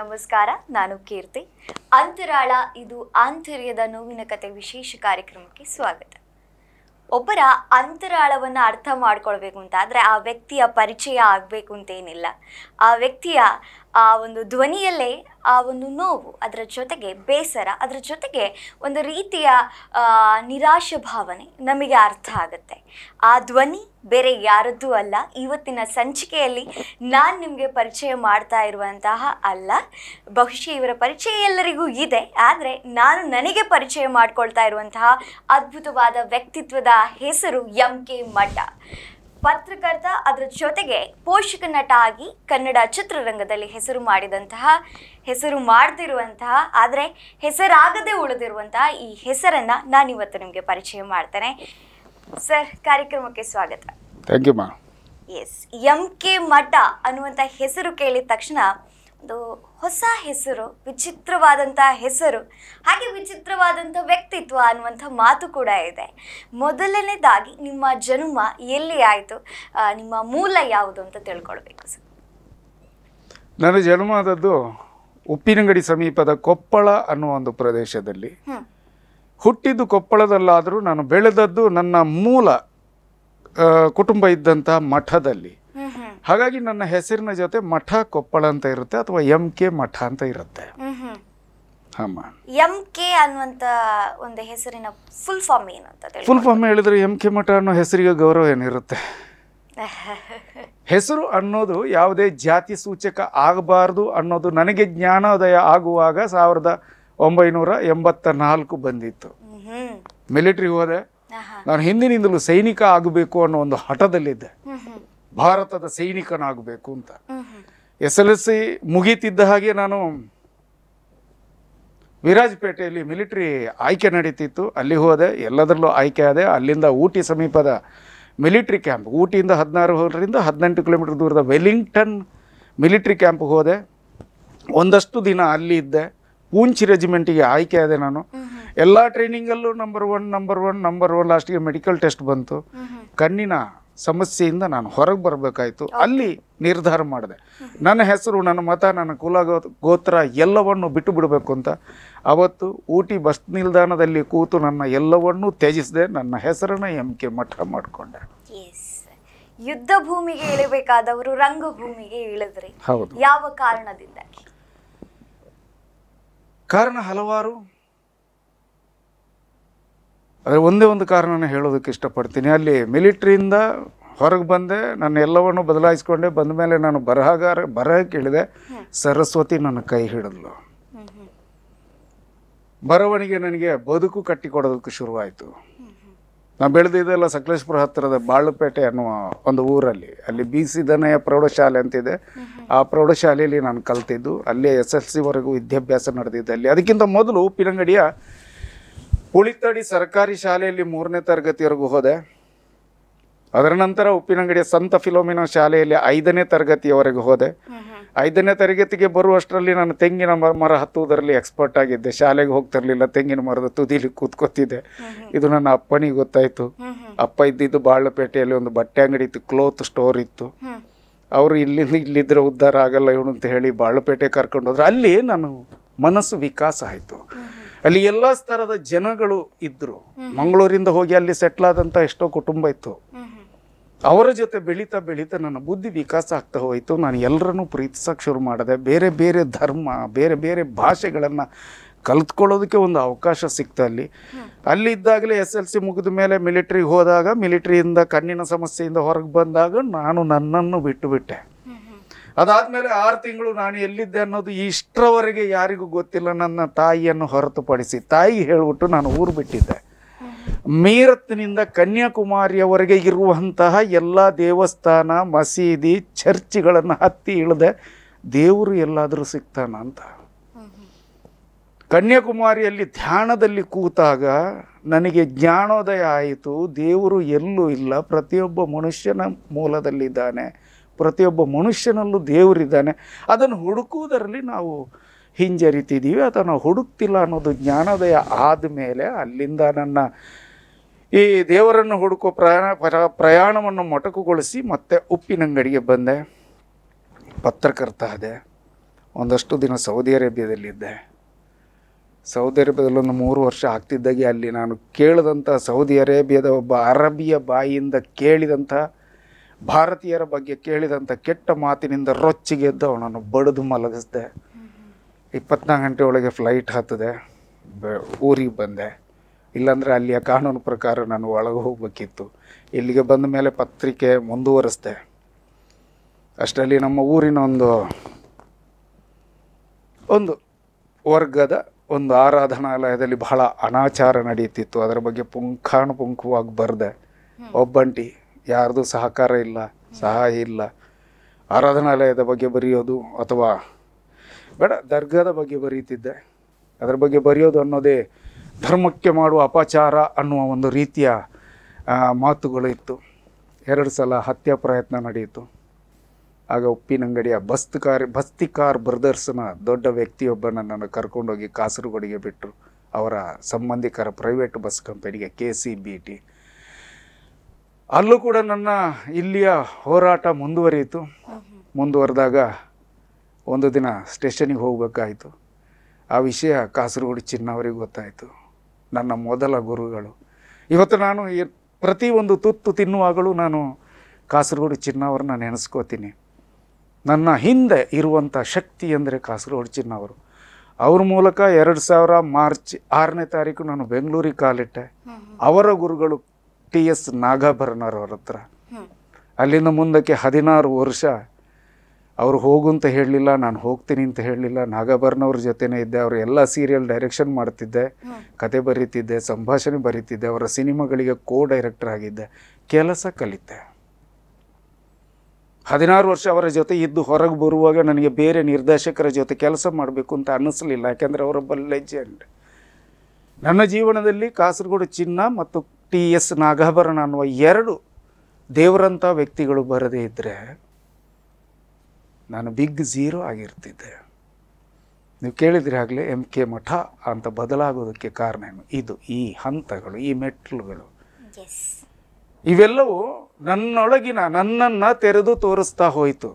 ನಮಸ್ಕಾರ ನಾನು ಕೀರ್ತಿ ಅಂತರಾಳ ಇದು ಆಂತರ್ಯದ ನೋವಿನ ಕತೆ ವಿಶೇಷ ಕಾರ್ಯಕ್ರಮಕ್ಕೆ ಸ್ವಾಗತ ಒಬ್ಬರ ಅಂತರಾಳವನ್ನ ಅರ್ಥ ಮಾಡ್ಕೊಳ್ಬೇಕು ಅಂತ ಆದರೆ ಆ ವ್ಯಕ್ತಿಯ ಪರಿಚಯ ಆಗಬೇಕು ಅಂತೇನಿಲ್ಲ ಆ ವ್ಯಕ್ತಿಯ ಆ ಒಂದು ಧ್ವನಿಯಲ್ಲೇ ಆ ಒಂದು ನೋವು ಅದರ ಜೊತೆಗೆ ಬೇಸರ ಅದರ ಜೊತೆಗೆ ಒಂದು ರೀತಿಯ ನಿರಾಶೆ ಭಾವನೆ ನಮಗೆ ಅರ್ಥ ಆಗುತ್ತೆ ಆ ಧ್ವನಿ ಬೇರೆ ಯಾರದ್ದು ಅಲ್ಲ ಇವತ್ತಿನ ಸಂಚಿಕೆಯಲ್ಲಿ ನಾನು ನಿಮಗೆ ಪರಿಚಯ ಮಾಡ್ತಾ ಇರುವಂತಹ ಅಲ್ಲ ಬಹುಶಃ ಇವರ ಪರಿಚಯ ಎಲ್ಲರಿಗೂ ಇದೆ ಆದರೆ ನಾನು ನನಗೆ ಪರಿಚಯ ಮಾಡ್ಕೊಳ್ತಾ ಇರುವಂತಹ ಅದ್ಭುತವಾದ ವ್ಯಕ್ತಿತ್ವದ ಹೆಸರು ಎಂ ಕೆ ಮಠ ಪತ್ರಕರ್ತ ಅದರ ಜೊತೆಗೆ ಪೋಷಕ ನಟ ಆಗಿ ಕನ್ನಡ ಚಿತ್ರರಂಗದಲ್ಲಿ ಹೆಸರು ಮಾಡಿದಂತಹ ಹೆಸರು ಮಾಡ್ತಿರುವಂತಹ ಆದರೆ ಹೆಸರಾಗದೇ ಉಳಿದಿರುವಂತಹ ಈ ಹೆಸರನ್ನು ನಾನಿವತ್ತು ನಿಮಗೆ ಪರಿಚಯ ಮಾಡ್ತೇನೆ ಸರ್ ಕಾರ್ಯಕ್ರಮಕ್ಕೆ ಸ್ವಾಗತ ಎಸ್ ಎಂ ಕೆ ಮಠ ಅನ್ನುವಂಥ ಹೆಸರು ಕೇಳಿದ ತಕ್ಷಣ ಒಂದು ಹೊಸ ಹೆಸರು ವಿಚಿತ್ರವಾದಂಥ ಹೆಸರು ಹಾಗೆ ವಿಚಿತ್ರವಾದಂಥ ವ್ಯಕ್ತಿತ್ವ ಅನ್ನುವಂಥ ಮಾತು ಕೂಡ ಇದೆ ಮೊದಲನೇದಾಗಿ ನಿಮ್ಮ ಜನ್ಮ ಎಲ್ಲಿ ಆಯಿತು ನಿಮ್ಮ ಮೂಲ ಯಾವುದು ಅಂತ ತಿಳ್ಕೊಳ್ಬೇಕು ಸರ್ ನನ್ನ ಜನ್ಮ ಆದದ್ದು ಉಪ್ಪಿನಂಗಡಿ ಸಮೀಪದ ಕೊಪ್ಪಳ ಅನ್ನುವ ಒಂದು ಪ್ರದೇಶದಲ್ಲಿ ಹುಟ್ಟಿದ್ದು ಕೊಪ್ಪಳದಲ್ಲಾದರೂ ನಾನು ಬೆಳೆದದ್ದು ನನ್ನ ಮೂಲ ಕುಟುಂಬ ಇದ್ದಂತಹ ಮಠದಲ್ಲಿ ಹಾಗಾಗಿ ನನ್ನ ಹೆಸರಿನ ಜೊತೆ ಮಠ ಕೊಪ್ಪಳ ಅಂತ ಇರುತ್ತೆ ಅಥವಾ ಎಂ ಕೆ ಮಠ ಅಂತ ಇರುತ್ತೆ ಹೆಸರಿನ ಫುಲ್ ಫಾರ್ಮ್ ಫುಲ್ ಫಾರ್ಮ್ ಹೇಳಿದ್ರೆ ಎಂ ಕೆ ಮಠ ಅನ್ನೋ ಹೆಸರಿಗೆ ಗೌರವ ಏನಿರುತ್ತೆ ಹೆಸರು ಅನ್ನೋದು ಯಾವುದೇ ಜಾತಿ ಸೂಚಕ ಆಗಬಾರದು ಅನ್ನೋದು ನನಗೆ ಜ್ಞಾನೋದಯ ಆಗುವಾಗ ಸಾವಿರದ ಒಂಬೈನೂರ ಎಂಬತ್ತ ನಾಲ್ಕು ಬಂದಿತ್ತು ಮಿಲಿಟ್ರಿ ಹೋದೆ ನಾನು ಹಿಂದಿನಿಂದಲೂ ಸೈನಿಕ ಆಗಬೇಕು ಅನ್ನೋ ಒಂದು ಹಠದಲ್ಲಿದ್ದೆ ಭಾರತದ ಸೈನಿಕನಾಗಬೇಕು ಅಂತ ಎಸ್ ಎಲ್ ಎಸ್ ಸಿ ಮುಗೀತಿದ್ದ ಹಾಗೆ ನಾನು ವಿರಾಜಪೇಟೆಯಲ್ಲಿ ಮಿಲಿಟ್ರಿ ಆಯ್ಕೆ ನಡೀತಿತ್ತು ಅಲ್ಲಿ ಹೋದೆ ಎಲ್ಲದರಲ್ಲೂ ಆಯ್ಕೆ ಆದೆ ಅಲ್ಲಿಂದ ಊಟಿ ಸಮೀಪದ ಮಿಲಿಟ್ರಿ ಕ್ಯಾಂಪ್ ಊಟಿಯಿಂದ ಹದಿನಾರು ಹೋದರಿಂದ ಹದಿನೆಂಟು ಕಿಲೋಮೀಟರ್ ದೂರದ ವೆಲ್ಲಿಂಗ್ಟನ್ ಮಿಲಿಟ್ರಿ ಕ್ಯಾಂಪ್ಗೆ ಹೋದೆ ಒಂದಷ್ಟು ದಿನ ಅಲ್ಲಿ ಇದ್ದೆ ಪೂಂಚ್ ರೆಜಿಮೆಂಟಿಗೆ ಆಯ್ಕೆ ಆದೆ ನಾನು ಎಲ್ಲ ಟ್ರೈನಿಂಗಲ್ಲೂ number one number one number one ಲಾಸ್ಟಿಗೆ ಮೆಡಿಕಲ್ ಟೆಸ್ಟ್ ಬಂತು ಕಣ್ಣಿನ ಸಮಸ್ಯೆಯಿಂದ ನಾನು ಹೊರಗೆ ಬರಬೇಕಾಯಿತು ಅಲ್ಲಿ ನಿರ್ಧಾರ ಮಾಡಿದೆ ನನ್ನ ಹೆಸರು ನನ್ನ ಮತ ನನ್ನ ಕುಲ ಗೋತ್ರ ಎಲ್ಲವನ್ನು ಬಿಟ್ಟು ಬಿಡಬೇಕು ಅಂತ ಅವತ್ತು ಊಟಿ ಬಸ್ ನಿಲ್ದಾಣದಲ್ಲಿ ಕೂತು ನನ್ನ ಎಲ್ಲವನ್ನೂ ತ್ಯಜಿಸಿದೆ ನನ್ನ ಹೆಸರನ್ನು ಎಂ ಕೆ ಮಠ ಮಾಡಿಕೊಂಡೆ ಯುದ್ಧ ಭೂಮಿಗೆ ಇಳಿಬೇಕಾದವರು ರಂಗಭೂಮಿಗೆ ಇಳಿದ್ರಿ ಹೌದು ಯಾವ ಕಾರಣದಿಂದ ಕಾರಣ ಹಲವಾರು ಆದರೆ ಒಂದೇ ಒಂದು ಕಾರಣನ ಹೇಳೋದಕ್ಕೆ ಇಷ್ಟಪಡ್ತೀನಿ ಅಲ್ಲಿ ಮಿಲಿಟ್ರಿಯಿಂದ ಹೊರಗೆ ಬಂದೆ ನಾನು ಎಲ್ಲವನ್ನು ಬದಲಾಯಿಸ್ಕೊಂಡೆ ಬಂದ ಮೇಲೆ ನಾನು ಬರಹಗಾರ ಬರಹ ಕೇಳಿದೆ ಸರಸ್ವತಿ ನನ್ನ ಕೈ ಹಿಡಿದ್ಲು ಬರವಣಿಗೆ ನನಗೆ ಬದುಕು ಕಟ್ಟಿಕೊಡೋದಕ್ಕೆ ಶುರುವಾಯಿತು ನಾನು ಬೆಳೆದಿದ್ದೆಲ್ಲ ಸಕಲೇಶ್ಪುರ ಹತ್ತಿರದ ಬಾಳುಪೇಟೆ ಅನ್ನುವ ಒಂದು ಊರಲ್ಲಿ ಅಲ್ಲಿ ಬಿ ಸಿ ದನಯ ಪ್ರೌಢಶಾಲೆ ಅಂತಿದೆ ಆ ಪ್ರೌಢಶಾಲೆಯಲ್ಲಿ ನಾನು ಕಲ್ತಿದ್ದು ಅಲ್ಲೇ ಎಸ್ ಎಲ್ ಸಿವರೆಗೂ ವಿದ್ಯಾಭ್ಯಾಸ ನಡೆದಿದ್ದೆ ಅಲ್ಲಿ ಅದಕ್ಕಿಂತ ಮೊದಲು ಉಪ್ಪಿನಂಗಡಿಯ ಕುಳಿತಡಿ ಸರ್ಕಾರಿ ಶಾಲೆಯಲ್ಲಿ ಮೂರನೇ ತರಗತಿವರೆಗೂ ಹೋದೆ ಅದರ ನಂತರ ಉಪ್ಪಿನಂಗಡಿಯ ಸಂತ ಫಿಲೋಮಿನಾ ಶಾಲೆಯಲ್ಲಿ ಐದನೇ ತರಗತಿಯವರೆಗೂ ಹೋದೆ ಐದನೇ ತರಗತಿಗೆ ಬರುವಷ್ಟರಲ್ಲಿ ನಾನು ತೆಂಗಿನ ಮರ ಹತ್ತುವುದರಲ್ಲಿ ಎಕ್ಸ್ಪರ್ಟ್ ಆಗಿದ್ದೆ ಶಾಲೆಗೆ ಹೋಗ್ತಿರ್ಲಿಲ್ಲ ತೆಂಗಿನ ಮರದ ತುದಿಲಿ ಕೂತ್ಕೊತಿದ್ದೆ ಇದು ನನ್ನ ಅಪ್ಪನಿಗೆ ಗೊತ್ತಾಯಿತು ಅಪ್ಪ ಇದ್ದಿದ್ದು ಬಾಳಪೇಟೆಯಲ್ಲಿ ಒಂದು ಬಟ್ಟೆ ಅಂಗಡಿ ಇತ್ತು ಕ್ಲೋತ್ ಸ್ಟೋರ್ ಇತ್ತು ಅವರು ಇಲ್ಲಿ ಇಲ್ಲಿದ್ರೆ ಉದ್ಧಾರ ಆಗಲ್ಲ ಇವನು ಅಂತ ಹೇಳಿ ಬಾಳಪೇಟೆ ಕರ್ಕೊಂಡು ಹೋದ್ರೆ ಅಲ್ಲಿ ನಾನು ಮನಸ್ಸು ವಿಕಾಸ ಆಯಿತು ಅಲ್ಲಿ ಎಲ್ಲ ಸ್ತರದ ಜನಗಳು ಇದ್ದರು ಮಂಗಳೂರಿಂದ ಹೋಗಿ ಅಲ್ಲಿ ಸೆಟ್ಲ್ ಆದಂತ ಎಷ್ಟೋ ಕುಟುಂಬ ಇತ್ತು ಅವರ ಜೊತೆ ಬೆಳೀತಾ ಬೆಳೀತಾ ನನ್ನ ಬುದ್ಧಿ ವಿಕಾಸ ಆಗ್ತಾ ಹೋಯಿತು ನಾನು ಎಲ್ಲರನ್ನು ಪ್ರೀತಿಸೋಕೆ ಶುರು ಮಾಡಿದೆ ಬೇರೆ ಬೇರೆ ಧರ್ಮ ಬೇರೆ ಬೇರೆ ಭಾಷೆಗಳನ್ನು ಕಲ್ತ್ಕೊಳ್ಳೋದಕ್ಕೆ ಒಂದು ಅವಕಾಶ ಸಿಕ್ತು ಅಲ್ಲಿ ಅಲ್ಲಿದ್ದಾಗಲೇ ಎಸ್ ಎಲ್ ಸಿ ಮುಗಿದ ಮೇಲೆ ಮಿಲಿಟ್ರಿಗೆ ಹೋದಾಗ ಮಿಲಿಟ್ರಿಯಿಂದ ಕಣ್ಣಿನ ಸಮಸ್ಯೆಯಿಂದ ಹೊರಗೆ ಬಂದಾಗ ನಾನು ನನ್ನನ್ನು ಬಿಟ್ಟು ಬಿಟ್ಟೆ ಅದಾದ್ಮೇಲೆ ಆರು ತಿಂಗಳು ನಾನು ಎಲ್ಲಿದ್ದೆ ಅನ್ನೋದು ಇಷ್ಟರವರೆಗೆ ಯಾರಿಗೂ ಗೊತ್ತಿಲ್ಲ ನನ್ನ ತಾಯಿಯನ್ನು ಹೊರತುಪಡಿಸಿ ತಾಯಿ ಹೇಳಿಬಿಟ್ಟು ನಾನು ಊರು ಬಿಟ್ಟಿದ್ದೆ ಮೀರತ್ನಿಂದ ಕನ್ಯಾಕುಮಾರಿಯವರೆಗೆ ಇರುವಂತಹ ಎಲ್ಲ ದೇವಸ್ಥಾನ ಮಸೀದಿ ಚರ್ಚ್ಗಳನ್ನು ಹತ್ತಿ ಇಳಿದೆ ದೇವರು ಎಲ್ಲಾದರೂ ಸಿಗ್ತಾನ ಅಂತ ಕನ್ಯಾಕುಮಾರಿಯಲ್ಲಿ ಧ್ಯಾನದಲ್ಲಿ ಕೂತಾಗ ನನಗೆ ಜ್ಞಾನೋದಯ ಆಯಿತು ದೇವರು ಎಲ್ಲೂ ಇಲ್ಲ ಪ್ರತಿಯೊಬ್ಬ ಮನುಷ್ಯನ ಮೂಲದಲ್ಲಿದ್ದಾನೆ ಪ್ರತಿಯೊಬ್ಬ ಮನುಷ್ಯನಲ್ಲೂ ದೇವರಿದ್ದಾನೆ ಅದನ್ನು ಹುಡುಕುವುದರಲ್ಲಿ ನಾವು ಹಿಂಜರಿತಿದ್ದೀವಿ ಅದನ್ನು ಹುಡುಕ್ತಿಲ್ಲ ಅನ್ನೋದು ಜ್ಞಾನೋದಯ ಆದಮೇಲೆ ಅಲ್ಲಿಂದ ನನ್ನ ಈ ದೇವರನ್ನು ಹುಡುಕೋ ಪ್ರಯಾಣ ಪ್ರಯಾಣವನ್ನು ಮೊಟಕುಗೊಳಿಸಿ ಮತ್ತೆ ಉಪ್ಪಿನಂಗಡಿಗೆ ಬಂದೆ ಪತ್ರಕರ್ತ ಆದೆ ಒಂದಷ್ಟು ದಿನ ಸೌದಿ ಅರೇಬಿಯಾದಲ್ಲಿದ್ದೆ ಸೌದಿ ಅರೇಬಿಯಾದಲ್ಲಿ ಒಂದು ಮೂರು ವರ್ಷ ಆಗ್ತಿದ್ದಾಗೆ ಅಲ್ಲಿ ನಾನು ಕೇಳಿದಂಥ ಸೌದಿ ಅರೇಬಿಯಾದ ಒಬ್ಬ ಅರಬಿಯ ಬಾಯಿಯಿಂದ ಕೇಳಿದಂಥ ಭಾರತೀಯರ ಬಗ್ಗೆ ಕೇಳಿದಂಥ ಕೆಟ್ಟ ಮಾತಿನಿಂದ ರೊಚ್ಚಿಗೆದ್ದು ಅವನನ್ನು ಬಡಿದು ಮಲಗಿಸ್ದೆ ಇಪ್ಪತ್ನಾಲ್ಕು ಗಂಟೆ ಒಳಗೆ ಫ್ಲೈಟ್ ಹತ್ತಿದೆ ಊರಿಗೆ ಬಂದೆ ಇಲ್ಲಾಂದರೆ ಅಲ್ಲಿಯ ಕಾನೂನು ಪ್ರಕಾರ ನಾನು ಒಳಗೆ ಹೋಗಬೇಕಿತ್ತು ಇಲ್ಲಿಗೆ ಬಂದ ಮೇಲೆ ಪತ್ರಿಕೆ ಮುಂದುವರೆಸ್ದೆ ಅಷ್ಟರಲ್ಲಿ ನಮ್ಮ ಊರಿನ ಒಂದು ಒಂದು ವರ್ಗದ ಒಂದು ಆರಾಧನಾಲಯದಲ್ಲಿ ಬಹಳ ಅನಾಚಾರ ನಡೆಯುತ್ತಿತ್ತು ಅದರ ಬಗ್ಗೆ ಪುಂಖಾನುಪುಂಖವಾಗಿ ಬರೆದೆ ಒಬ್ಬಂಟಿ ಯಾರ್ದು ಸಹಕಾರ ಇಲ್ಲ ಸಹಾಯ ಇಲ್ಲ ಆರಾಧನಾಲಯದ ಬಗ್ಗೆ ಬರೆಯೋದು ಅಥವಾ ಬೇಡ ದರ್ಗಾದ ಬಗ್ಗೆ ಬರೀತಿದ್ದೆ ಅದರ ಬಗ್ಗೆ ಬರೆಯೋದು ಅನ್ನೋದೇ ಧರ್ಮಕ್ಕೆ ಮಾಡುವ ಅಪಚಾರ ಅನ್ನುವ ಒಂದು ರೀತಿಯ ಮಾತುಗಳು ಇತ್ತು ಎರಡು ಸಲ ಹತ್ಯೆ ಪ್ರಯತ್ನ ನಡೆಯಿತು ಆಗ ಉಪ್ಪಿನಂಗಡಿಯ ಬಸ್ತ್ ಬಸ್ತಿ ಬಸ್ತಿಕಾರ್ ಬ್ರದರ್ಸ್ನ ದೊಡ್ಡ ವ್ಯಕ್ತಿಯೊಬ್ಬನ ನನ್ನನ್ನು ಕರ್ಕೊಂಡೋಗಿ ಕಾಸರಗೋಡಿಗೆ ಬಿಟ್ಟರು ಅವರ ಸಂಬಂಧಿಕರ ಪ್ರೈವೇಟ್ ಬಸ್ ಕಂಪನಿಗೆ ಕೆ ಸಿ ಬಿ ಟಿ ಅಲ್ಲೂ ಕೂಡ ನನ್ನ ಇಲ್ಲಿಯ ಹೋರಾಟ ಮುಂದುವರಿಯಿತು ಮುಂದುವರೆದಾಗ ಒಂದು ದಿನ ಸ್ಟೇಷನಿಗೆ ಹೋಗಬೇಕಾಯಿತು ಆ ವಿಷಯ ಕಾಸರಗೋಡು ಚಿನ್ನವರಿಗೆ ಗೊತ್ತಾಯಿತು ನನ್ನ ಮೊದಲ ಗುರುಗಳು ಇವತ್ತು ನಾನು ಪ್ರತಿ ಒಂದು ತುತ್ತು ತಿನ್ನುವಾಗಲೂ ನಾನು ಕಾಸರಗೋಡು ಚಿನ್ನವರನ್ನ ನೆನೆಸ್ಕೋತೀನಿ ನನ್ನ ಹಿಂದೆ ಇರುವಂಥ ಶಕ್ತಿ ಅಂದರೆ ಕಾಸರಗೋಡು ಚಿನ್ನವರು ಅವ್ರ ಮೂಲಕ ಎರಡು ಸಾವಿರ ಮಾರ್ಚ್ ಆರನೇ ತಾರೀಕು ನಾನು ಬೆಂಗಳೂರಿಗೆ ಕಾಲಿಟ್ಟೆ ಅವರ ಗುರುಗಳು ಟಿ ಎಸ್ ನಾಗಾಭರಣರ್ ಹತ್ರ ಅಲ್ಲಿಂದ ಮುಂದಕ್ಕೆ ಹದಿನಾರು ವರ್ಷ ಅವ್ರು ಹೋಗು ಅಂತ ಹೇಳಲಿಲ್ಲ ನಾನು ಹೋಗ್ತೀನಿ ಅಂತ ಹೇಳಲಿಲ್ಲ ನಾಗಾಭರಣವ್ರ ಜೊತೆನೇ ಇದ್ದೆ ಅವರು ಎಲ್ಲ ಸೀರಿಯಲ್ ಡೈರೆಕ್ಷನ್ ಮಾಡ್ತಿದ್ದೆ ಕತೆ ಬರೀತಿದ್ದೆ ಸಂಭಾಷಣೆ ಬರೀತಿದ್ದೆ ಅವರ ಸಿನಿಮಾಗಳಿಗೆ ಕೋ ಡೈರೆಕ್ಟರ್ ಆಗಿದ್ದೆ ಕೆಲಸ ಕಲಿತೆ ಹದಿನಾರು ವರ್ಷ ಅವರ ಜೊತೆ ಇದ್ದು ಹೊರಗೆ ಬರುವಾಗ ನನಗೆ ಬೇರೆ ನಿರ್ದೇಶಕರ ಜೊತೆ ಕೆಲಸ ಮಾಡಬೇಕು ಅಂತ ಅನ್ನಿಸ್ಲಿಲ್ಲ ಯಾಕೆಂದರೆ ಅವರೊಬ್ಬ ಲೆಜೆಂಡ್ ನನ್ನ ಜೀವನದಲ್ಲಿ ಕಾಸರಗೋಡು ಚಿನ್ನ ಮತ್ತು ಟಿ ಎಸ್ ನಾಗಾಭರಣ ಅನ್ನುವ ಎರಡು ದೇವರಂಥ ವ್ಯಕ್ತಿಗಳು ಬರದೇ ಇದ್ದರೆ ನಾನು ಬಿಗ್ ಝೀರೋ ಆಗಿರ್ತಿದ್ದೆ ನೀವು ಕೇಳಿದ್ರೆ ಆಗಲೇ ಎಮ್ ಕೆ ಮಠ ಅಂತ ಬದಲಾಗೋದಕ್ಕೆ ಕಾರಣ ಏನು ಇದು ಈ ಹಂತಗಳು ಈ ಮೆಟ್ಲುಗಳು ಇವೆಲ್ಲವೂ ನನ್ನೊಳಗಿನ ನನ್ನನ್ನು ತೆರೆದು ತೋರಿಸ್ತಾ ಹೋಯಿತು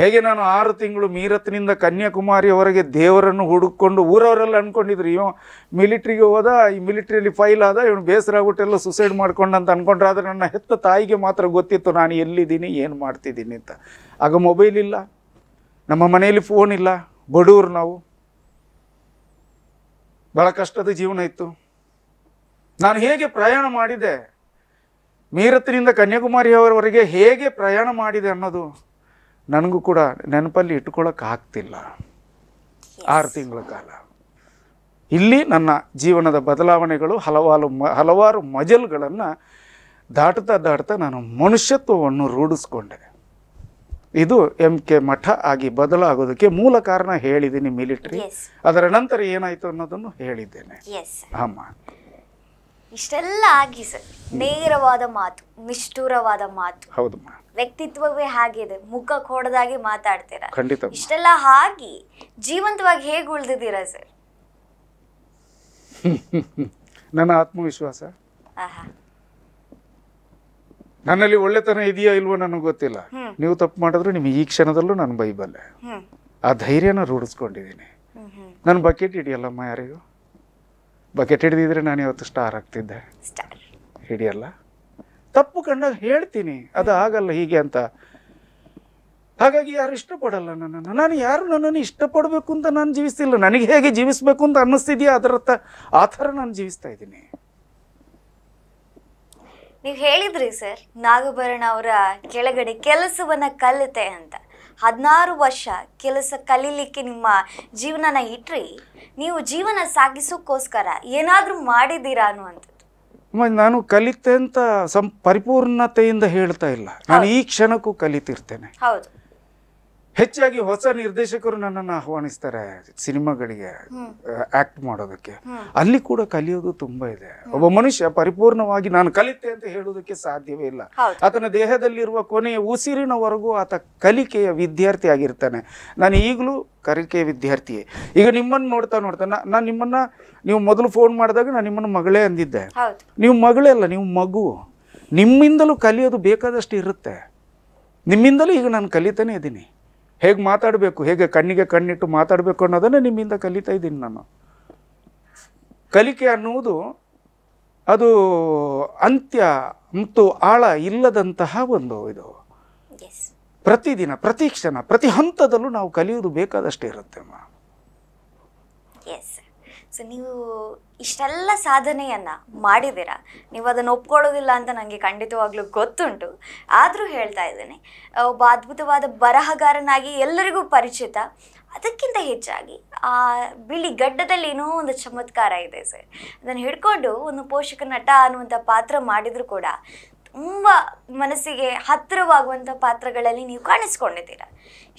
ಹೇಗೆ ನಾನು ಆರು ತಿಂಗಳು ಮೀರತ್ನಿಂದ ಕನ್ಯಾಕುಮಾರಿಯವರೆಗೆ ದೇವರನ್ನು ಹುಡುಕೊಂಡು ಊರವರೆಲ್ಲ ಅಂದ್ಕೊಂಡಿದ್ರು ಇವ ಮಿಲಿಟ್ರಿಗೆ ಹೋದ ಈ ಮಿಲಿಟ್ರಿಯಲ್ಲಿ ಫೈಲ್ ಆದ ಇವನು ಬೇಸರ ಆಗ್ಬಿಟ್ಟೆಲ್ಲ ಸುಸೈಡ್ ಮಾಡ್ಕೊಂಡು ಅಂತ ಅಂದ್ಕೊಂಡ್ರೆ ಆದರೆ ನನ್ನ ಹೆತ್ತ ತಾಯಿಗೆ ಮಾತ್ರ ಗೊತ್ತಿತ್ತು ನಾನು ಎಲ್ಲಿದ್ದೀನಿ ಏನು ಮಾಡ್ತಿದ್ದೀನಿ ಅಂತ ಆಗ ಮೊಬೈಲ್ ಇಲ್ಲ ನಮ್ಮ ಮನೆಯಲ್ಲಿ ಫೋನ್ ಇಲ್ಲ ಬಡವರು ನಾವು ಭಾಳ ಕಷ್ಟದ ಜೀವನ ಇತ್ತು ನಾನು ಹೇಗೆ ಪ್ರಯಾಣ ಮಾಡಿದೆ ಮೀರತ್ನಿಂದ ಕನ್ಯಾಕುಮಾರಿಯವರವರೆಗೆ ಹೇಗೆ ಪ್ರಯಾಣ ಮಾಡಿದೆ ಅನ್ನೋದು ನನಗೂ ಕೂಡ ನೆನಪಲ್ಲಿ ಇಟ್ಕೊಳಕ್ಕೆ ಆಗ್ತಿಲ್ಲ ಆರು ತಿಂಗಳ ಕಾಲ ಇಲ್ಲಿ ನನ್ನ ಜೀವನದ ಬದಲಾವಣೆಗಳು ಹಲವಾರು ಮ ಹಲವಾರು ಮಜಲ್ಗಳನ್ನು ದಾಟ್ತಾ ದಾಟ್ತಾ ನಾನು ಮನುಷ್ಯತ್ವವನ್ನು ರೂಢಿಸ್ಕೊಂಡೆ ಇದು ಎಂ ಕೆ ಮಠ ಆಗಿ ಬದಲಾಗೋದಕ್ಕೆ ಮೂಲ ಕಾರಣ ಹೇಳಿದ್ದೀನಿ ಮಿಲಿಟರಿ ಅದರ ನಂತರ ಏನಾಯಿತು ಅನ್ನೋದನ್ನು ಹೇಳಿದ್ದೇನೆ ಅಮ್ಮ ಇಷ್ಟೆಲ್ಲ ಆಗಿ ಸರ್ ನೇರವಾದ ಮಾತು ನಿಷ್ಠುರವಾದ ಮಾತು ಹೌದಮ್ಮ ವ್ಯಕ್ತಿತ್ವವೇ ಹಾಗಿದೆ ಮುಖ ಕೊಡದಾಗಿ ಮಾತಾಡ್ತೀರಾ ಖಂಡಿತ ಇಷ್ಟೆಲ್ಲ ಹಾಗೆ ಜೀವಂತವಾಗಿ ಹೇಗೆ ಉಳಿದಿದ್ದೀರಾ ಸರ್ ನನ್ನ ಆತ್ಮವಿಶ್ವಾಸ ನನ್ನಲ್ಲಿ ಒಳ್ಳೆತನ ಇದೆಯಾ ಇಲ್ವೋ ನನಗೆ ಗೊತ್ತಿಲ್ಲ ನೀವು ತಪ್ಪು ಮಾಡಿದ್ರು ನಿಮ್ಗೆ ಈ ಕ್ಷಣದಲ್ಲೂ ನಾನು ಬೈಬಲ್ಲೆ ಆ ಧೈರ್ಯನ ರೂಢಿಸ್ಕೊಂಡಿದ್ದೀನಿ ನನ್ನ ಬಕೆಟ್ ಹಿಡಿಯಲ್ಲಮ್ಮ ಯಾರಿಗೂ ಬಕೆಟ್ ಹಿಡಿದಿದ್ರೆ ನಾನು ಇವತ್ತು ಸ್ಟಾರ್ ಆಗ್ತಿದ್ದೆ ಹಿಡಿಯಲ್ಲ ತಪ್ಪು ಕಂಡಾಗ ಹೇಳ್ತೀನಿ ಅದು ಆಗಲ್ಲ ಹೀಗೆ ಅಂತ ಹಾಗಾಗಿ ಯಾರು ಇಷ್ಟಪಡಲ್ಲ ನನ್ನನ್ನು ನಾನು ಯಾರು ನನ್ನನ್ನು ಇಷ್ಟಪಡಬೇಕು ಅಂತ ನಾನು ಜೀವಿಸ್ತಿಲ್ಲ ನನಗೆ ಹೇಗೆ ಜೀವಿಸಬೇಕು ಅಂತ ಅನ್ನಿಸ್ತಿದೆಯಾ ಅದರ ಆ ಥರ ನಾನು ಜೀವಿಸ್ತಾ ಇದ್ದೀನಿ ನೀವು ಹೇಳಿದ್ರಿ ಸರ್ ನಾಗಭರಣ ಅವರ ಕೆಳಗಡೆ ಕೆಲಸವನ್ನ ಕಲಿತೆ ಅಂತ ಹದಿನಾರು ವರ್ಷ ಕೆಲಸ ಕಲೀಲಿಕ್ಕೆ ನಿಮ್ಮ ಜೀವನನ ಇಟ್ರಿ ನೀವು ಜೀವನ ಸಾಗಿಸೋಕ್ಕೋಸ್ಕರ ಏನಾದರೂ ಮಾಡಿದ್ದೀರಾ ಅನ್ನುವಂಥದ್ದು ನಾನು ಕಲಿತೆ ಅಂತ ಸಂ ಪರಿಪೂರ್ಣತೆಯಿಂದ ಹೇಳ್ತಾ ಇಲ್ಲ ನಾನು ಈ ಕ್ಷಣಕ್ಕೂ ಕಲಿತಿರ್ತೇನೆ ಹೆಚ್ಚಾಗಿ ಹೊಸ ನಿರ್ದೇಶಕರು ನನ್ನನ್ನು ಆಹ್ವಾನಿಸ್ತಾರೆ ಸಿನಿಮಾಗಳಿಗೆ ಆಕ್ಟ್ ಮಾಡೋದಕ್ಕೆ ಅಲ್ಲಿ ಕೂಡ ಕಲಿಯೋದು ತುಂಬಾ ಇದೆ ಒಬ್ಬ ಮನುಷ್ಯ ಪರಿಪೂರ್ಣವಾಗಿ ನಾನು ಕಲಿತೆ ಅಂತ ಹೇಳುವುದಕ್ಕೆ ಸಾಧ್ಯವೇ ಇಲ್ಲ ಆತನ ದೇಹದಲ್ಲಿರುವ ಕೊನೆಯ ಉಸಿರಿನವರೆಗೂ ಆತ ಕಲಿಕೆಯ ವಿದ್ಯಾರ್ಥಿ ಆಗಿರ್ತಾನೆ ನಾನು ಈಗಲೂ ಕಲಿಕೆಯ ವಿದ್ಯಾರ್ಥಿಯೇ ಈಗ ನಿಮ್ಮನ್ನು ನೋಡ್ತಾ ನೋಡ್ತಾ ನಾನು ನಿಮ್ಮನ್ನ ನೀವು ಮೊದಲು ಫೋನ್ ಮಾಡಿದಾಗ ನಾನು ನಿಮ್ಮನ್ನು ಮಗಳೇ ಅಂದಿದ್ದೆ ನೀವು ಮಗಳೇ ಅಲ್ಲ ನೀವು ಮಗು ನಿಮ್ಮಿಂದಲೂ ಕಲಿಯೋದು ಬೇಕಾದಷ್ಟು ಇರುತ್ತೆ ನಿಮ್ಮಿಂದಲೂ ಈಗ ನಾನು ಕಲಿತಾನೇ ಇದ್ದೀನಿ ಹೇಗೆ ಮಾತಾಡಬೇಕು ಹೇಗೆ ಕಣ್ಣಿಗೆ ಕಣ್ಣಿಟ್ಟು ಮಾತಾಡಬೇಕು ಅನ್ನೋದನ್ನು ನಿಮ್ಮಿಂದ ಕಲಿತಾ ಇದ್ದೀನಿ ನಾನು ಕಲಿಕೆ ಅನ್ನುವುದು ಅದು ಅಂತ್ಯ ಮತ್ತು ಆಳ ಇಲ್ಲದಂತಹ ಒಂದು ಇದು ಪ್ರತಿದಿನ ಪ್ರತಿ ಕ್ಷಣ ಪ್ರತಿ ಹಂತದಲ್ಲೂ ನಾವು ಕಲಿಯೋದು ಬೇಕಾದಷ್ಟೇ ಇರುತ್ತೆ ಅಮ್ಮ ಸೊ ನೀವು ಇಷ್ಟೆಲ್ಲ ಸಾಧನೆಯನ್ನು ಮಾಡಿದ್ದೀರಾ ನೀವು ಅದನ್ನು ಒಪ್ಕೊಳ್ಳೋದಿಲ್ಲ ಅಂತ ನನಗೆ ಖಂಡಿತವಾಗ್ಲೂ ಗೊತ್ತುಂಟು ಆದರೂ ಹೇಳ್ತಾ ಇದ್ದೇನೆ ಒಬ್ಬ ಅದ್ಭುತವಾದ ಬರಹಗಾರನಾಗಿ ಎಲ್ಲರಿಗೂ ಪರಿಚಿತ ಅದಕ್ಕಿಂತ ಹೆಚ್ಚಾಗಿ ಆ ಬಿಳಿ ಗಡ್ಡದಲ್ಲಿ ಏನೋ ಒಂದು ಚಮತ್ಕಾರ ಇದೆ ಸರ್ ಅದನ್ನು ಹಿಡ್ಕೊಂಡು ಒಂದು ಪೋಷಕ ನಟ ಅನ್ನುವಂಥ ಪಾತ್ರ ಮಾಡಿದರೂ ಕೂಡ ತುಂಬ ಮನಸ್ಸಿಗೆ ಹತ್ತಿರವಾಗುವಂಥ ಪಾತ್ರಗಳಲ್ಲಿ ನೀವು ಕಾಣಿಸ್ಕೊಂಡಿದ್ದೀರಾ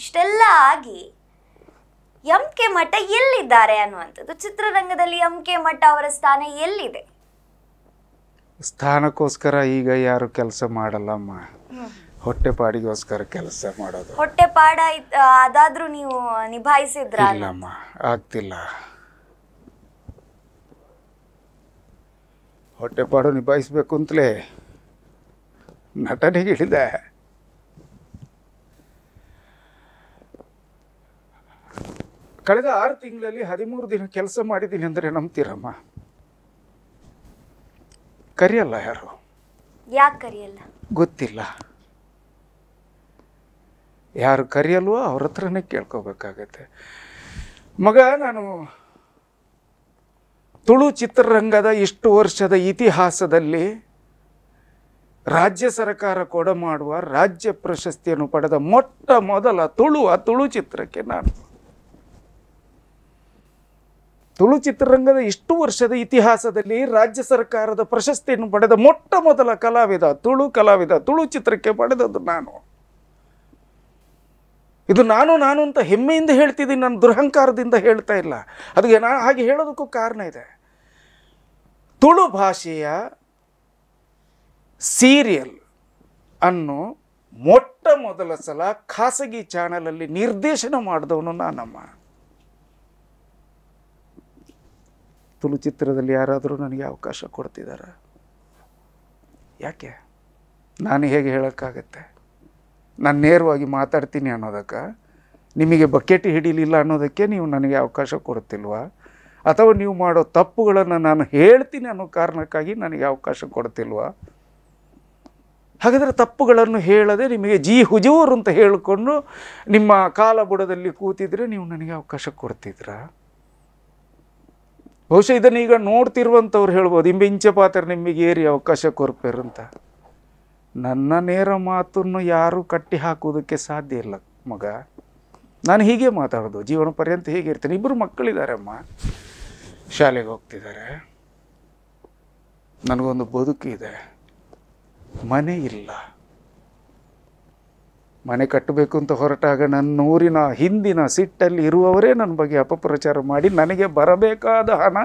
ಇಷ್ಟೆಲ್ಲ ಆಗಿ ಎಂ ಕೆ ಮಠ ಎಲ್ಲಿದ್ದಾರೆ ಅನ್ನುವಂಥದ್ದು ಚಿತ್ರರಂಗದಲ್ಲಿ ಎಂ ಕೆ ಮಠ ಅವರ ಸ್ಥಾನ ಎಲ್ಲಿದೆ ಸ್ಥಾನಕ್ಕೋಸ್ಕರ ಈಗ ಯಾರು ಕೆಲಸ ಮಾಡಲ್ಲಮ್ಮ ಹೊಟ್ಟೆಪಾಡಿಗೋಸ್ಕರ ಕೆಲಸ ಮಾಡೋದು ಹೊಟ್ಟೆಪಾಡ ಅದಾದ್ರೂ ನೀವು ನಿಭಾಯಿಸಿದ್ರ ಇಲ್ಲಮ್ಮ ಆಗ್ತಿಲ್ಲ ಹೊಟ್ಟೆಪಾಡು ನಿಭಾಯಿಸ್ಬೇಕು ಅಂತಲೇ ಇಳಿದೆ ಕಳೆದ ಆರು ತಿಂಗಳಲ್ಲಿ ಹದಿಮೂರು ದಿನ ಕೆಲಸ ಮಾಡಿದ್ದೀನಿ ಅಂದರೆ ನಂಬ್ತೀರಮ್ಮ ಕರಿಯಲ್ಲ ಯಾರು ಯಾಕೆ ಕರಿಯಲ್ಲ ಗೊತ್ತಿಲ್ಲ ಯಾರು ಕರೆಯಲ್ವೋ ಅವ್ರ ಹತ್ರನೇ ಕೇಳ್ಕೋಬೇಕಾಗತ್ತೆ ಮಗ ನಾನು ತುಳು ಚಿತ್ರರಂಗದ ಇಷ್ಟು ವರ್ಷದ ಇತಿಹಾಸದಲ್ಲಿ ರಾಜ್ಯ ಸರ್ಕಾರ ಕೊಡಮಾಡುವ ರಾಜ್ಯ ಪ್ರಶಸ್ತಿಯನ್ನು ಪಡೆದ ಮೊಟ್ಟ ಮೊದಲ ತುಳುವ ತುಳು ಚಿತ್ರಕ್ಕೆ ನಾನು ತುಳು ಚಿತ್ರರಂಗದ ಇಷ್ಟು ವರ್ಷದ ಇತಿಹಾಸದಲ್ಲಿ ರಾಜ್ಯ ಸರ್ಕಾರದ ಪ್ರಶಸ್ತಿಯನ್ನು ಪಡೆದ ಮೊಟ್ಟ ಮೊದಲ ಕಲಾವಿದ ತುಳು ಕಲಾವಿದ ತುಳು ಚಿತ್ರಕ್ಕೆ ಪಡೆದದ್ದು ನಾನು ಇದು ನಾನು ನಾನು ಅಂತ ಹೆಮ್ಮೆಯಿಂದ ಹೇಳ್ತಿದ್ದೀನಿ ನಾನು ದುರಹಂಕಾರದಿಂದ ಹೇಳ್ತಾ ಇಲ್ಲ ಅದಕ್ಕೆ ನಾನು ಹಾಗೆ ಹೇಳೋದಕ್ಕೂ ಕಾರಣ ಇದೆ ತುಳು ಭಾಷೆಯ ಸೀರಿಯಲ್ ಅನ್ನು ಮೊಟ್ಟ ಮೊದಲ ಸಲ ಖಾಸಗಿ ಚಾನಲಲ್ಲಿ ನಿರ್ದೇಶನ ಮಾಡಿದವನು ನಾನಮ್ಮ ತುಳು ಚಿತ್ರದಲ್ಲಿ ಯಾರಾದರೂ ನನಗೆ ಅವಕಾಶ ಕೊಡ್ತಿದ್ದಾರೆ ಯಾಕೆ ನಾನು ಹೇಗೆ ಹೇಳೋಕ್ಕಾಗತ್ತೆ ನಾನು ನೇರವಾಗಿ ಮಾತಾಡ್ತೀನಿ ಅನ್ನೋದಕ್ಕೆ ನಿಮಗೆ ಬಕೆಟ್ ಹಿಡಿಲಿಲ್ಲ ಅನ್ನೋದಕ್ಕೆ ನೀವು ನನಗೆ ಅವಕಾಶ ಕೊಡ್ತಿಲ್ವಾ ಅಥವಾ ನೀವು ಮಾಡೋ ತಪ್ಪುಗಳನ್ನು ನಾನು ಹೇಳ್ತೀನಿ ಅನ್ನೋ ಕಾರಣಕ್ಕಾಗಿ ನನಗೆ ಅವಕಾಶ ಕೊಡ್ತಿಲ್ವಾ ಹಾಗಾದರೆ ತಪ್ಪುಗಳನ್ನು ಹೇಳದೆ ನಿಮಗೆ ಜಿ ಹುಜೂರು ಅಂತ ಹೇಳಿಕೊಂಡು ನಿಮ್ಮ ಕಾಲ ಬುಡದಲ್ಲಿ ಕೂತಿದ್ರೆ ನೀವು ನನಗೆ ಅವಕಾಶ ಕೊಡ್ತಿದ್ರಾ ಬಹುಶಃ ಇದನ್ನು ಈಗ ನೋಡ್ತಿರುವಂಥವ್ರು ಹೇಳ್ಬೋದು ಇಂಚ ಪಾತ್ರ ನಿಮಗೆ ಏರಿ ಅವಕಾಶ ಅಂತ ನನ್ನ ನೇರ ಮಾತನ್ನು ಯಾರೂ ಕಟ್ಟಿ ಹಾಕೋದಕ್ಕೆ ಸಾಧ್ಯ ಇಲ್ಲ ಮಗ ನಾನು ಹೀಗೆ ಮಾತಾಡೋದು ಜೀವನ ಪರ್ಯಂತ ಹೇಗೆ ಇರ್ತೇನೆ ಇಬ್ಬರು ಮಕ್ಕಳಿದ್ದಾರೆ ಅಮ್ಮ ಶಾಲೆಗೆ ಹೋಗ್ತಿದ್ದಾರೆ ನನಗೊಂದು ಬದುಕಿದೆ ಮನೆ ಇಲ್ಲ ಮನೆ ಕಟ್ಟಬೇಕು ಅಂತ ಹೊರಟಾಗ ನನ್ನ ಊರಿನ ಹಿಂದಿನ ಸಿಟ್ಟಲ್ಲಿ ಇರುವವರೇ ನನ್ನ ಬಗ್ಗೆ ಅಪಪ್ರಚಾರ ಮಾಡಿ ನನಗೆ ಬರಬೇಕಾದ ಹಣ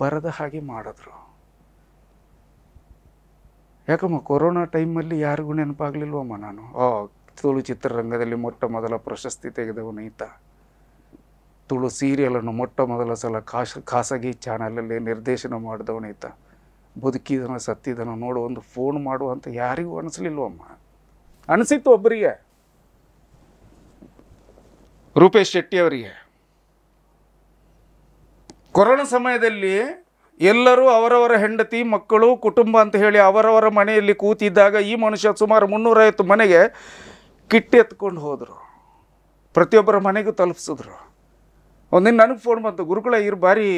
ಬರದ ಹಾಗೆ ಮಾಡಿದ್ರು ಯಾಕಮ್ಮ ಕೊರೋನಾ ಟೈಮಲ್ಲಿ ಯಾರಿಗೂ ನೆನಪಾಗಲಿಲ್ವಮ್ಮ ನಾನು ಆ ತುಳು ಚಿತ್ರರಂಗದಲ್ಲಿ ಮೊಟ್ಟ ಮೊದಲ ಪ್ರಶಸ್ತಿ ತೆಗೆದವನು ಈತ ತುಳು ಸೀರಿಯಲನ್ನು ಮೊಟ್ಟ ಮೊದಲ ಸಲ ಕಾಶ್ ಖಾಸಗಿ ಚಾನಲಲ್ಲಿ ನಿರ್ದೇಶನ ಮಾಡಿದವನು ಈತ ಬದುಕಿದನ ಸತ್ತಿದನ ನೋಡು ಒಂದು ಫೋನ್ ಮಾಡುವಂತ ಯಾರಿಗೂ ಅನಿಸ್ಲಿಲ್ವಮ್ಮ ಅನಿಸಿತ್ತು ಒಬ್ಬರಿಗೆ ರೂಪೇಶ್ ಶೆಟ್ಟಿ ಅವರಿಗೆ ಕೊರೋನಾ ಸಮಯದಲ್ಲಿ ಎಲ್ಲರೂ ಅವರವರ ಹೆಂಡತಿ ಮಕ್ಕಳು ಕುಟುಂಬ ಅಂತ ಹೇಳಿ ಅವರವರ ಮನೆಯಲ್ಲಿ ಕೂತಿದ್ದಾಗ ಈ ಮನುಷ್ಯ ಸುಮಾರು ಮುನ್ನೂರೈವತ್ತು ಮನೆಗೆ ಕಿಟ್ಟಿ ಎತ್ಕೊಂಡು ಹೋದರು ಪ್ರತಿಯೊಬ್ಬರ ಮನೆಗೂ ತಲುಪಿಸಿದ್ರು ಒಂದಿನ ನನಗೆ ಫೋನ್ ಬಂತು ಗುರುಗಳ ಇರು ಭಾರಿ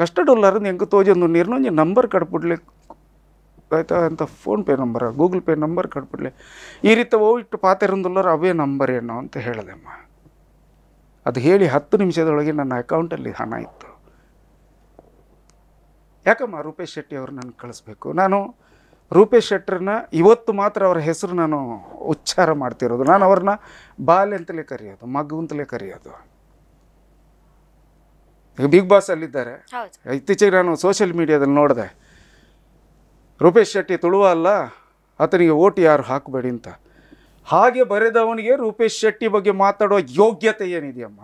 ಕಷ್ಟ ಉಲ್ಲಾರದು ಹೆಂಗೆ ತೋಜೊಂದು ನೀರು ನಂಬರ್ ಕಟ್ಬಿಡ್ಲಿಕ್ಕೆ ಆಯಿತಾ ಅಂತ pay number Google pay number ಕಟ್ಬಿಡ್ಲಿ ಈ ರೀತಿ ಹೋಗಿಟ್ಟು ಪಾತೆರೊಂದುಲ್ಲರ ಅವೇ ನಂಬರ್ ಏನೋ ಅಂತ ಹೇಳಿದೆಮ್ಮ ಅದು ಹೇಳಿ ಹತ್ತು ನಿಮಿಷದೊಳಗೆ ನನ್ನ ಅಕೌಂಟಲ್ಲಿ ಹಣ ಇತ್ತು ಯಾಕಮ್ಮ ರೂಪೇಶ್ ಶೆಟ್ಟಿ ಅವರು ನನಗೆ ಕಳಿಸ್ಬೇಕು ನಾನು ರೂಪೇಶ್ ಶೆಟ್ಟರನ್ನ ಇವತ್ತು ಮಾತ್ರ ಅವರ ಹೆಸರು ನಾನು ಉಚ್ಚಾರ ಮಾಡ್ತಿರೋದು ನಾನು ಅವ್ರನ್ನ ಬಾಲ್ ಅಂತಲೇ ಕರೆಯೋದು ಮಗು ಅಂತಲೇ ಕರೆಯೋದು ಈಗ ಬಿಗ್ ಬಾಸ್ ಅಲ್ಲಿದ್ದಾರೆ ಇತ್ತೀಚೆಗೆ ನಾನು ಸೋಷಿಯಲ್ ಮೀಡಿಯಾದಲ್ಲಿ ನೋಡಿದೆ ರೂಪೇಶ್ ಶೆಟ್ಟಿ ತುಳುವ ಅಲ್ಲ ಆತನಿಗೆ ಓಟ್ ಯಾರು ಹಾಕಬೇಡಿ ಅಂತ ಹಾಗೆ ಬರೆದವನಿಗೆ ರೂಪೇಶ್ ಶೆಟ್ಟಿ ಬಗ್ಗೆ ಮಾತಾಡೋ ಯೋಗ್ಯತೆ ಏನಿದೆಯಮ್ಮ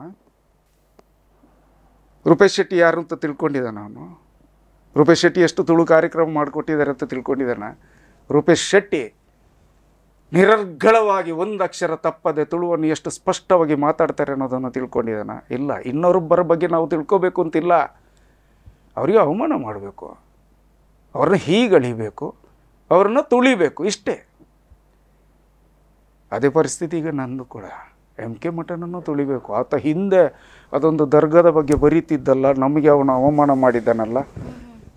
ರೂಪೇಶ್ ಶೆಟ್ಟಿ ಯಾರು ಅಂತ ತಿಳ್ಕೊಂಡಿದ್ದಾನ ಅವನು ರೂಪೇಶ್ ಶೆಟ್ಟಿ ಎಷ್ಟು ತುಳು ಕಾರ್ಯಕ್ರಮ ಮಾಡಿಕೊಟ್ಟಿದ್ದಾರೆ ಅಂತ ತಿಳ್ಕೊಂಡಿದ್ದಾನೆ ರೂಪೇಶ್ ಶೆಟ್ಟಿ ನಿರರ್ಗಳವಾಗಿ ಒಂದು ಅಕ್ಷರ ತಪ್ಪದೆ ತುಳುವನ್ನು ಎಷ್ಟು ಸ್ಪಷ್ಟವಾಗಿ ಮಾತಾಡ್ತಾರೆ ಅನ್ನೋದನ್ನು ತಿಳ್ಕೊಂಡಿದ್ದಾನೆ ಇಲ್ಲ ಇನ್ನೊಬ್ಬರ ಬಗ್ಗೆ ನಾವು ತಿಳ್ಕೊಬೇಕು ಅಂತಿಲ್ಲ ಅವರಿಗೆ ಅವಮಾನ ಮಾಡಬೇಕು ಅವ್ರನ್ನ ಅಳಿಬೇಕು ಅವ್ರನ್ನ ತುಳಿಬೇಕು ಇಷ್ಟೇ ಅದೇ ಪರಿಸ್ಥಿತಿ ಈಗ ನಂದು ಕೂಡ ಎಮ್ ಕೆ ಮಠನನ್ನು ತುಳಿಬೇಕು ಆತ ಹಿಂದೆ ಅದೊಂದು ದರ್ಗದ ಬಗ್ಗೆ ಬರೀತಿದ್ದಲ್ಲ ನಮಗೆ ಅವನು ಅವಮಾನ ಮಾಡಿದ್ದಾನಲ್ಲ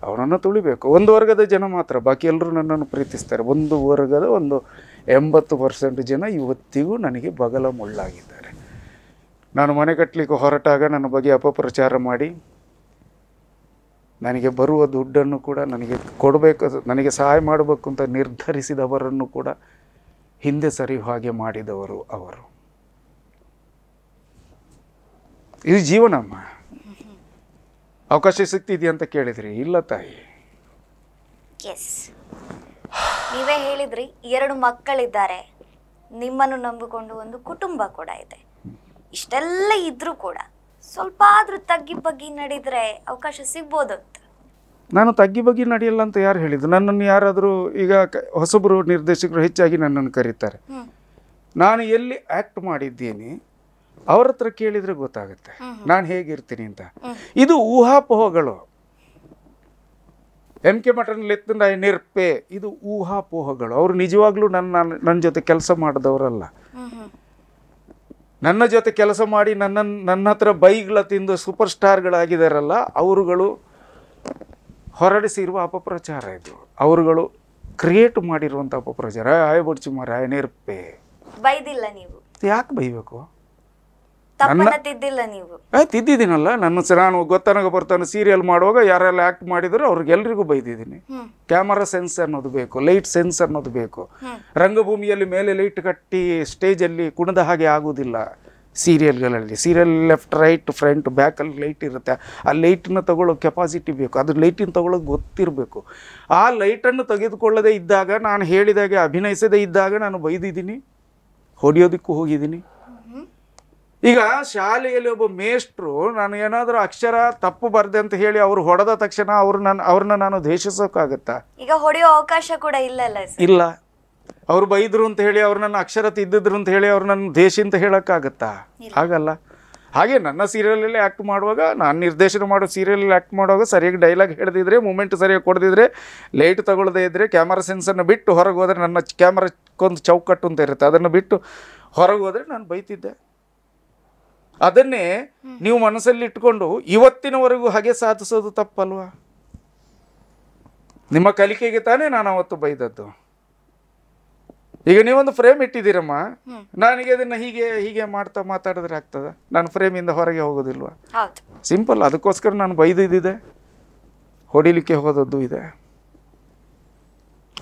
ಅವನನ್ನು ತುಳಿಬೇಕು ಒಂದು ವರ್ಗದ ಜನ ಮಾತ್ರ ಬಾಕಿ ಎಲ್ಲರೂ ನನ್ನನ್ನು ಪ್ರೀತಿಸ್ತಾರೆ ಒಂದು ವರ್ಗದ ಒಂದು ಎಂಬತ್ತು ಪರ್ಸೆಂಟ್ ಜನ ಇವತ್ತಿಗೂ ನನಗೆ ಬಗಲ ಮುಳ್ಳಾಗಿದ್ದಾರೆ ನಾನು ಮನೆ ಕಟ್ಟಲಿಕ್ಕೆ ಹೊರಟಾಗ ನನ್ನ ಬಗ್ಗೆ ಅಪಪ್ರಚಾರ ಮಾಡಿ ನನಗೆ ಬರುವ ದುಡ್ಡನ್ನು ಕೂಡ ನನಗೆ ಕೊಡಬೇಕು ನನಗೆ ಸಹಾಯ ಮಾಡಬೇಕು ಅಂತ ನಿರ್ಧರಿಸಿದವರನ್ನು ಕೂಡ ಹಿಂದೆ ಸರಿಯುವ ಹಾಗೆ ಮಾಡಿದವರು ಅವರು ಇದು ಜೀವನಮ್ಮ ಅವಕಾಶ ಸಿಗ್ತಿದೆಯಾ ಅಂತ ಕೇಳಿದ್ರಿ ಇಲ್ಲ ತಾಯಿ ಎಸ್ ನೀವೇ ಹೇಳಿದ್ರಿ ಎರಡು ಮಕ್ಕಳಿದ್ದಾರೆ ನಿಮ್ಮನ್ನು ನಂಬಿಕೊಂಡು ಒಂದು ಕುಟುಂಬ ಕೂಡ ಇದೆ ಇಷ್ಟೆಲ್ಲ ಇದ್ರೂ ಕೂಡ ಸ್ವಲ್ಪ ಆದರೂ ತಗ್ಗಿ ಬಗ್ಗಿ ನಡೆದ್ರೆ ಅವಕಾಶ ಸಿಗ್ಬೋದು ನಾನು ತಗ್ಗಿ ಬಗ್ಗಿ ನಡೆಯಲ್ಲ ಅಂತ ಯಾರು ಹೇಳಿದ್ರು ನನ್ನನ್ನು ಯಾರಾದರೂ ಈಗ ಹೊಸಬರು ನಿರ್ದೇಶಕರು ಹೆಚ್ಚಾಗಿ ನನ್ನನ್ನು ಕರೀತಾರೆ ನಾನು ಎಲ್ಲಿ ಆ್ಯಕ್ಟ್ ಮಾಡಿದ್ದೀನಿ ಅವರ ಹತ್ರ ಕೇಳಿದರೆ ಗೊತ್ತಾಗುತ್ತೆ ನಾನು ಹೇಗಿರ್ತೀನಿ ಅಂತ ಇದು ಊಹಾಪೋಹಗಳು ಎಂ ಕೆ ಮಟನ್ ಎತ್ತಿಂದ ನಿರ್ಪೆ ಇದು ಊಹಾಪೋಹಗಳು ಅವರು ನಿಜವಾಗ್ಲೂ ನನ್ನ ನನ್ನ ಜೊತೆ ಕೆಲಸ ಮಾಡಿದವರಲ್ಲ ನನ್ನ ಜೊತೆ ಕೆಲಸ ಮಾಡಿ ನನ್ನ ನನ್ನ ಹತ್ರ ಬೈಗಳ ತಿಂದು ಸೂಪರ್ ಸ್ಟಾರ್ಗಳಾಗಿದ್ದಾರಲ್ಲ ಅವರುಗಳು ಹೊರಡಿಸಿರುವ ಅಪಪ್ರಚಾರ ಇದು ಅವರುಗಳು ಕ್ರಿಯೇಟ್ ಮಾಡಿರುವಂಥ ಅಪಪ್ರಚಾರ ಆಯ್ ಬುಡ್ಚಿ ಬೈದಿಲ್ಲ ನೀವು ಯಾಕೆ ಬೈಬೇಕು ನೀವು ತಿದ್ದಿದ್ದೀನಲ್ಲ ನನ್ನ ನಾನು ಗೊತ್ತನಗ ಬರ್ತಾನೆ ಸೀರಿಯಲ್ ಮಾಡುವಾಗ ಯಾರೆಲ್ಲ ಆಕ್ಟ್ ಮಾಡಿದ್ರು ಅವ್ರಿಗೆಲ್ಲರಿಗೂ ಬೈದಿದ್ದೀನಿ ಕ್ಯಾಮರಾ ಸೆನ್ಸ್ ಅನ್ನೋದು ಬೇಕು ಲೈಟ್ ಸೆನ್ಸ್ ಅನ್ನೋದು ಬೇಕು ರಂಗಭೂಮಿಯಲ್ಲಿ ಮೇಲೆ ಲೈಟ್ ಕಟ್ಟಿ ಸ್ಟೇಜಲ್ಲಿ ಕುಣದ ಹಾಗೆ ಆಗುವುದಿಲ್ಲ ಸೀರಿಯಲ್ಗಳಲ್ಲಿ ಸೀರಿಯಲ್ ಲೆಫ್ಟ್ ರೈಟ್ ಫ್ರಂಟ್ ಬ್ಯಾಕಲ್ಲಿ ಲೈಟ್ ಇರುತ್ತೆ ಆ ಲೈಟನ್ನು ತಗೊಳ್ಳೋ ಕೆಪಾಸಿಟಿ ಬೇಕು ಅದ್ರ ಲೈಟಿನ ತಗೊಳ್ಳೋಕೆ ಗೊತ್ತಿರಬೇಕು ಆ ಲೈಟನ್ನು ತೆಗೆದುಕೊಳ್ಳದೆ ಇದ್ದಾಗ ನಾನು ಹೇಳಿದಾಗೆ ಅಭಿನಯಿಸದೇ ಇದ್ದಾಗ ನಾನು ಬೈದಿದ್ದೀನಿ ಹೊಡೆಯೋದಕ್ಕೂ ಹೋಗಿದ್ದೀನಿ ಈಗ ಶಾಲೆಯಲ್ಲಿ ಒಬ್ಬ ಮೇಷ್ಟ್ರು ನಾನು ಏನಾದರೂ ಅಕ್ಷರ ತಪ್ಪು ಬರ್ದೆ ಅಂತ ಹೇಳಿ ಅವ್ರು ಹೊಡೆದ ತಕ್ಷಣ ಅವ್ರು ನನ್ನ ಅವ್ರನ್ನ ನಾನು ದ್ವೇಷಿಸೋಕ್ಕಾಗತ್ತಾ ಈಗ ಹೊಡೆಯೋ ಅವಕಾಶ ಕೂಡ ಇಲ್ಲಲ್ಲ ಇಲ್ಲ ಅವ್ರು ಬೈದ್ರು ಅಂತ ಹೇಳಿ ಅವ್ರು ನನ್ನ ಅಕ್ಷರ ತಿದ್ದಿದ್ರು ಅಂತ ಹೇಳಿ ಅವ್ರು ನನ್ನ ದೇಶಿ ಅಂತ ಹೇಳೋಕ್ಕಾಗತ್ತಾ ಆಗಲ್ಲ ಹಾಗೆ ನನ್ನ ಅಲ್ಲಿ ಆ್ಯಕ್ಟ್ ಮಾಡುವಾಗ ನಾನು ನಿರ್ದೇಶನ ಮಾಡೋ ಸೀರಿಯಲಲ್ಲಿ ಆ್ಯಕ್ಟ್ ಮಾಡುವಾಗ ಸರಿಯಾಗಿ ಡೈಲಾಗ್ ಹೇಳಿದ್ರೆ ಮೂಮೆಂಟ್ ಸರಿಯಾಗಿ ಕೊಡದಿದ್ರೆ ಲೈಟ್ ತಗೊಳ್ಳದೇ ಇದ್ದರೆ ಕ್ಯಾಮರಾ ಅನ್ನು ಬಿಟ್ಟು ಹೊರಗೆ ಹೋದರೆ ನನ್ನ ಕ್ಯಾಮರಕ್ಕೊಂದು ಚೌಕಟ್ಟು ಅಂತ ಇರುತ್ತೆ ಅದನ್ನು ಬಿಟ್ಟು ಹೊರಗೆ ಹೋದರೆ ನಾನು ಬೈತಿದ್ದೆ ಅದನ್ನೇ ನೀವು ಮನಸ್ಸಲ್ಲಿ ಇಟ್ಕೊಂಡು ಇವತ್ತಿನವರೆಗೂ ಹಾಗೆ ಸಾಧಿಸೋದು ತಪ್ಪಲ್ವಾ ನಿಮ್ಮ ಕಲಿಕೆಗೆ ತಾನೇ ನಾನು ಅವತ್ತು ಬೈದದ್ದು ಈಗ ನೀವೊಂದು ಫ್ರೇಮ್ ಇಟ್ಟಿದ್ದೀರಮ್ಮ ನನಗೆ ಅದನ್ನ ಹೀಗೆ ಹೀಗೆ ಮಾಡ್ತಾ ಮಾತಾಡಿದ್ರೆ ಆಗ್ತದ ನಾನು ಫ್ರೇಮಿಂದ ಹೊರಗೆ ಹೋಗೋದಿಲ್ವಾ ಸಿಂಪಲ್ ಅದಕ್ಕೋಸ್ಕರ ನಾನು ಬೈದಿದ್ದಿದೆ ಹೊಡಿಲಿಕ್ಕೆ ಹೋದದ್ದು ಇದೆ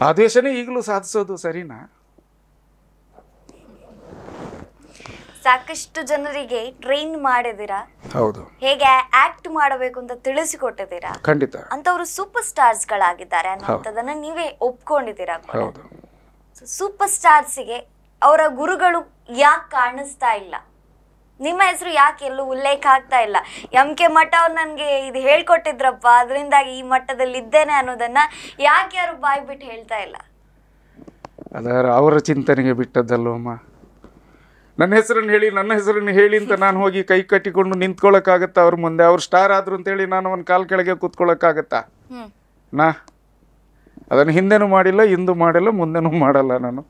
ಆದೇಶನೇ ಈಗಲೂ ಸಾಧಿಸೋದು ಸರಿನಾ ಸಾಕಷ್ಟು ಜನರಿಗೆ ಟ್ರೈನ್ ಮಾಡಿದೀರಾ ಹೌದು ಹೇಗೆ ಆಕ್ಟ್ ಮಾಡಬೇಕು ಅಂತ ತಿಳಿಸಿಕೊಟ್ಟಿದ್ದೀರಾ ಖಂಡಿತ ಅಂತವರು ಸೂಪರ್ ಸ್ಟಾರ್ಸ್ ಗಳಾಗಿದ್ದಾರೆ ಅನ್ನೋದನ್ನ ನೀವೇ ಒಪ್ಕೊಂಡಿದ್ದೀರಾ ಹೌದು ಸೂಪರ್ ಗೆ ಅವರ ಗುರುಗಳು ಯಾಕೆ ಕಾಣಿಸ್ತಾ ಇಲ್ಲ ನಿಮ್ಮ ಹೆಸರು ಯಾಕೆ ಎಲ್ಲೂ ಉಲ್ಲೇಖ ಆಗ್ತಾ ಇಲ್ಲ ಎಂ ಕೆ ಮಠ ಅವ್ರು ನನಗೆ ಇದು ಹೇಳ್ಕೊಟ್ಟಿದ್ರಪ್ಪ ಅದರಿಂದಾಗಿ ಈ ಮಟ್ಟದಲ್ಲಿ ಇದ್ದೇನೆ ಅನ್ನೋದನ್ನ ಯಾಕೆ ಯಾರು ಬಾಯಿ ಬಿಟ್ಟು ಹೇಳ್ತಾ ಇಲ್ಲ ಅದರ ಅವರ ಚಿಂತನೆಗೆ ಬಿಟ್ಟದ್ದಲ್ವಮ್ಮ ನನ್ನ ಹೆಸರನ್ನು ಹೇಳಿ ನನ್ನ ಹೆಸರನ್ನು ಹೇಳಿ ಅಂತ ನಾನು ಹೋಗಿ ಕೈ ಕಟ್ಟಿಕೊಂಡು ನಿಂತ್ಕೊಳ್ಳೋಕ್ಕಾಗತ್ತಾ ಅವ್ರ ಮುಂದೆ ಅವ್ರು ಸ್ಟಾರ್ ಆದ್ರು ಹೇಳಿ ನಾನು ಅವ್ನ ಕಾಲು ಕೆಳಗೆ ಕೂತ್ಕೊಳ್ಳೋಕ್ಕಾಗತ್ತಾ ನಾ ಅದನ್ನು ಹಿಂದೆನೂ ಮಾಡಿಲ್ಲ ಇಂದು ಮಾಡಿಲ್ಲ ಮುಂದೆನೂ ಮಾಡಲ್ಲ ನಾನು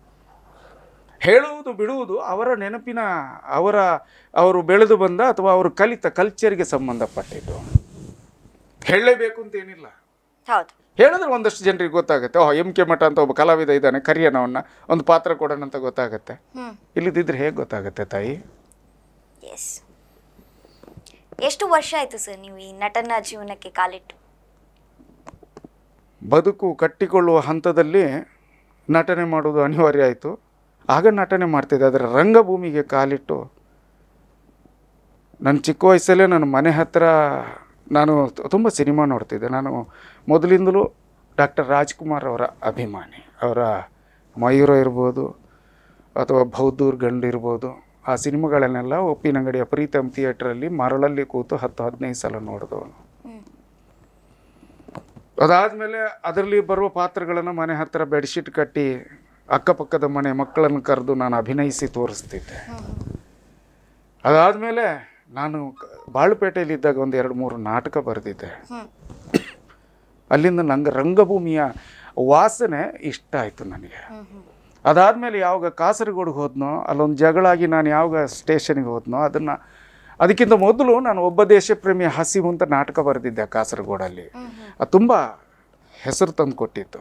ಹೇಳುವುದು ಬಿಡುವುದು ಅವರ ನೆನಪಿನ ಅವರ ಅವರು ಬೆಳೆದು ಬಂದ ಅಥವಾ ಅವರು ಕಲಿತ ಕಲ್ಚರ್ಗೆ ಸಂಬಂಧಪಟ್ಟಿದ್ದು ಹೇಳಲೇಬೇಕು ಅಂತೇನಿಲ್ಲ ಹೌದು ಹೇಳಿದ್ರೆ ಒಂದಷ್ಟು ಜನರಿಗೆ ಗೊತ್ತಾಗುತ್ತೆ ಓಹ್ ಎಂ ಕೆ ಮಠ ಅಂತ ಒಬ್ಬ ಕಲಾವಿದ ಇದ್ದಾನೆ ಕರಿಯನವನ್ನ ಒಂದು ಪಾತ್ರ ಕೊಡೋಣ ಅಂತ ಗೊತ್ತಾಗುತ್ತೆ ಇಲ್ಲದಿದ್ರೆ ಹೇಗೆ ಗೊತ್ತಾಗುತ್ತೆ ತಾಯಿ ಎಸ್ ಎಷ್ಟು ವರ್ಷ ಆಯಿತು ಸರ್ ನೀವು ಈ ನಟನ ಜೀವನಕ್ಕೆ ಕಾಲಿಟ್ಟು ಬದುಕು ಕಟ್ಟಿಕೊಳ್ಳುವ ಹಂತದಲ್ಲಿ ನಟನೆ ಮಾಡೋದು ಅನಿವಾರ್ಯ ಆಯಿತು ಆಗ ನಟನೆ ಮಾಡ್ತಿದ್ದೆ ಆದರೆ ರಂಗಭೂಮಿಗೆ ಕಾಲಿಟ್ಟು ನನ್ನ ಚಿಕ್ಕ ವಯಸ್ಸಲ್ಲೇ ನನ್ನ ಮನೆ ಹತ್ತಿರ ನಾನು ತುಂಬ ಸಿನಿಮಾ ನೋಡ್ತಿದ್ದೆ ನಾನು ಮೊದಲಿಂದಲೂ ಡಾಕ್ಟರ್ ರಾಜ್ಕುಮಾರ್ ಅವರ ಅಭಿಮಾನಿ ಅವರ ಮಯೂರ ಇರ್ಬೋದು ಅಥವಾ ಬೌದ್ಧೂರ್ ಗಂಡು ಇರ್ಬೋದು ಆ ಸಿನಿಮಾಗಳನ್ನೆಲ್ಲ ಒಪ್ಪಿನಂಗಡಿಯ ಪ್ರೀತಮ್ ಥಿಯೇಟ್ರಲ್ಲಿ ಮರಳಲ್ಲಿ ಕೂತು ಹತ್ತು ಹದಿನೈದು ಸಲ ನೋಡಿದವನು ಅದಾದಮೇಲೆ ಅದರಲ್ಲಿ ಬರುವ ಪಾತ್ರಗಳನ್ನು ಮನೆ ಹತ್ತಿರ ಬೆಡ್ಶೀಟ್ ಕಟ್ಟಿ ಅಕ್ಕಪಕ್ಕದ ಮನೆ ಮಕ್ಕಳನ್ನು ಕರೆದು ನಾನು ಅಭಿನಯಿಸಿ ತೋರಿಸ್ತಿದ್ದೆ ಅದಾದಮೇಲೆ ನಾನು ಬಾಳುಪೇಟೆಯಲ್ಲಿದ್ದಾಗ ಒಂದು ಎರಡು ಮೂರು ನಾಟಕ ಬರೆದಿದ್ದೆ ಅಲ್ಲಿಂದ ನಂಗೆ ರಂಗಭೂಮಿಯ ವಾಸನೆ ಇಷ್ಟ ಆಯಿತು ನನಗೆ ಅದಾದಮೇಲೆ ಯಾವಾಗ ಕಾಸರಗೋಡಿಗೆ ಹೋದ್ನೋ ಅಲ್ಲೊಂದು ಜಗಳಾಗಿ ನಾನು ಯಾವಾಗ ಸ್ಟೇಷನಿಗೆ ಹೋದ್ನೋ ಅದನ್ನು ಅದಕ್ಕಿಂತ ಮೊದಲು ನಾನು ಒಬ್ಬ ದೇಶಪ್ರೇಮಿ ಹಸಿವು ಅಂತ ನಾಟಕ ಬರೆದಿದ್ದೆ ಕಾಸರಗೋಡಲ್ಲಿ ಅದು ತುಂಬ ಹೆಸರು ತಂದು ಕೊಟ್ಟಿತ್ತು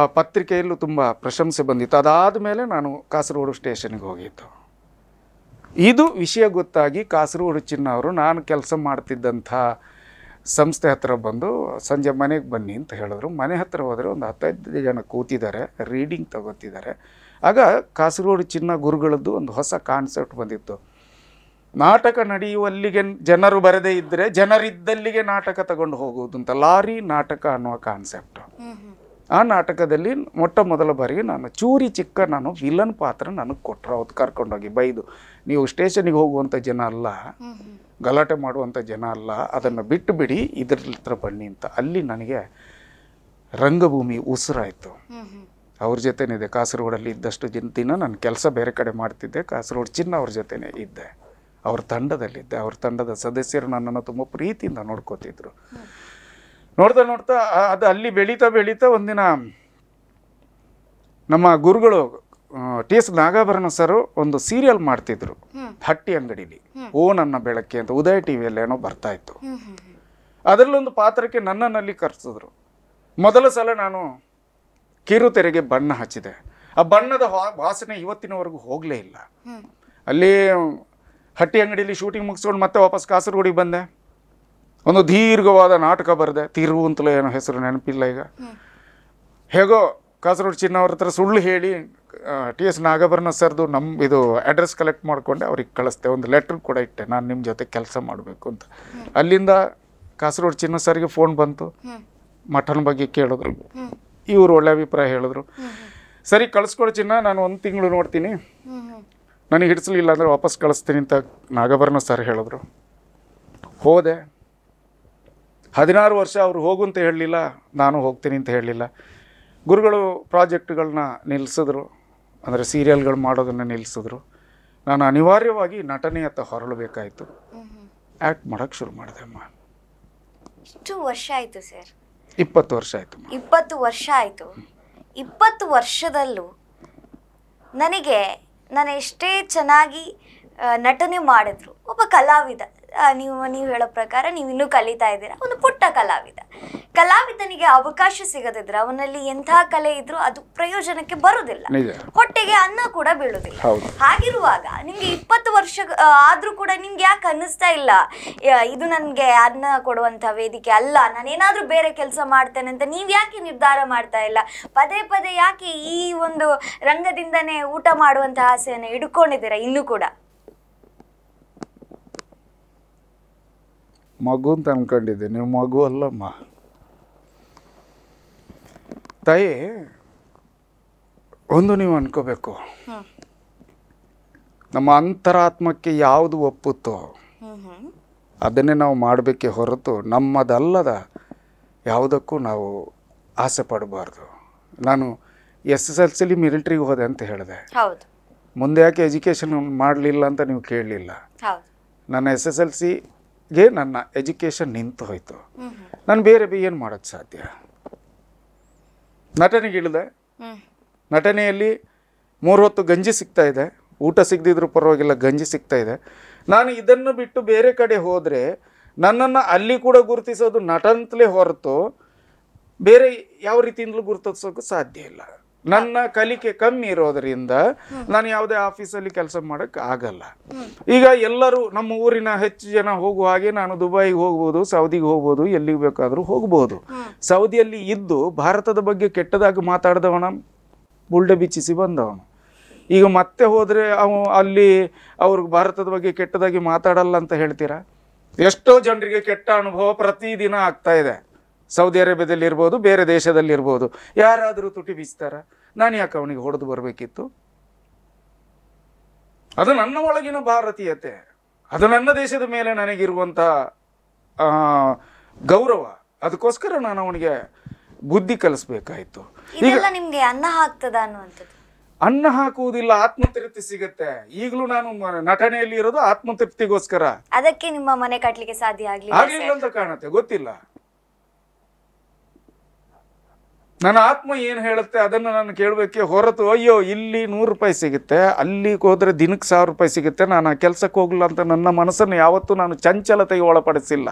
ಆ ಪತ್ರಿಕೆಯಲ್ಲೂ ತುಂಬ ಪ್ರಶಂಸೆ ಬಂದಿತ್ತು ಅದಾದ ಮೇಲೆ ನಾನು ಕಾಸರಗೋಡು ಸ್ಟೇಷನ್ಗೆ ಹೋಗಿತ್ತು ಇದು ವಿಷಯ ಗೊತ್ತಾಗಿ ಕಾಸರಗೋಡು ಚಿನ್ನ ಅವರು ನಾನು ಕೆಲಸ ಮಾಡ್ತಿದ್ದಂಥ ಸಂಸ್ಥೆ ಹತ್ತಿರ ಬಂದು ಸಂಜೆ ಮನೆಗೆ ಬನ್ನಿ ಅಂತ ಹೇಳಿದ್ರು ಮನೆ ಹತ್ತಿರ ಹೋದರೆ ಒಂದು ಹತ್ತೈದು ಜನ ಕೂತಿದ್ದಾರೆ ರೀಡಿಂಗ್ ತಗೋತಿದ್ದಾರೆ ಆಗ ಕಾಸರಗೋಡು ಚಿನ್ನ ಗುರುಗಳದ್ದು ಒಂದು ಹೊಸ ಕಾನ್ಸೆಪ್ಟ್ ಬಂದಿತ್ತು ನಾಟಕ ನಡೆಯುವಲ್ಲಿಗೆ ಜನರು ಬರದೇ ಇದ್ದರೆ ಜನರಿದ್ದಲ್ಲಿಗೆ ನಾಟಕ ತಗೊಂಡು ಹೋಗುವುದು ಅಂತ ಲಾರಿ ನಾಟಕ ಅನ್ನುವ ಕಾನ್ಸೆಪ್ಟು ಆ ನಾಟಕದಲ್ಲಿ ಮೊಟ್ಟ ಮೊದಲ ಬಾರಿಗೆ ನಾನು ಚೂರಿ ಚಿಕ್ಕ ನಾನು ವಿಲನ್ ಪಾತ್ರ ನನಗೆ ಕೊಟ್ಟರು ಅವತ್ತು ಕರ್ಕೊಂಡೋಗಿ ಬೈದು ನೀವು ಸ್ಟೇಷನಿಗೆ ಹೋಗುವಂಥ ಜನ ಅಲ್ಲ ಗಲಾಟೆ ಮಾಡುವಂಥ ಜನ ಅಲ್ಲ ಅದನ್ನು ಬಿಟ್ಟು ಬಿಡಿ ಇದ್ರ ಹತ್ರ ಬನ್ನಿ ಅಂತ ಅಲ್ಲಿ ನನಗೆ ರಂಗಭೂಮಿ ಉಸಿರಾಯಿತು ಅವ್ರ ಜೊತೆನಿದೆ ಕಾಸರಗೋಡಲ್ಲಿ ಇದ್ದಷ್ಟು ದಿನ ದಿನ ನಾನು ಕೆಲಸ ಬೇರೆ ಕಡೆ ಮಾಡ್ತಿದ್ದೆ ಕಾಸರಗೋಡು ಚಿನ್ನ ಅವ್ರ ಜೊತೆನೇ ಇದ್ದೆ ಅವ್ರ ತಂಡದಲ್ಲಿದ್ದೆ ಅವ್ರ ತಂಡದ ಸದಸ್ಯರು ನನ್ನನ್ನು ತುಂಬ ಪ್ರೀತಿಯಿಂದ ನೋಡ್ಕೋತಿದ್ರು ನೋಡ್ತಾ ನೋಡ್ತಾ ಅದು ಅಲ್ಲಿ ಬೆಳೀತಾ ಬೆಳೀತಾ ಒಂದಿನ ನಮ್ಮ ಗುರುಗಳು ಟಿ ಎಸ್ ನಾಗಾಭರಣ ಸರ್ ಒಂದು ಸೀರಿಯಲ್ ಮಾಡ್ತಿದ್ರು ಹಟ್ಟಿ ಅಂಗಡಿಲಿ ಓ ನನ್ನ ಬೆಳಕ್ಕೆ ಅಂತ ಉದಯ ಟಿ ಏನೋ ಬರ್ತಾ ಇತ್ತು ಅದರಲ್ಲೊಂದು ಪಾತ್ರಕ್ಕೆ ನನ್ನನ್ನಲ್ಲಿ ಕರೆಸಿದ್ರು ಮೊದಲ ಸಲ ನಾನು ಕಿರುತೆರೆಗೆ ಬಣ್ಣ ಹಚ್ಚಿದೆ ಆ ಬಣ್ಣದ ವಾಸನೆ ಇವತ್ತಿನವರೆಗೂ ಹೋಗಲೇ ಇಲ್ಲ ಅಲ್ಲಿ ಹಟ್ಟಿ ಅಂಗಡಿಲಿ ಶೂಟಿಂಗ್ ಮುಗಿಸ್ಕೊಂಡು ಮತ್ತೆ ವಾಪಸ್ ಕಾಸರಗೋಡಿಗೆ ಬಂದೆ ಒಂದು ದೀರ್ಘವಾದ ನಾಟಕ ಬರೆದೆ ಅಂತಲೂ ಏನೋ ಹೆಸರು ನೆನಪಿಲ್ಲ ಈಗ ಹೇಗೋ ಕಾಸರಗೋಡು ಚಿನ್ನವ್ರ ಹತ್ರ ಸುಳ್ಳು ಹೇಳಿ ಟಿ ಎಸ್ ನಾಗಭರಣ ಸರ್ದು ನಮ್ಮ ಇದು ಅಡ್ರೆಸ್ ಕಲೆಕ್ಟ್ ಮಾಡಿಕೊಂಡೆ ಅವ್ರಿಗೆ ಕಳಿಸ್ತೆ ಒಂದು ಲೆಟ್ರ್ ಕೂಡ ಇಟ್ಟೆ ನಾನು ನಿಮ್ಮ ಜೊತೆ ಕೆಲಸ ಮಾಡಬೇಕು ಅಂತ ಅಲ್ಲಿಂದ ಕಾಸರಗೋಡು ಚಿನ್ನ ಸರ್ಗೆ ಫೋನ್ ಬಂತು ಮಠನ ಬಗ್ಗೆ ಕೇಳಿದ್ರು ಇವರು ಒಳ್ಳೆ ಅಭಿಪ್ರಾಯ ಹೇಳಿದ್ರು ಸರಿ ಕಳಿಸ್ಕೊಡು ಚಿನ್ನ ನಾನು ಒಂದು ತಿಂಗಳು ನೋಡ್ತೀನಿ ನನಗೆ ಹಿಡಿಸಲಿಲ್ಲ ಅಂದರೆ ವಾಪಸ್ ಕಳಿಸ್ತೀನಿ ಅಂತ ನಾಗಭರಣ ಸರ್ ಹೇಳಿದ್ರು ಹೋದೆ ಹದಿನಾರು ವರ್ಷ ಅವರು ಹೋಗು ಅಂತ ಹೇಳಲಿಲ್ಲ ನಾನು ಹೋಗ್ತೀನಿ ಅಂತ ಹೇಳಲಿಲ್ಲ ಗುರುಗಳು ಪ್ರಾಜೆಕ್ಟ್ಗಳನ್ನ ನಿಲ್ಲಿಸಿದ್ರು ಅಂದರೆ ಸೀರಿಯಲ್ಗಳು ಮಾಡೋದನ್ನು ನಿಲ್ಲಿಸಿದ್ರು ನಾನು ಅನಿವಾರ್ಯವಾಗಿ ನಟನೆಯತ್ತ ಹೊರಳಬೇಕಾಯಿತು ಆ್ಯಕ್ಟ್ ಮಾಡೋಕ್ಕೆ ಶುರು ಮಾಡಿದೆ ಅಮ್ಮ ಇಷ್ಟು ವರ್ಷ ಆಯಿತು ಸರ್ ಇಪ್ಪತ್ತು ವರ್ಷ ಆಯಿತು ಇಪ್ಪತ್ತು ವರ್ಷ ಆಯಿತು ಇಪ್ಪತ್ತು ವರ್ಷದಲ್ಲೂ ನನಗೆ ನಾನು ಎಷ್ಟೇ ಚೆನ್ನಾಗಿ ನಟನೆ ಮಾಡಿದ್ರು ಒಬ್ಬ ಕಲಾವಿದ ನೀವು ನೀವು ಹೇಳೋ ಪ್ರಕಾರ ನೀವು ಇನ್ನೂ ಕಲಿತಾ ಇದ್ದೀರಾ ಒಂದು ಪುಟ್ಟ ಕಲಾವಿದ ಕಲಾವಿದನಿಗೆ ಅವಕಾಶ ಸಿಗದಿದ್ರೆ ಅವನಲ್ಲಿ ಎಂತಹ ಕಲೆ ಇದ್ರೂ ಅದು ಪ್ರಯೋಜನಕ್ಕೆ ಬರುವುದಿಲ್ಲ ಹೊಟ್ಟೆಗೆ ಅನ್ನ ಕೂಡ ಬೀಳುದಿಲ್ಲ ಹಾಗಿರುವಾಗ ನಿಮ್ಗೆ ಇಪ್ಪತ್ತು ವರ್ಷ ಆದ್ರೂ ಕೂಡ ನಿಮ್ಗೆ ಯಾಕೆ ಅನ್ನಿಸ್ತಾ ಇಲ್ಲ ಇದು ನನ್ಗೆ ಅನ್ನ ಕೊಡುವಂತ ವೇದಿಕೆ ಅಲ್ಲ ನಾನೇನಾದ್ರೂ ಬೇರೆ ಕೆಲಸ ಮಾಡ್ತೇನೆ ಅಂತ ನೀವ್ ಯಾಕೆ ನಿರ್ಧಾರ ಮಾಡ್ತಾ ಇಲ್ಲ ಪದೇ ಪದೇ ಯಾಕೆ ಈ ಒಂದು ರಂಗದಿಂದನೇ ಊಟ ಮಾಡುವಂತಹ ಆಸೆಯನ್ನು ಇಡ್ಕೊಂಡಿದ್ದೀರಾ ಇನ್ನು ಕೂಡ ಮಗು ಅಂತ ಅನ್ಕೊಂಡಿದ್ದೆ ನೀವು ಮಗು ಅಲ್ಲಮ್ಮ ತಾಯಿ ಒಂದು ನೀವು ಅನ್ಕೋಬೇಕು ನಮ್ಮ ಅಂತರಾತ್ಮಕ್ಕೆ ಯಾವುದು ಒಪ್ಪುತ್ತೋ ಅದನ್ನೇ ನಾವು ಮಾಡಬೇಕೆ ಹೊರತು ನಮ್ಮದಲ್ಲದ ಯಾವುದಕ್ಕೂ ನಾವು ಆಸೆ ಪಡಬಾರ್ದು ನಾನು ಎಸ್ ಎಸ್ ಎಲ್ ಸಿಲಿ ಮಿಲಿಟ್ರಿಗೆ ಹೋದೆ ಅಂತ ಹೇಳಿದೆ ಮುಂದೆ ಯಾಕೆ ಎಜುಕೇಷನ್ ಮಾಡಲಿಲ್ಲ ಅಂತ ನೀವು ಕೇಳಲಿಲ್ಲ ನಾನು ಎಸ್ ಎಸ್ ಎಲ್ ಸಿ ಗೆ ನನ್ನ ಎಜುಕೇಶನ್ ನಿಂತು ಹೋಯಿತು ನಾನು ಬೇರೆ ಬೇ ಏನು ಮಾಡೋದು ಸಾಧ್ಯ ನಟನೆಗಿಳಿದೆ ನಟನೆಯಲ್ಲಿ ಮೂರು ಹೊತ್ತು ಗಂಜಿ ಸಿಗ್ತಾ ಇದೆ ಊಟ ಸಿಗದಿದ್ರು ಪರವಾಗಿಲ್ಲ ಗಂಜಿ ಸಿಗ್ತಾ ಇದೆ ನಾನು ಇದನ್ನು ಬಿಟ್ಟು ಬೇರೆ ಕಡೆ ಹೋದರೆ ನನ್ನನ್ನು ಅಲ್ಲಿ ಕೂಡ ಗುರುತಿಸೋದು ನಟಂತಲೇ ಹೊರತು ಬೇರೆ ಯಾವ ರೀತಿಯಿಂದಲೂ ಗುರುತಿಸೋಕ್ಕೆ ಸಾಧ್ಯ ಇಲ್ಲ ನನ್ನ ಕಲಿಕೆ ಕಮ್ಮಿ ಇರೋದ್ರಿಂದ ನಾನು ಯಾವುದೇ ಆಫೀಸಲ್ಲಿ ಕೆಲಸ ಮಾಡೋಕ್ಕಾಗಲ್ಲ ಆಗಲ್ಲ ಈಗ ಎಲ್ಲರೂ ನಮ್ಮ ಊರಿನ ಹೆಚ್ಚು ಜನ ಹೋಗುವ ಹಾಗೆ ನಾನು ದುಬೈಗೆ ಹೋಗ್ಬೋದು ಸೌದಿಗೆ ಹೋಗ್ಬೋದು ಎಲ್ಲಿಗೆ ಬೇಕಾದರೂ ಹೋಗ್ಬೋದು ಸೌದಿಯಲ್ಲಿ ಇದ್ದು ಭಾರತದ ಬಗ್ಗೆ ಕೆಟ್ಟದಾಗಿ ಮಾತಾಡಿದವನ ಬುಲ್ಡೆ ಬಿಚ್ಚಿಸಿ ಬಂದವನು ಈಗ ಮತ್ತೆ ಹೋದರೆ ಅವು ಅಲ್ಲಿ ಅವ್ರಿಗೆ ಭಾರತದ ಬಗ್ಗೆ ಕೆಟ್ಟದಾಗಿ ಮಾತಾಡಲ್ಲ ಅಂತ ಹೇಳ್ತೀರಾ ಎಷ್ಟೋ ಜನರಿಗೆ ಕೆಟ್ಟ ಅನುಭವ ಪ್ರತಿದಿನ ಆಗ್ತಾ ಇದೆ ಸೌದಿ ಅರೇಬಿಯಾದಲ್ಲಿರ್ಬೋದು ಬೇರೆ ದೇಶದಲ್ಲಿರ್ಬೋದು ಯಾರಾದರೂ ತುಟಿ ಬೀಸ್ತಾರ ನಾನು ಯಾಕೆ ಅವನಿಗೆ ಹೊಡೆದು ಬರಬೇಕಿತ್ತು ಅದು ನನ್ನ ಒಳಗಿನ ಭಾರತೀಯತೆ ಅದು ನನ್ನ ದೇಶದ ಮೇಲೆ ನನಗಿರುವಂತಹ ಗೌರವ ಅದಕ್ಕೋಸ್ಕರ ನಾನು ಅವನಿಗೆ ಬುದ್ಧಿ ಕಲಿಸ್ಬೇಕಾಯ್ತು ನಿಮ್ಗೆ ಅನ್ನ ಹಾಕ್ತದ ಅನ್ನುವಂಥದ್ದು ಅನ್ನ ಹಾಕುವುದಿಲ್ಲ ಆತ್ಮತೃಪ್ತಿ ಸಿಗತ್ತೆ ಈಗಲೂ ನಾನು ನಟನೆಯಲ್ಲಿ ಇರೋದು ಆತ್ಮತೃಪ್ತಿಗೋಸ್ಕರ ಅದಕ್ಕೆ ನಿಮ್ಮ ಮನೆ ಕಟ್ಟಲಿಕ್ಕೆ ಸಾಧ್ಯ ಆಗಲಿಲ್ಲ ಅಂತ ಕಾಣುತ್ತೆ ಗೊತ್ತಿಲ್ಲ ನನ್ನ ಆತ್ಮ ಏನು ಹೇಳುತ್ತೆ ಅದನ್ನು ನಾನು ಕೇಳಬೇಕೆ ಹೊರತು ಅಯ್ಯೋ ಇಲ್ಲಿ ನೂರು ರೂಪಾಯಿ ಸಿಗುತ್ತೆ ಅಲ್ಲಿಗೆ ಹೋದರೆ ದಿನಕ್ಕೆ ಸಾವಿರ ರೂಪಾಯಿ ಸಿಗುತ್ತೆ ನಾನು ಆ ಕೆಲಸಕ್ಕೆ ಹೋಗಲ್ಲ ಅಂತ ನನ್ನ ಮನಸ್ಸನ್ನು ಯಾವತ್ತೂ ನಾನು ಚಂಚಲತೆಗೆ ಒಳಪಡಿಸಿಲ್ಲ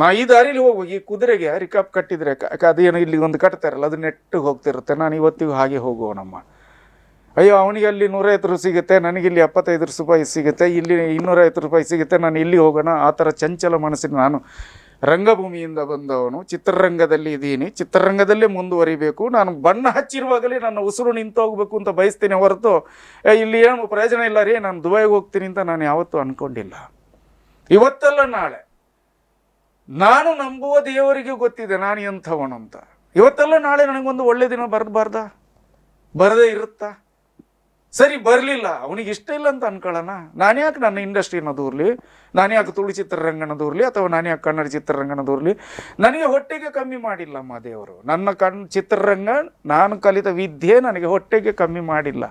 ನಾ ಈ ದಾರಿಲಿ ಹೋಗುವ ಈ ಕುದುರೆಗೆ ರಿಕಾಪ್ ಕಟ್ಟಿದರೆ ಅದೇನು ಇಲ್ಲಿ ಒಂದು ಕಟ್ತಾರಲ್ಲ ಅದು ನೆಟ್ಟು ಹೋಗ್ತಿರುತ್ತೆ ನಾನು ಇವತ್ತಿಗೂ ಹಾಗೆ ಹೋಗುವ ನಮ್ಮ ಅಯ್ಯೋ ಅವನಿಗೆ ಅಲ್ಲಿ ನೂರೈವತ್ತು ರೂಪಾಯಿ ಸಿಗುತ್ತೆ ಇಲ್ಲಿ ಎಪ್ಪತ್ತೈದು ರೂಪಾಯಿ ಸಿಗುತ್ತೆ ಇಲ್ಲಿ ಇನ್ನೂರೈವತ್ತು ರೂಪಾಯಿ ಸಿಗುತ್ತೆ ನಾನು ಇಲ್ಲಿ ಹೋಗೋಣ ಆ ಥರ ಚಂಚಲ ಮನಸ್ಸಿನ ನಾನು ರಂಗಭೂಮಿಯಿಂದ ಬಂದವನು ಚಿತ್ರರಂಗದಲ್ಲಿ ಇದ್ದೀನಿ ಚಿತ್ರರಂಗದಲ್ಲೇ ಮುಂದುವರಿಬೇಕು ನಾನು ಬಣ್ಣ ಹಚ್ಚಿರುವಾಗಲೇ ನನ್ನ ಉಸಿರು ನಿಂತು ಹೋಗಬೇಕು ಅಂತ ಬಯಸ್ತೀನಿ ಹೊರತು ಇಲ್ಲಿ ಏನು ಪ್ರಯೋಜನ ಇಲ್ಲ ರೀ ನಾನು ದುಬೈಗೆ ಹೋಗ್ತೀನಿ ಅಂತ ನಾನು ಯಾವತ್ತೂ ಅನ್ಕೊಂಡಿಲ್ಲ ಇವತ್ತಲ್ಲ ನಾಳೆ ನಾನು ನಂಬುವ ದೇವರಿಗೆ ಗೊತ್ತಿದೆ ನಾನು ಎಂಥವನು ಅಂತ ಇವತ್ತಲ್ಲ ನಾಳೆ ನನಗೊಂದು ಒಳ್ಳೆ ದಿನ ಬರಬಾರ್ದ ಬರದೇ ಇರುತ್ತಾ ಸರಿ ಬರಲಿಲ್ಲ ಅವನಿಗೆ ಇಷ್ಟ ಇಲ್ಲ ಅಂತ ಅನ್ಕೊಳ್ಳೋಣ ನಾನು ಯಾಕೆ ನನ್ನ ಇಂಡಸ್ಟ್ರಿನ ದೂರಲಿ ನಾನು ಯಾಕೆ ತುಳು ಚಿತ್ರರಂಗನ ದೂರಲಿ ಅಥವಾ ನಾನು ಯಾಕೆ ಕನ್ನಡ ಚಿತ್ರರಂಗನ ದೂರಲಿ ನನಗೆ ಹೊಟ್ಟೆಗೆ ಕಮ್ಮಿ ಮಾಡಿಲ್ಲ ದೇವರು ನನ್ನ ಕಣ್ ಚಿತ್ರರಂಗ ನಾನು ಕಲಿತ ವಿದ್ಯೆ ನನಗೆ ಹೊಟ್ಟೆಗೆ ಕಮ್ಮಿ ಮಾಡಿಲ್ಲ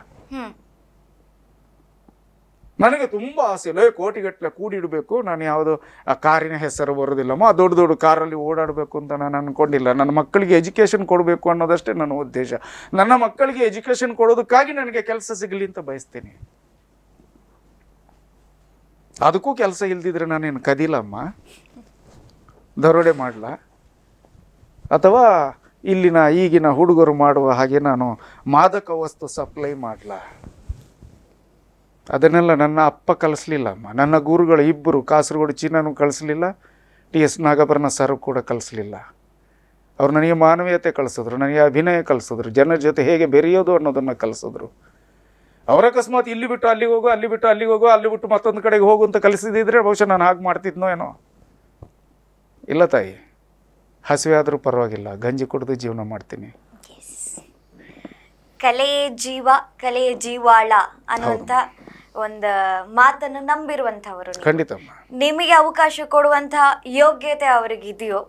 ನನಗೆ ತುಂಬ ಆಸೆ ಇಲ್ಲ ಕೋಟಿಗಟ್ಟಲೆ ಕೂಡಿಡಬೇಕು ನಾನು ಯಾವುದು ಆ ಕಾರಿನ ಹೆಸರು ಬರೋದಿಲ್ಲಮ್ಮ ದೊಡ್ಡ ದೊಡ್ಡ ಕಾರಲ್ಲಿ ಓಡಾಡಬೇಕು ಅಂತ ನಾನು ಅಂದ್ಕೊಂಡಿಲ್ಲ ನನ್ನ ಮಕ್ಕಳಿಗೆ ಎಜುಕೇಷನ್ ಕೊಡಬೇಕು ಅನ್ನೋದಷ್ಟೇ ನನ್ನ ಉದ್ದೇಶ ನನ್ನ ಮಕ್ಕಳಿಗೆ ಎಜುಕೇಷನ್ ಕೊಡೋದಕ್ಕಾಗಿ ನನಗೆ ಕೆಲಸ ಸಿಗಲಿ ಅಂತ ಬಯಸ್ತೀನಿ ಅದಕ್ಕೂ ಕೆಲಸ ಇಲ್ದಿದ್ರೆ ನಾನೇನು ಕದಿಲಮ್ಮ ದರೋಡೆ ಮಾಡಲ ಅಥವಾ ಇಲ್ಲಿನ ಈಗಿನ ಹುಡುಗರು ಮಾಡುವ ಹಾಗೆ ನಾನು ಮಾದಕ ವಸ್ತು ಸಪ್ಲೈ ಮಾಡಲ ಅದನ್ನೆಲ್ಲ ನನ್ನ ಅಪ್ಪ ಕಲಿಸ್ಲಿಲ್ಲ ಅಮ್ಮ ನನ್ನ ಗುರುಗಳು ಇಬ್ಬರು ಕಾಸರಗೋಡು ಚೀನಾನು ಕಳಿಸ್ಲಿಲ್ಲ ಟಿ ಎಸ್ ನಾಗಭರಣ ಸರ್ ಕೂಡ ಕಲಿಸ್ಲಿಲ್ಲ ಅವ್ರು ನನಗೆ ಮಾನವೀಯತೆ ಕಳಿಸಿದ್ರು ನನಗೆ ಅಭಿನಯ ಕಲಿಸಿದ್ರು ಜನರ ಜೊತೆ ಹೇಗೆ ಬೆರೆಯೋದು ಅನ್ನೋದನ್ನು ಕಲಿಸಿದ್ರು ಅವರ ಅಕಸ್ಮಾತ್ ಇಲ್ಲಿ ಬಿಟ್ಟು ಅಲ್ಲಿಗೆ ಹೋಗು ಅಲ್ಲಿ ಬಿಟ್ಟು ಅಲ್ಲಿಗೆ ಹೋಗು ಅಲ್ಲಿ ಬಿಟ್ಟು ಮತ್ತೊಂದು ಕಡೆಗೆ ಹೋಗು ಅಂತ ಕಲಿಸಿದಿದ್ರೆ ಬಹುಶಃ ನಾನು ಹಾಗೆ ಮಾಡ್ತಿದ್ನೋ ಏನೋ ಇಲ್ಲ ತಾಯಿ ಹಸಿವೆ ಆದರೂ ಪರವಾಗಿಲ್ಲ ಗಂಜಿ ಕುಡಿದು ಜೀವನ ಮಾಡ್ತೀನಿ ಕಲೆಯೇ ಜೀವ ಕಲೆಯೇ ಜೀವಾಳ ಅನ್ನುವಂಥ ಒಂದು ಮಾತನ್ನು ನಂಬಿರುವಂತಹವರು ಖಂಡಿತ ನಿಮಗೆ ಅವಕಾಶ ಕೊಡುವಂತಹ ಯೋಗ್ಯತೆ ಇದೆಯೋ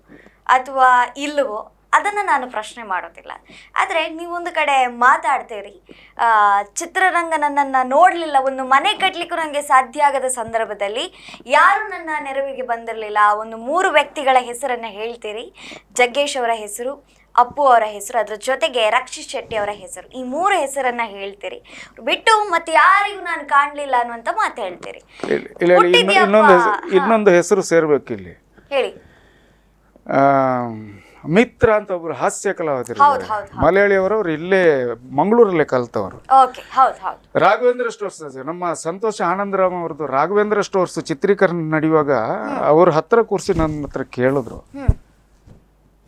ಅಥವಾ ಇಲ್ಲವೋ ಅದನ್ನು ನಾನು ಪ್ರಶ್ನೆ ಮಾಡೋದಿಲ್ಲ ಆದರೆ ನೀವೊಂದು ಕಡೆ ಮಾತಾಡ್ತೀರಿ ಚಿತ್ರರಂಗ ನನ್ನನ್ನು ನೋಡಲಿಲ್ಲ ಒಂದು ಮನೆ ಕಟ್ಟಲಿಕ್ಕೂ ನನಗೆ ಸಾಧ್ಯ ಆಗದ ಸಂದರ್ಭದಲ್ಲಿ ಯಾರು ನನ್ನ ನೆರವಿಗೆ ಬಂದಿರಲಿಲ್ಲ ಒಂದು ಮೂರು ವ್ಯಕ್ತಿಗಳ ಹೆಸರನ್ನು ಹೇಳ್ತೀರಿ ಜಗ್ಗೇಶ್ ಅವರ ಹೆಸರು ಅಪ್ಪು ಅವರ ಹೆಸರು ಅದರ ಜೊತೆಗೆ ರಕ್ಷಿತ್ ಶೆಟ್ಟಿ ಅವರ ಹೆಸರು ಈ ಮೂರು ಹೆಸರನ್ನ ಹೇಳ್ತೀರಿ ಬಿಟ್ಟು ಮತ್ತೆ ಯಾರಿಗೂ ನಾನು ಕಾಣಲಿಲ್ಲ ಅನ್ನುವಂತ ಮಾತು ಹೇಳ್ತೀರಿ ಇನ್ನೊಂದು ಹೆಸರು ಸೇರ್ಬೇಕು ಇಲ್ಲಿ ಹೇಳಿ ಮಿತ್ರ ಅಂತ ಒಬ್ರು ಹಾಸ್ಯ ಕಲಾವಿದರು ಮಲಯಾಳಿಯವರು ಅವರು ಇಲ್ಲೇ ಮಂಗಳೂರಲ್ಲೇ ಕಲಿತವರು ರಾಘವೇಂದ್ರ ಸ್ಟೋರ್ಸ್ ನಮ್ಮ ಸಂತೋಷ ಆನಂದರಾಮ್ ಅವ್ರದ್ದು ರಾಘವೇಂದ್ರ ಸ್ಟೋರ್ಸ್ ಚಿತ್ರೀಕರಣ ನಡೆಯುವಾಗ ಅವ್ರ ಹತ್ರ ಕೂರಿಸಿ ನನ್ನ ಹತ್ರ ಕೇಳಿದ್ರು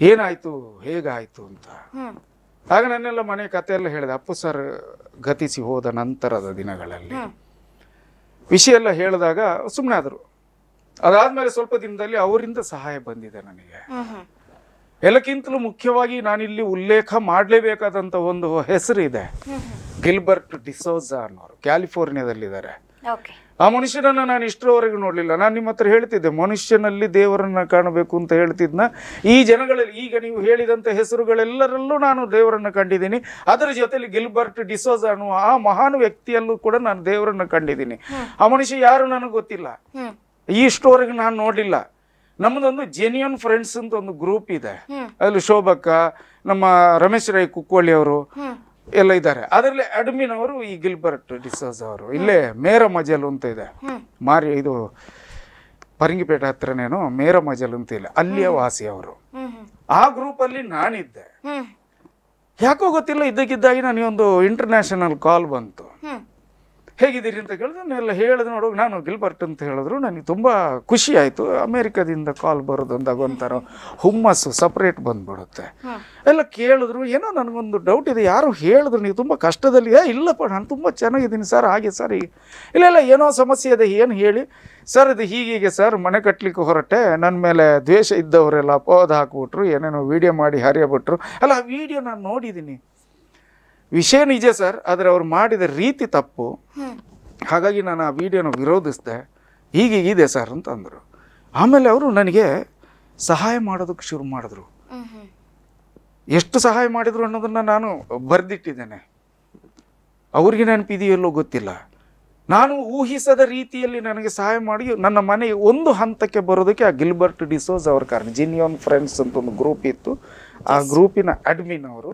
ಏನಾಯ್ತು ಹೇಗಾಯ್ತು ಅಂತ ಆಗ ನನ್ನೆಲ್ಲ ಮನೆ ಎಲ್ಲ ಹೇಳಿದೆ ಅಪ್ಪು ಸರ್ ಗತಿಸಿ ಹೋದ ನಂತರದ ದಿನಗಳಲ್ಲಿ ವಿಷಯ ಎಲ್ಲ ಹೇಳಿದಾಗ ಸುಮ್ಮನೆ ಆದರು ಅದಾದ್ಮೇಲೆ ಸ್ವಲ್ಪ ದಿನದಲ್ಲಿ ಅವರಿಂದ ಸಹಾಯ ಬಂದಿದೆ ನನಗೆ ಎಲ್ಲಕ್ಕಿಂತಲೂ ಮುಖ್ಯವಾಗಿ ನಾನಿಲ್ಲಿ ಉಲ್ಲೇಖ ಮಾಡಲೇಬೇಕಾದಂತ ಒಂದು ಹೆಸರು ಇದೆ ಗಿಲ್ಬರ್ಟ್ ಡಿಸೋಜಾ ಅನ್ನೋರು ಕ್ಯಾಲಿಫೋರ್ನಿಯಾದಲ್ಲಿದ್ದಾರೆ ಆ ಮನುಷ್ಯನನ್ನು ನಾನು ಇಷ್ಟರವರೆಗೂ ನೋಡಲಿಲ್ಲ ನಾನು ನಿಮ್ಮ ಹತ್ರ ಹೇಳ್ತಿದ್ದೆ ಮನುಷ್ಯನಲ್ಲಿ ದೇವರನ್ನು ಕಾಣಬೇಕು ಅಂತ ಹೇಳ್ತಿದ್ನ ಈ ಜನಗಳಲ್ಲಿ ಈಗ ನೀವು ಹೇಳಿದಂಥ ಹೆಸರುಗಳೆಲ್ಲರಲ್ಲೂ ನಾನು ದೇವರನ್ನು ಕಂಡಿದ್ದೀನಿ ಅದರ ಜೊತೆಯಲ್ಲಿ ಗಿಲ್ಬರ್ಟ್ ಡಿಸೋಜ ಅನ್ನುವ ಆ ಮಹಾನ್ ವ್ಯಕ್ತಿಯಲ್ಲೂ ಕೂಡ ನಾನು ದೇವರನ್ನು ಕಂಡಿದ್ದೀನಿ ಆ ಮನುಷ್ಯ ಯಾರು ನನಗೆ ಗೊತ್ತಿಲ್ಲ ಈ ಸ್ಟೋರಿಗೆ ನಾನು ನೋಡಲಿಲ್ಲ ನಮ್ಮದೊಂದು ಜೆನ್ಯೂನ್ ಫ್ರೆಂಡ್ಸ್ ಅಂತ ಒಂದು ಗ್ರೂಪ್ ಇದೆ ಅಲ್ಲಿ ಶೋಭಕ್ಕ ನಮ್ಮ ರಮೇಶ್ ರೈ ಕುಕ್ಕೋಳಿ ಅವರು ಎಲ್ಲ ಇದ್ದಾರೆ ಅದರಲ್ಲಿ ಅಡ್ಮಿನ್ ಅವರು ಈ ಗಿಲ್ಬರ್ಟ್ ಡಿಸೋಸ್ ಅವರು ಇಲ್ಲೇ ಮೇರ ಮಜಲ್ ಅಂತ ಇದೆ ಮಾರಿ ಇದು ಪರಂಗಿಪೇಟೆ ಹತ್ರನೇನು ಮೇರ ಮಜಲ್ ಅಂತ ಇಲ್ಲ ಅಲ್ಲಿಯ ವಾಸಿ ಅವರು ಆ ಅಲ್ಲಿ ನಾನಿದ್ದೆ ಯಾಕೋ ಗೊತ್ತಿಲ್ಲ ಇದ್ದಕ್ಕಿದ್ದಾಗಿ ನನಗೆ ಒಂದು ಇಂಟರ್ನ್ಯಾಷನಲ್ ಕಾಲ್ ಬಂತು ಹೇಗಿದ್ದೀರಿ ಅಂತ ಕೇಳಿದ್ರೆ ಎಲ್ಲ ಹೇಳಿದ್ರು ನೋಡುವಾಗ ನಾನು ಗಿಲ್ಬರ್ಟ್ ಅಂತ ಹೇಳಿದ್ರು ನನಗೆ ತುಂಬ ಖುಷಿ ಆಯಿತು ಅಮೇರಿಕಾದಿಂದ ಕಾಲ್ ಬರೋದು ಅಂದಾಗ ಒಂಥರ ಹುಮ್ಮಸ್ಸು ಸಪ್ರೇಟ್ ಬಂದ್ಬಿಡುತ್ತೆ ಎಲ್ಲ ಕೇಳಿದ್ರು ಏನೋ ನನಗೊಂದು ಡೌಟ್ ಇದೆ ಯಾರು ಹೇಳಿದ್ರು ನೀವು ತುಂಬ ಕಷ್ಟದಲ್ಲಿ ಇಲ್ಲಪ್ಪ ನಾನು ತುಂಬ ಚೆನ್ನಾಗಿದ್ದೀನಿ ಸರ್ ಹಾಗೆ ಸರ್ ಈಗ ಇಲ್ಲ ಇಲ್ಲ ಏನೋ ಸಮಸ್ಯೆ ಇದೆ ಏನು ಹೇಳಿ ಸರ್ ಇದು ಹೀಗೀಗೆ ಸರ್ ಮನೆ ಕಟ್ಟಲಿಕ್ಕೆ ಹೊರಟೆ ನನ್ನ ಮೇಲೆ ದ್ವೇಷ ಇದ್ದವರೆಲ್ಲ ಅಪೋದ ಹಾಕ್ಬಿಟ್ರು ಏನೇನೋ ವೀಡಿಯೋ ಮಾಡಿ ಹರಿಯಬಿಟ್ರು ಅಲ್ಲ ಆ ವೀಡಿಯೋ ನಾನು ನೋಡಿದ್ದೀನಿ ವಿಷಯ ನಿಜ ಸರ್ ಆದರೆ ಅವ್ರು ಮಾಡಿದ ರೀತಿ ತಪ್ಪು ಹಾಗಾಗಿ ನಾನು ಆ ವಿಡಿಯೋನ ವಿರೋಧಿಸಿದೆ ಹೀಗೀಗಿದೆ ಸರ್ ಅಂತ ಅಂದರು ಆಮೇಲೆ ಅವರು ನನಗೆ ಸಹಾಯ ಮಾಡೋದಕ್ಕೆ ಶುರು ಮಾಡಿದ್ರು ಎಷ್ಟು ಸಹಾಯ ಮಾಡಿದ್ರು ಅನ್ನೋದನ್ನು ನಾನು ಬರೆದಿಟ್ಟಿದ್ದೇನೆ ಅವ್ರಿಗೆ ನೆನಪಿದೆಯಲ್ಲೋ ಗೊತ್ತಿಲ್ಲ ನಾನು ಊಹಿಸದ ರೀತಿಯಲ್ಲಿ ನನಗೆ ಸಹಾಯ ಮಾಡಿ ನನ್ನ ಮನೆ ಒಂದು ಹಂತಕ್ಕೆ ಬರೋದಕ್ಕೆ ಆ ಗಿಲ್ಬರ್ಟ್ ಡಿಸೋಸ್ ಅವ್ರ ಕಾರಣ ಜಿನಿಯೋನ್ ಫ್ರೆಂಡ್ಸ್ ಅಂತ ಒಂದು ಗ್ರೂಪ್ ಇತ್ತು ಆ ಗ್ರೂಪಿನ ಅಡ್ಮಿನ್ ಅವರು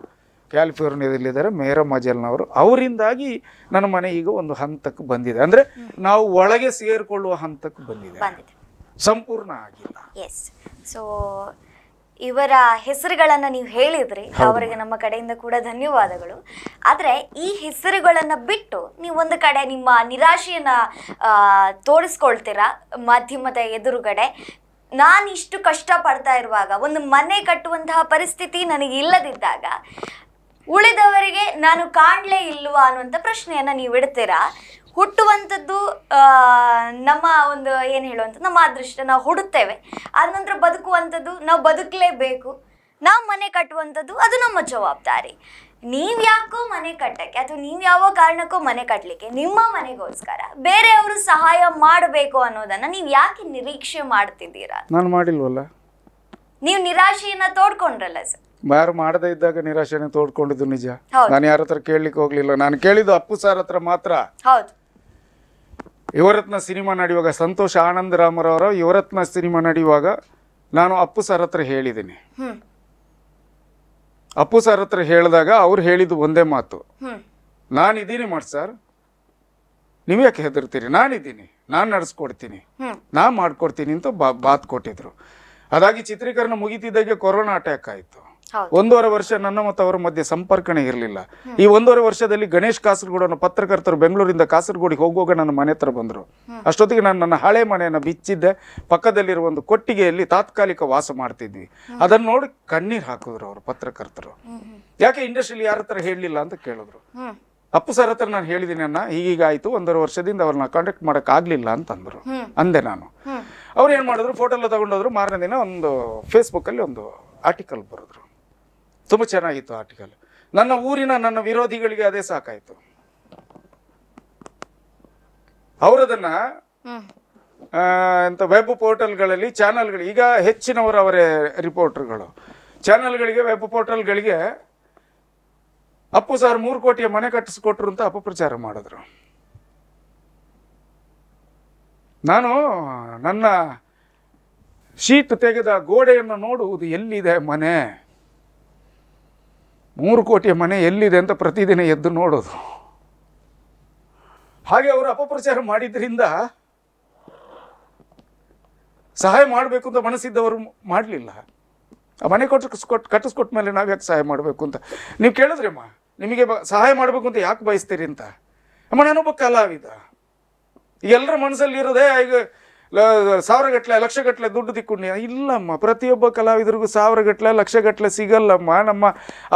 ಕ್ಯಾಲಿಫೋರ್ನಿಯಾದಲ್ಲಿದ್ದಾರೆ ಮೇರ ಮಜಲ್ನವರು ಅವರಿಂದಾಗಿ ನನ್ನ ಮನೆ ಈಗ ಒಂದು ಹಂತಕ್ಕೆ ಬಂದಿದೆ ಅಂದರೆ ನಾವು ಒಳಗೆ ಸೇರಿಕೊಳ್ಳುವ ಹಂತಕ್ಕೆ ಬಂದಿದೆ ಸಂಪೂರ್ಣ ಆಗಿಲ್ಲ ಎಸ್ ಸೊ ಇವರ ಹೆಸರುಗಳನ್ನು ನೀವು ಹೇಳಿದ್ರಿ ಅವರಿಗೆ ನಮ್ಮ ಕಡೆಯಿಂದ ಕೂಡ ಧನ್ಯವಾದಗಳು ಆದರೆ ಈ ಹೆಸರುಗಳನ್ನು ಬಿಟ್ಟು ನೀವು ಒಂದು ಕಡೆ ನಿಮ್ಮ ನಿರಾಶೆಯನ್ನು ತೋರಿಸ್ಕೊಳ್ತೀರಾ ಮಾಧ್ಯಮದ ಎದುರುಗಡೆ ನಾನು ಇಷ್ಟು ಕಷ್ಟಪಡ್ತಾ ಇರುವಾಗ ಒಂದು ಮನೆ ಕಟ್ಟುವಂತಹ ಪರಿಸ್ಥಿತಿ ನನಗೆ ಇಲ್ಲದಿದ್ದಾಗ ಉಳಿದವರಿಗೆ ನಾನು ಕಾಣ್ಲೇ ಇಲ್ವಾ ಅನ್ನುವಂಥ ಪ್ರಶ್ನೆಯನ್ನ ನೀವು ಇಡ್ತೀರಾ ಹುಟ್ಟುವಂಥದ್ದು ನಮ್ಮ ಒಂದು ಏನು ಹೇಳುವಂಥ ನಮ್ಮ ಅದೃಷ್ಟ ನಾವು ಹುಡುತ್ತೇವೆ ಆದ ನಂತರ ಬದುಕುವಂಥದ್ದು ನಾವು ಬದುಕಲೇಬೇಕು ನಾವು ಮನೆ ಕಟ್ಟುವಂಥದ್ದು ಅದು ನಮ್ಮ ಜವಾಬ್ದಾರಿ ನೀವು ಯಾಕೋ ಮನೆ ಕಟ್ಟಕ್ಕೆ ಅಥವಾ ನೀವು ಯಾವ ಕಾರಣಕ್ಕೂ ಮನೆ ಕಟ್ಟಲಿಕ್ಕೆ ನಿಮ್ಮ ಮನೆಗೋಸ್ಕರ ಬೇರೆಯವರು ಸಹಾಯ ಮಾಡಬೇಕು ಅನ್ನೋದನ್ನ ನೀವು ಯಾಕೆ ನಿರೀಕ್ಷೆ ಮಾಡ್ತಿದ್ದೀರಾ ನಾನು ಮಾಡಿಲ್ವಲ್ಲ ನೀವು ನಿರಾಶೆಯನ್ನ ತೋಡ್ಕೊಂಡ್ರಲ್ಲ ಸರ್ ಯಾರು ಮಾಡದೇ ಇದ್ದಾಗ ನಿರಾಶೆನೆ ತೋಡ್ಕೊಂಡಿದ್ದು ನಿಜ ನಾನು ಯಾರ ಹತ್ರ ಕೇಳಲಿಕ್ಕೆ ಹೋಗ್ಲಿಲ್ಲ ನಾನು ಕೇಳಿದ್ದು ಅಪ್ಪು ಸಾರ್ ಹತ್ರ ಮಾತ್ರ ಇವರತ್ನ ಸಿನಿಮಾ ನಡೆಯುವಾಗ ಸಂತೋಷ್ ಆನಂದ್ ರಾಮರವರ ಇವರತ್ನ ಸಿನಿಮಾ ನಡೆಯುವಾಗ ನಾನು ಅಪ್ಪು ಸಾರ್ ಹತ್ರ ಹೇಳಿದ್ದೀನಿ ಅಪ್ಪು ಸಾರ್ ಹತ್ರ ಹೇಳಿದಾಗ ಅವ್ರು ಹೇಳಿದ್ದು ಒಂದೇ ಮಾತು ನಾನಿದ್ದೀನಿ ಮಾಡಿ ಸರ್ ನೀವು ಯಾಕೆ ಹೆದರ್ತೀರಿ ನಾನಿದ್ದೀನಿ ನಾನು ನಡೆಸ್ಕೊಡ್ತೀನಿ ನಾನು ಮಾಡ್ಕೊಡ್ತೀನಿ ಅಂತ ಬಾತ್ ಕೊಟ್ಟಿದ್ರು ಅದಾಗಿ ಚಿತ್ರೀಕರಣ ಮುಗಿತಿದ್ದಾಗೆ ಕೊರೋನಾ ಅಟ್ಯಾಕ್ ಆಯಿತು ಒಂದೂವರೆ ವರ್ಷ ನನ್ನ ಮತ್ತು ಅವರ ಮಧ್ಯೆ ಸಂಪರ್ಕನೇ ಇರಲಿಲ್ಲ ಈ ಒಂದೂವರೆ ವರ್ಷದಲ್ಲಿ ಗಣೇಶ್ ಕಾಸರಗೋಡನ ಪತ್ರಕರ್ತರು ಬೆಂಗಳೂರಿಂದ ಕಾಸರಗೋಡಿಗೆ ಹೋಗುವಾಗ ನನ್ನ ಮನೆ ಹತ್ರ ಬಂದರು ಅಷ್ಟೊತ್ತಿಗೆ ನಾನು ನನ್ನ ಹಳೆ ಮನೆಯನ್ನು ಬಿಚ್ಚಿದ್ದೆ ಪಕ್ಕದಲ್ಲಿರುವ ಒಂದು ಕೊಟ್ಟಿಗೆಯಲ್ಲಿ ತಾತ್ಕಾಲಿಕ ವಾಸ ಮಾಡ್ತಿದ್ವಿ ಅದನ್ನು ನೋಡಿ ಕಣ್ಣೀರು ಹಾಕಿದ್ರು ಅವರು ಪತ್ರಕರ್ತರು ಯಾಕೆ ಇಂಡಸ್ಟ್ರಿಯಲ್ಲಿ ಯಾರ ಹತ್ರ ಹೇಳಲಿಲ್ಲ ಅಂತ ಕೇಳಿದ್ರು ಅಪ್ಪು ಸರ್ ಹತ್ರ ನಾನು ಹೇಳಿದ್ದೀನಿ ಅನ್ನ ಹೀಗೀಗ ಆಯಿತು ಒಂದೂವರೆ ವರ್ಷದಿಂದ ಅವ್ರನ್ನ ಕಾಂಟ್ಯಾಕ್ಟ್ ಮಾಡೋಕ್ಕಾಗಲಿಲ್ಲ ಅಂತಂದರು ಅಂದೆ ನಾನು ಅವ್ರು ಏನು ಮಾಡಿದ್ರು ಫೋಟೋ ಎಲ್ಲ ತೊಗೊಂಡೋದ್ರು ಮಾರನೇ ದಿನ ಒಂದು ಫೇಸ್ಬುಕ್ಕಲ್ಲಿ ಒಂದು ಆರ್ಟಿಕಲ್ ಬರೆದ್ರು ತುಂಬ ಚೆನ್ನಾಗಿತ್ತು ಆರ್ಟಿಕಲ್ ನನ್ನ ಊರಿನ ನನ್ನ ವಿರೋಧಿಗಳಿಗೆ ಅದೇ ಸಾಕಾಯಿತು ಅವರದನ್ನ ಎಂತ ವೆಬ್ ಪೋರ್ಟಲ್ಗಳಲ್ಲಿ ಚಾನಲ್ಗಳು ಈಗ ಹೆಚ್ಚಿನವರು ಅವರೇ ರಿಪೋರ್ಟರ್ಗಳು ಚಾನಲ್ಗಳಿಗೆ ವೆಬ್ ಪೋರ್ಟಲ್ಗಳಿಗೆ ಅಪ್ಪು ಸರ್ ಮೂರು ಕೋಟಿಯ ಮನೆ ಕಟ್ಟಿಸ್ಕೊಟ್ರು ಅಂತ ಅಪಪ್ರಚಾರ ಮಾಡಿದ್ರು ನಾನು ನನ್ನ ಶೀಟ್ ತೆಗೆದ ಗೋಡೆಯನ್ನು ನೋಡುವುದು ಎಲ್ಲಿದೆ ಮನೆ ಮೂರು ಕೋಟಿಯ ಮನೆ ಎಲ್ಲಿದೆ ಅಂತ ಪ್ರತಿದಿನ ಎದ್ದು ನೋಡೋದು ಹಾಗೆ ಅವರು ಅಪಪ್ರಚಾರ ಮಾಡಿದ್ರಿಂದ ಸಹಾಯ ಮಾಡಬೇಕು ಅಂತ ಮನಸ್ಸಿದ್ದವರು ಮಾಡಲಿಲ್ಲ ಆ ಮನೆ ಕೊಟ್ಟು ಕೊಟ್ಟು ಕಟ್ಟಿಸ್ಕೊಟ್ಟ ಮೇಲೆ ನಾವು ಯಾಕೆ ಸಹಾಯ ಮಾಡಬೇಕು ಅಂತ ನೀವು ಕೇಳಿದ್ರಮ್ಮ ನಿಮಗೆ ಸಹಾಯ ಮಾಡಬೇಕು ಅಂತ ಯಾಕೆ ಬಯಸ್ತೀರಿ ಅಂತ ಅಮ್ಮ ನಾನೊಬ್ಬ ಕಲಾವಿದ ಎಲ್ಲರ ಮನಸ್ಸಲ್ಲಿ ಈಗ ಸಾವಿರಗಟ್ಟಲೆ ಲಕ್ಷಗಟ್ಟಲೆ ದುಡ್ಡು ತಿಕ್ಕೊಂಡು ಇಲ್ಲಮ್ಮ ಪ್ರತಿಯೊಬ್ಬ ಕಲಾವಿದರಿಗೂ ಲಕ್ಷ ಲಕ್ಷಗಟ್ಲೆ ಸಿಗಲ್ಲಮ್ಮ ನಮ್ಮ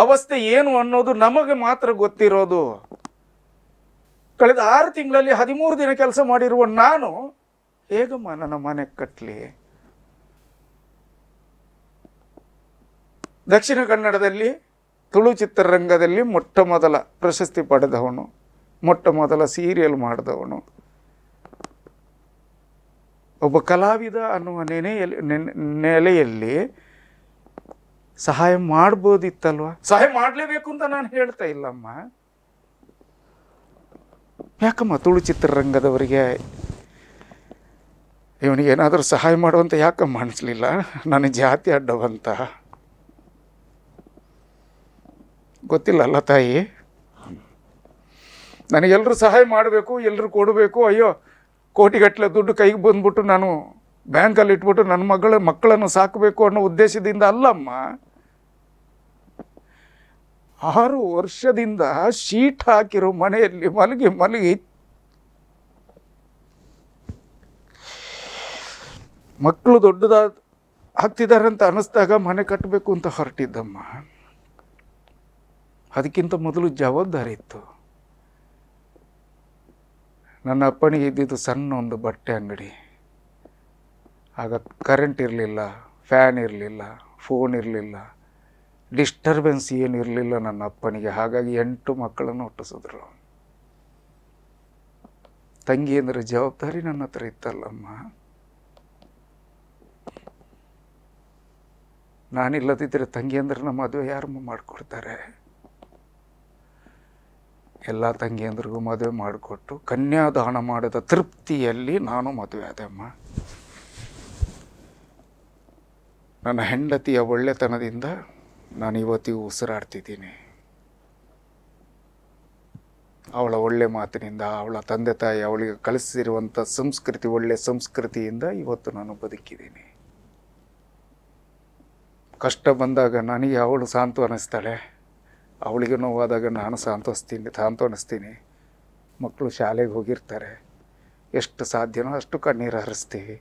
ಅವಸ್ಥೆ ಏನು ಅನ್ನೋದು ನಮಗೆ ಮಾತ್ರ ಗೊತ್ತಿರೋದು ಕಳೆದ ಆರು ತಿಂಗಳಲ್ಲಿ ಹದಿಮೂರು ದಿನ ಕೆಲಸ ಮಾಡಿರುವ ನಾನು ಹೇಗಮ್ಮ ನನ್ನ ಮನೆ ಕಟ್ಟಲಿ ದಕ್ಷಿಣ ಕನ್ನಡದಲ್ಲಿ ತುಳು ಚಿತ್ರರಂಗದಲ್ಲಿ ಮೊಟ್ಟ ಮೊದಲ ಪ್ರಶಸ್ತಿ ಪಡೆದವನು ಮೊಟ್ಟ ಮೊದಲ ಸೀರಿಯಲ್ ಮಾಡಿದವನು ಒಬ್ಬ ಕಲಾವಿದ ಅನ್ನುವ ನೆನೆಯಲ್ಲಿ ನೆಲೆಯಲ್ಲಿ ಸಹಾಯ ಮಾಡ್ಬೋದಿತ್ತಲ್ವ ಸಹಾಯ ಮಾಡಲೇಬೇಕು ಅಂತ ನಾನು ಹೇಳ್ತಾ ಇಲ್ಲಮ್ಮ ಯಾಕಮ್ಮ ತುಳು ಚಿತ್ರರಂಗದವರಿಗೆ ಇವನಿಗೆ ಏನಾದರೂ ಸಹಾಯ ಮಾಡುವಂತ ಯಾಕಮ್ಮ ಅನಿಸ್ಲಿಲ್ಲ ನನ್ನ ಜಾತಿ ಅಡ್ಡವಂತ ಗೊತ್ತಿಲ್ಲ ಅಲ್ಲ ತಾಯಿ ನನಗೆಲ್ಲರೂ ಸಹಾಯ ಮಾಡಬೇಕು ಎಲ್ಲರೂ ಕೊಡಬೇಕು ಅಯ್ಯೋ ಕೋಟಿಗಟ್ಟಲೆ ದುಡ್ಡು ಕೈಗೆ ಬಂದ್ಬಿಟ್ಟು ನಾನು ಬ್ಯಾಂಕಲ್ಲಿ ಇಟ್ಬಿಟ್ಟು ನನ್ನ ಮಗಳ ಮಕ್ಕಳನ್ನು ಸಾಕಬೇಕು ಅನ್ನೋ ಉದ್ದೇಶದಿಂದ ಅಲ್ಲಮ್ಮ ಆರು ವರ್ಷದಿಂದ ಶೀಟ್ ಹಾಕಿರೋ ಮನೆಯಲ್ಲಿ ಮಲಗಿ ಮಲಗಿ ಮಕ್ಕಳು ದೊಡ್ಡದಾದ ಅಂತ ಅನ್ನಿಸ್ದಾಗ ಮನೆ ಕಟ್ಟಬೇಕು ಅಂತ ಹೊರಟಿದ್ದಮ್ಮ ಅದಕ್ಕಿಂತ ಮೊದಲು ಜವಾಬ್ದಾರಿ ಇತ್ತು ನನ್ನ ಅಪ್ಪನಿಗೆ ಇದ್ದಿದ್ದು ಸಣ್ಣ ಒಂದು ಬಟ್ಟೆ ಅಂಗಡಿ ಆಗ ಕರೆಂಟ್ ಇರಲಿಲ್ಲ ಫ್ಯಾನ್ ಇರಲಿಲ್ಲ ಫೋನ್ ಇರಲಿಲ್ಲ ಡಿಸ್ಟರ್ಬೆನ್ಸ್ ಏನು ಇರಲಿಲ್ಲ ನನ್ನ ಅಪ್ಪನಿಗೆ ಹಾಗಾಗಿ ಎಂಟು ಮಕ್ಕಳನ್ನು ಹುಟ್ಟಿಸಿದ್ರು ತಂಗಿ ಅಂದರೆ ಜವಾಬ್ದಾರಿ ನನ್ನ ಹತ್ರ ಇತ್ತಲ್ಲಮ್ಮ ನಾನಿಲ್ಲದಿದ್ದರೆ ತಂಗಿ ಅಂದರೆ ನಮ್ಮ ಮದುವೆ ಯಾರಮ್ಮ ಮಾಡಿಕೊಡ್ತಾರೆ ಎಲ್ಲ ತಂಗಿಯಂದ್ರಿಗೂ ಮದುವೆ ಮಾಡಿಕೊಟ್ಟು ಕನ್ಯಾದಾನ ಮಾಡಿದ ತೃಪ್ತಿಯಲ್ಲಿ ನಾನು ಮದುವೆ ಆದೆಮ್ಮ ನನ್ನ ಹೆಂಡತಿಯ ಒಳ್ಳೆತನದಿಂದ ನಾನು ಇವತ್ತಿಗೂ ಉಸಿರಾಡ್ತಿದ್ದೀನಿ ಅವಳ ಒಳ್ಳೆ ಮಾತಿನಿಂದ ಅವಳ ತಂದೆ ತಾಯಿ ಅವಳಿಗೆ ಕಲಿಸಿರುವಂಥ ಸಂಸ್ಕೃತಿ ಒಳ್ಳೆ ಸಂಸ್ಕೃತಿಯಿಂದ ಇವತ್ತು ನಾನು ಬದುಕಿದ್ದೀನಿ ಕಷ್ಟ ಬಂದಾಗ ನನಗೆ ಅವಳು ಸಾಂತ್ವನಿಸ್ತಾಳೆ ಅವಳಿಗೆ ನೋವಾದಾಗ ನಾನು ಸಾಂತೋಸ್ತೀನಿ ಸಾಂತ್ವನಿಸ್ತೀನಿ ಮಕ್ಕಳು ಶಾಲೆಗೆ ಹೋಗಿರ್ತಾರೆ ಎಷ್ಟು ಸಾಧ್ಯನೋ ಅಷ್ಟು ಕಣ್ಣೀರು ಹರಿಸ್ತೀವಿ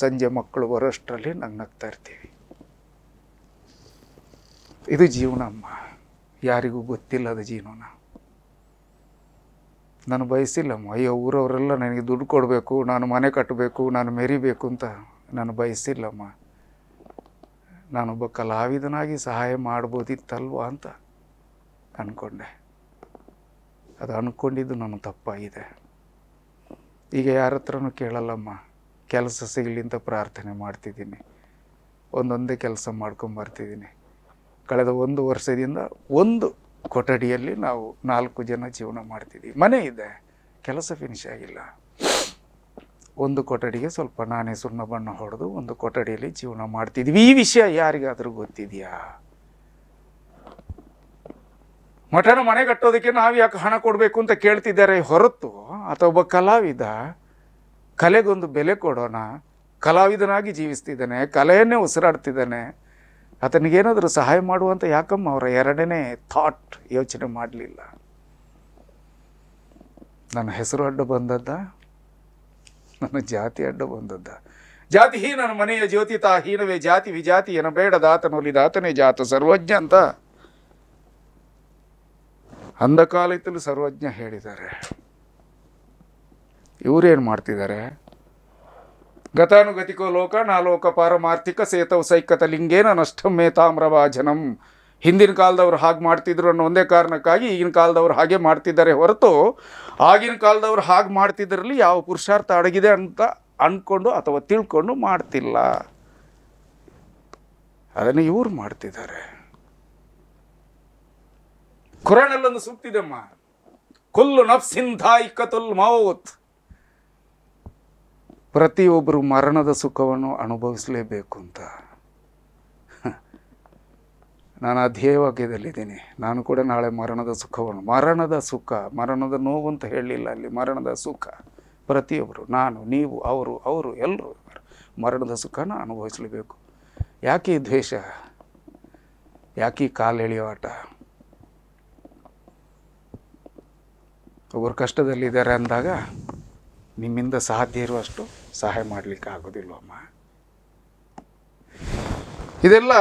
ಸಂಜೆ ಮಕ್ಕಳು ಬರೋಷ್ಟರಲ್ಲಿ ನಂಗೆ ನಗ್ತಾ ಇರ್ತೀವಿ ಇದು ಜೀವನ ಅಮ್ಮ ಯಾರಿಗೂ ಗೊತ್ತಿಲ್ಲದ ಜೀವನ ನಾನು ಬಯಸಿಲ್ಲಮ್ಮ ಅಯ್ಯೋ ಊರವರೆಲ್ಲ ನನಗೆ ದುಡ್ಡು ಕೊಡಬೇಕು ನಾನು ಮನೆ ಕಟ್ಟಬೇಕು ನಾನು ಮೆರಿಬೇಕು ಅಂತ ನಾನು ಬಯಸಿಲ್ಲಮ್ಮ ನಾನೊಬ್ಬ ಕಲಾವಿದನಾಗಿ ಸಹಾಯ ಮಾಡ್ಬೋದಿತ್ತಲ್ವ ಅಂತ ಅಂದ್ಕೊಂಡೆ ಅದು ಅಂದ್ಕೊಂಡಿದ್ದು ನನ್ನ ತಪ್ಪಾಗಿದೆ ಈಗ ಯಾರ ಹತ್ರನೂ ಕೇಳಲ್ಲಮ್ಮ ಕೆಲಸ ಸಿಗಲಿ ಅಂತ ಪ್ರಾರ್ಥನೆ ಮಾಡ್ತಿದ್ದೀನಿ ಒಂದೊಂದೇ ಕೆಲಸ ಮಾಡ್ಕೊಂಬರ್ತಿದ್ದೀನಿ ಕಳೆದ ಒಂದು ವರ್ಷದಿಂದ ಒಂದು ಕೊಠಡಿಯಲ್ಲಿ ನಾವು ನಾಲ್ಕು ಜನ ಜೀವನ ಮಾಡ್ತಿದ್ದೀವಿ ಮನೆ ಇದೆ ಕೆಲಸ ಫಿನಿಶ್ ಆಗಿಲ್ಲ ಒಂದು ಕೊಠಡಿಗೆ ಸ್ವಲ್ಪ ನಾನೇ ಸುಣ್ಣ ಬಣ್ಣ ಹೊಡೆದು ಒಂದು ಕೊಠಡಿಯಲ್ಲಿ ಜೀವನ ಮಾಡ್ತಿದ್ವಿ ಈ ವಿಷಯ ಯಾರಿಗಾದರೂ ಗೊತ್ತಿದೆಯಾ ಮಠನ ಮನೆ ಕಟ್ಟೋದಕ್ಕೆ ನಾವು ಯಾಕೆ ಹಣ ಕೊಡಬೇಕು ಅಂತ ಕೇಳ್ತಿದ್ದಾರೆ ಹೊರತು ಅಥವಾ ಒಬ್ಬ ಕಲಾವಿದ ಕಲೆಗೊಂದು ಬೆಲೆ ಕೊಡೋಣ ಕಲಾವಿದನಾಗಿ ಜೀವಿಸ್ತಿದ್ದಾನೆ ಕಲೆಯನ್ನೇ ಉಸಿರಾಡ್ತಿದ್ದಾನೆ ಆತನಿಗೇನಾದರೂ ಸಹಾಯ ಮಾಡುವಂಥ ಯಾಕಮ್ಮ ಅವರ ಎರಡನೇ ಥಾಟ್ ಯೋಚನೆ ಮಾಡಲಿಲ್ಲ ನನ್ನ ಹೆಸರು ಅಡ್ಡ ಬಂದದ್ದ ನನ್ನ ಜಾತಿ ಅಡ್ಡ ಬಂದದ್ದ ಜಾತಿ ಹೀ ಮನೆಯ ಜ್ಯೋತಿ ತಾ ಹೀನವೇ ಜಾತಿ ವಿಜಾತಿ ಏನ ದಾತನೇ ಜಾತ ಸರ್ವಜ್ಞ ಅಂತ ಅಂಧಕಾಲಿತಲು ಸರ್ವಜ್ಞ ಹೇಳಿದ್ದಾರೆ ಇವರೇನು ಮಾಡ್ತಿದ್ದಾರೆ ಗತಾನುಗತಿಕೋ ಲೋಕ ನಾಲೋಕ ಪಾರಮಾರ್ಥಿಕ ಸೇತವ ಸೈಕತ ಲಿಂಗೇನ ನಷ್ಟಮೇ ತಾಮ್ರವಾಜನಂ ಹಿಂದಿನ ಕಾಲದವ್ರು ಹಾಗೆ ಮಾಡ್ತಿದ್ರು ಅನ್ನೋ ಒಂದೇ ಕಾರಣಕ್ಕಾಗಿ ಈಗಿನ ಕಾಲದವ್ರು ಹಾಗೆ ಮಾಡ್ತಿದ್ದಾರೆ ಹೊರತು ಆಗಿನ ಕಾಲದವ್ರು ಹಾಗೆ ಮಾಡ್ತಿದ್ದರಲ್ಲಿ ಯಾವ ಪುರುಷಾರ್ಥ ಅಡಗಿದೆ ಅಂತ ಅಂದ್ಕೊಂಡು ಅಥವಾ ತಿಳ್ಕೊಂಡು ಮಾಡ್ತಿಲ್ಲ ಅದನ್ನು ಇವರು ಮಾಡ್ತಿದ್ದಾರೆ ಕುರಾನಲ್ಲೊಂದು ಸೂಕ್ತಿದೆಮ್ಮ ಕೊಲ್ಲು ನಫ್ಸಿಂಧಾಯಿಕತುಲ್ ಮೌತ್ ಪ್ರತಿಯೊಬ್ಬರು ಮರಣದ ಸುಖವನ್ನು ಅನುಭವಿಸಲೇಬೇಕು ಅಂತ ನಾನು ಅಧ್ಯೇಯವಾಕ್ಯದಲ್ಲಿದ್ದೀನಿ ನಾನು ಕೂಡ ನಾಳೆ ಮರಣದ ಸುಖವನ್ನು ಮರಣದ ಸುಖ ಮರಣದ ನೋವು ಅಂತ ಹೇಳಲಿಲ್ಲ ಅಲ್ಲಿ ಮರಣದ ಸುಖ ಪ್ರತಿಯೊಬ್ಬರು ನಾನು ನೀವು ಅವರು ಅವರು ಎಲ್ಲರೂ ಮರಣದ ಸುಖನ ಅನುಭವಿಸಲೇಬೇಕು ಯಾಕೆ ದ್ವೇಷ ಯಾಕೆ ಎಳೆಯೋ ಆಟ ಒಬ್ಬರು ಕಷ್ಟದಲ್ಲಿದ್ದಾರೆ ಅಂದಾಗ ನಿಮ್ಮಿಂದ ಸಾಧ್ಯ ಇರುವಷ್ಟು ಸಹಾಯ ಮಾಡಲಿಕ್ಕೆ ಅಮ್ಮ ಇದೆಲ್ಲ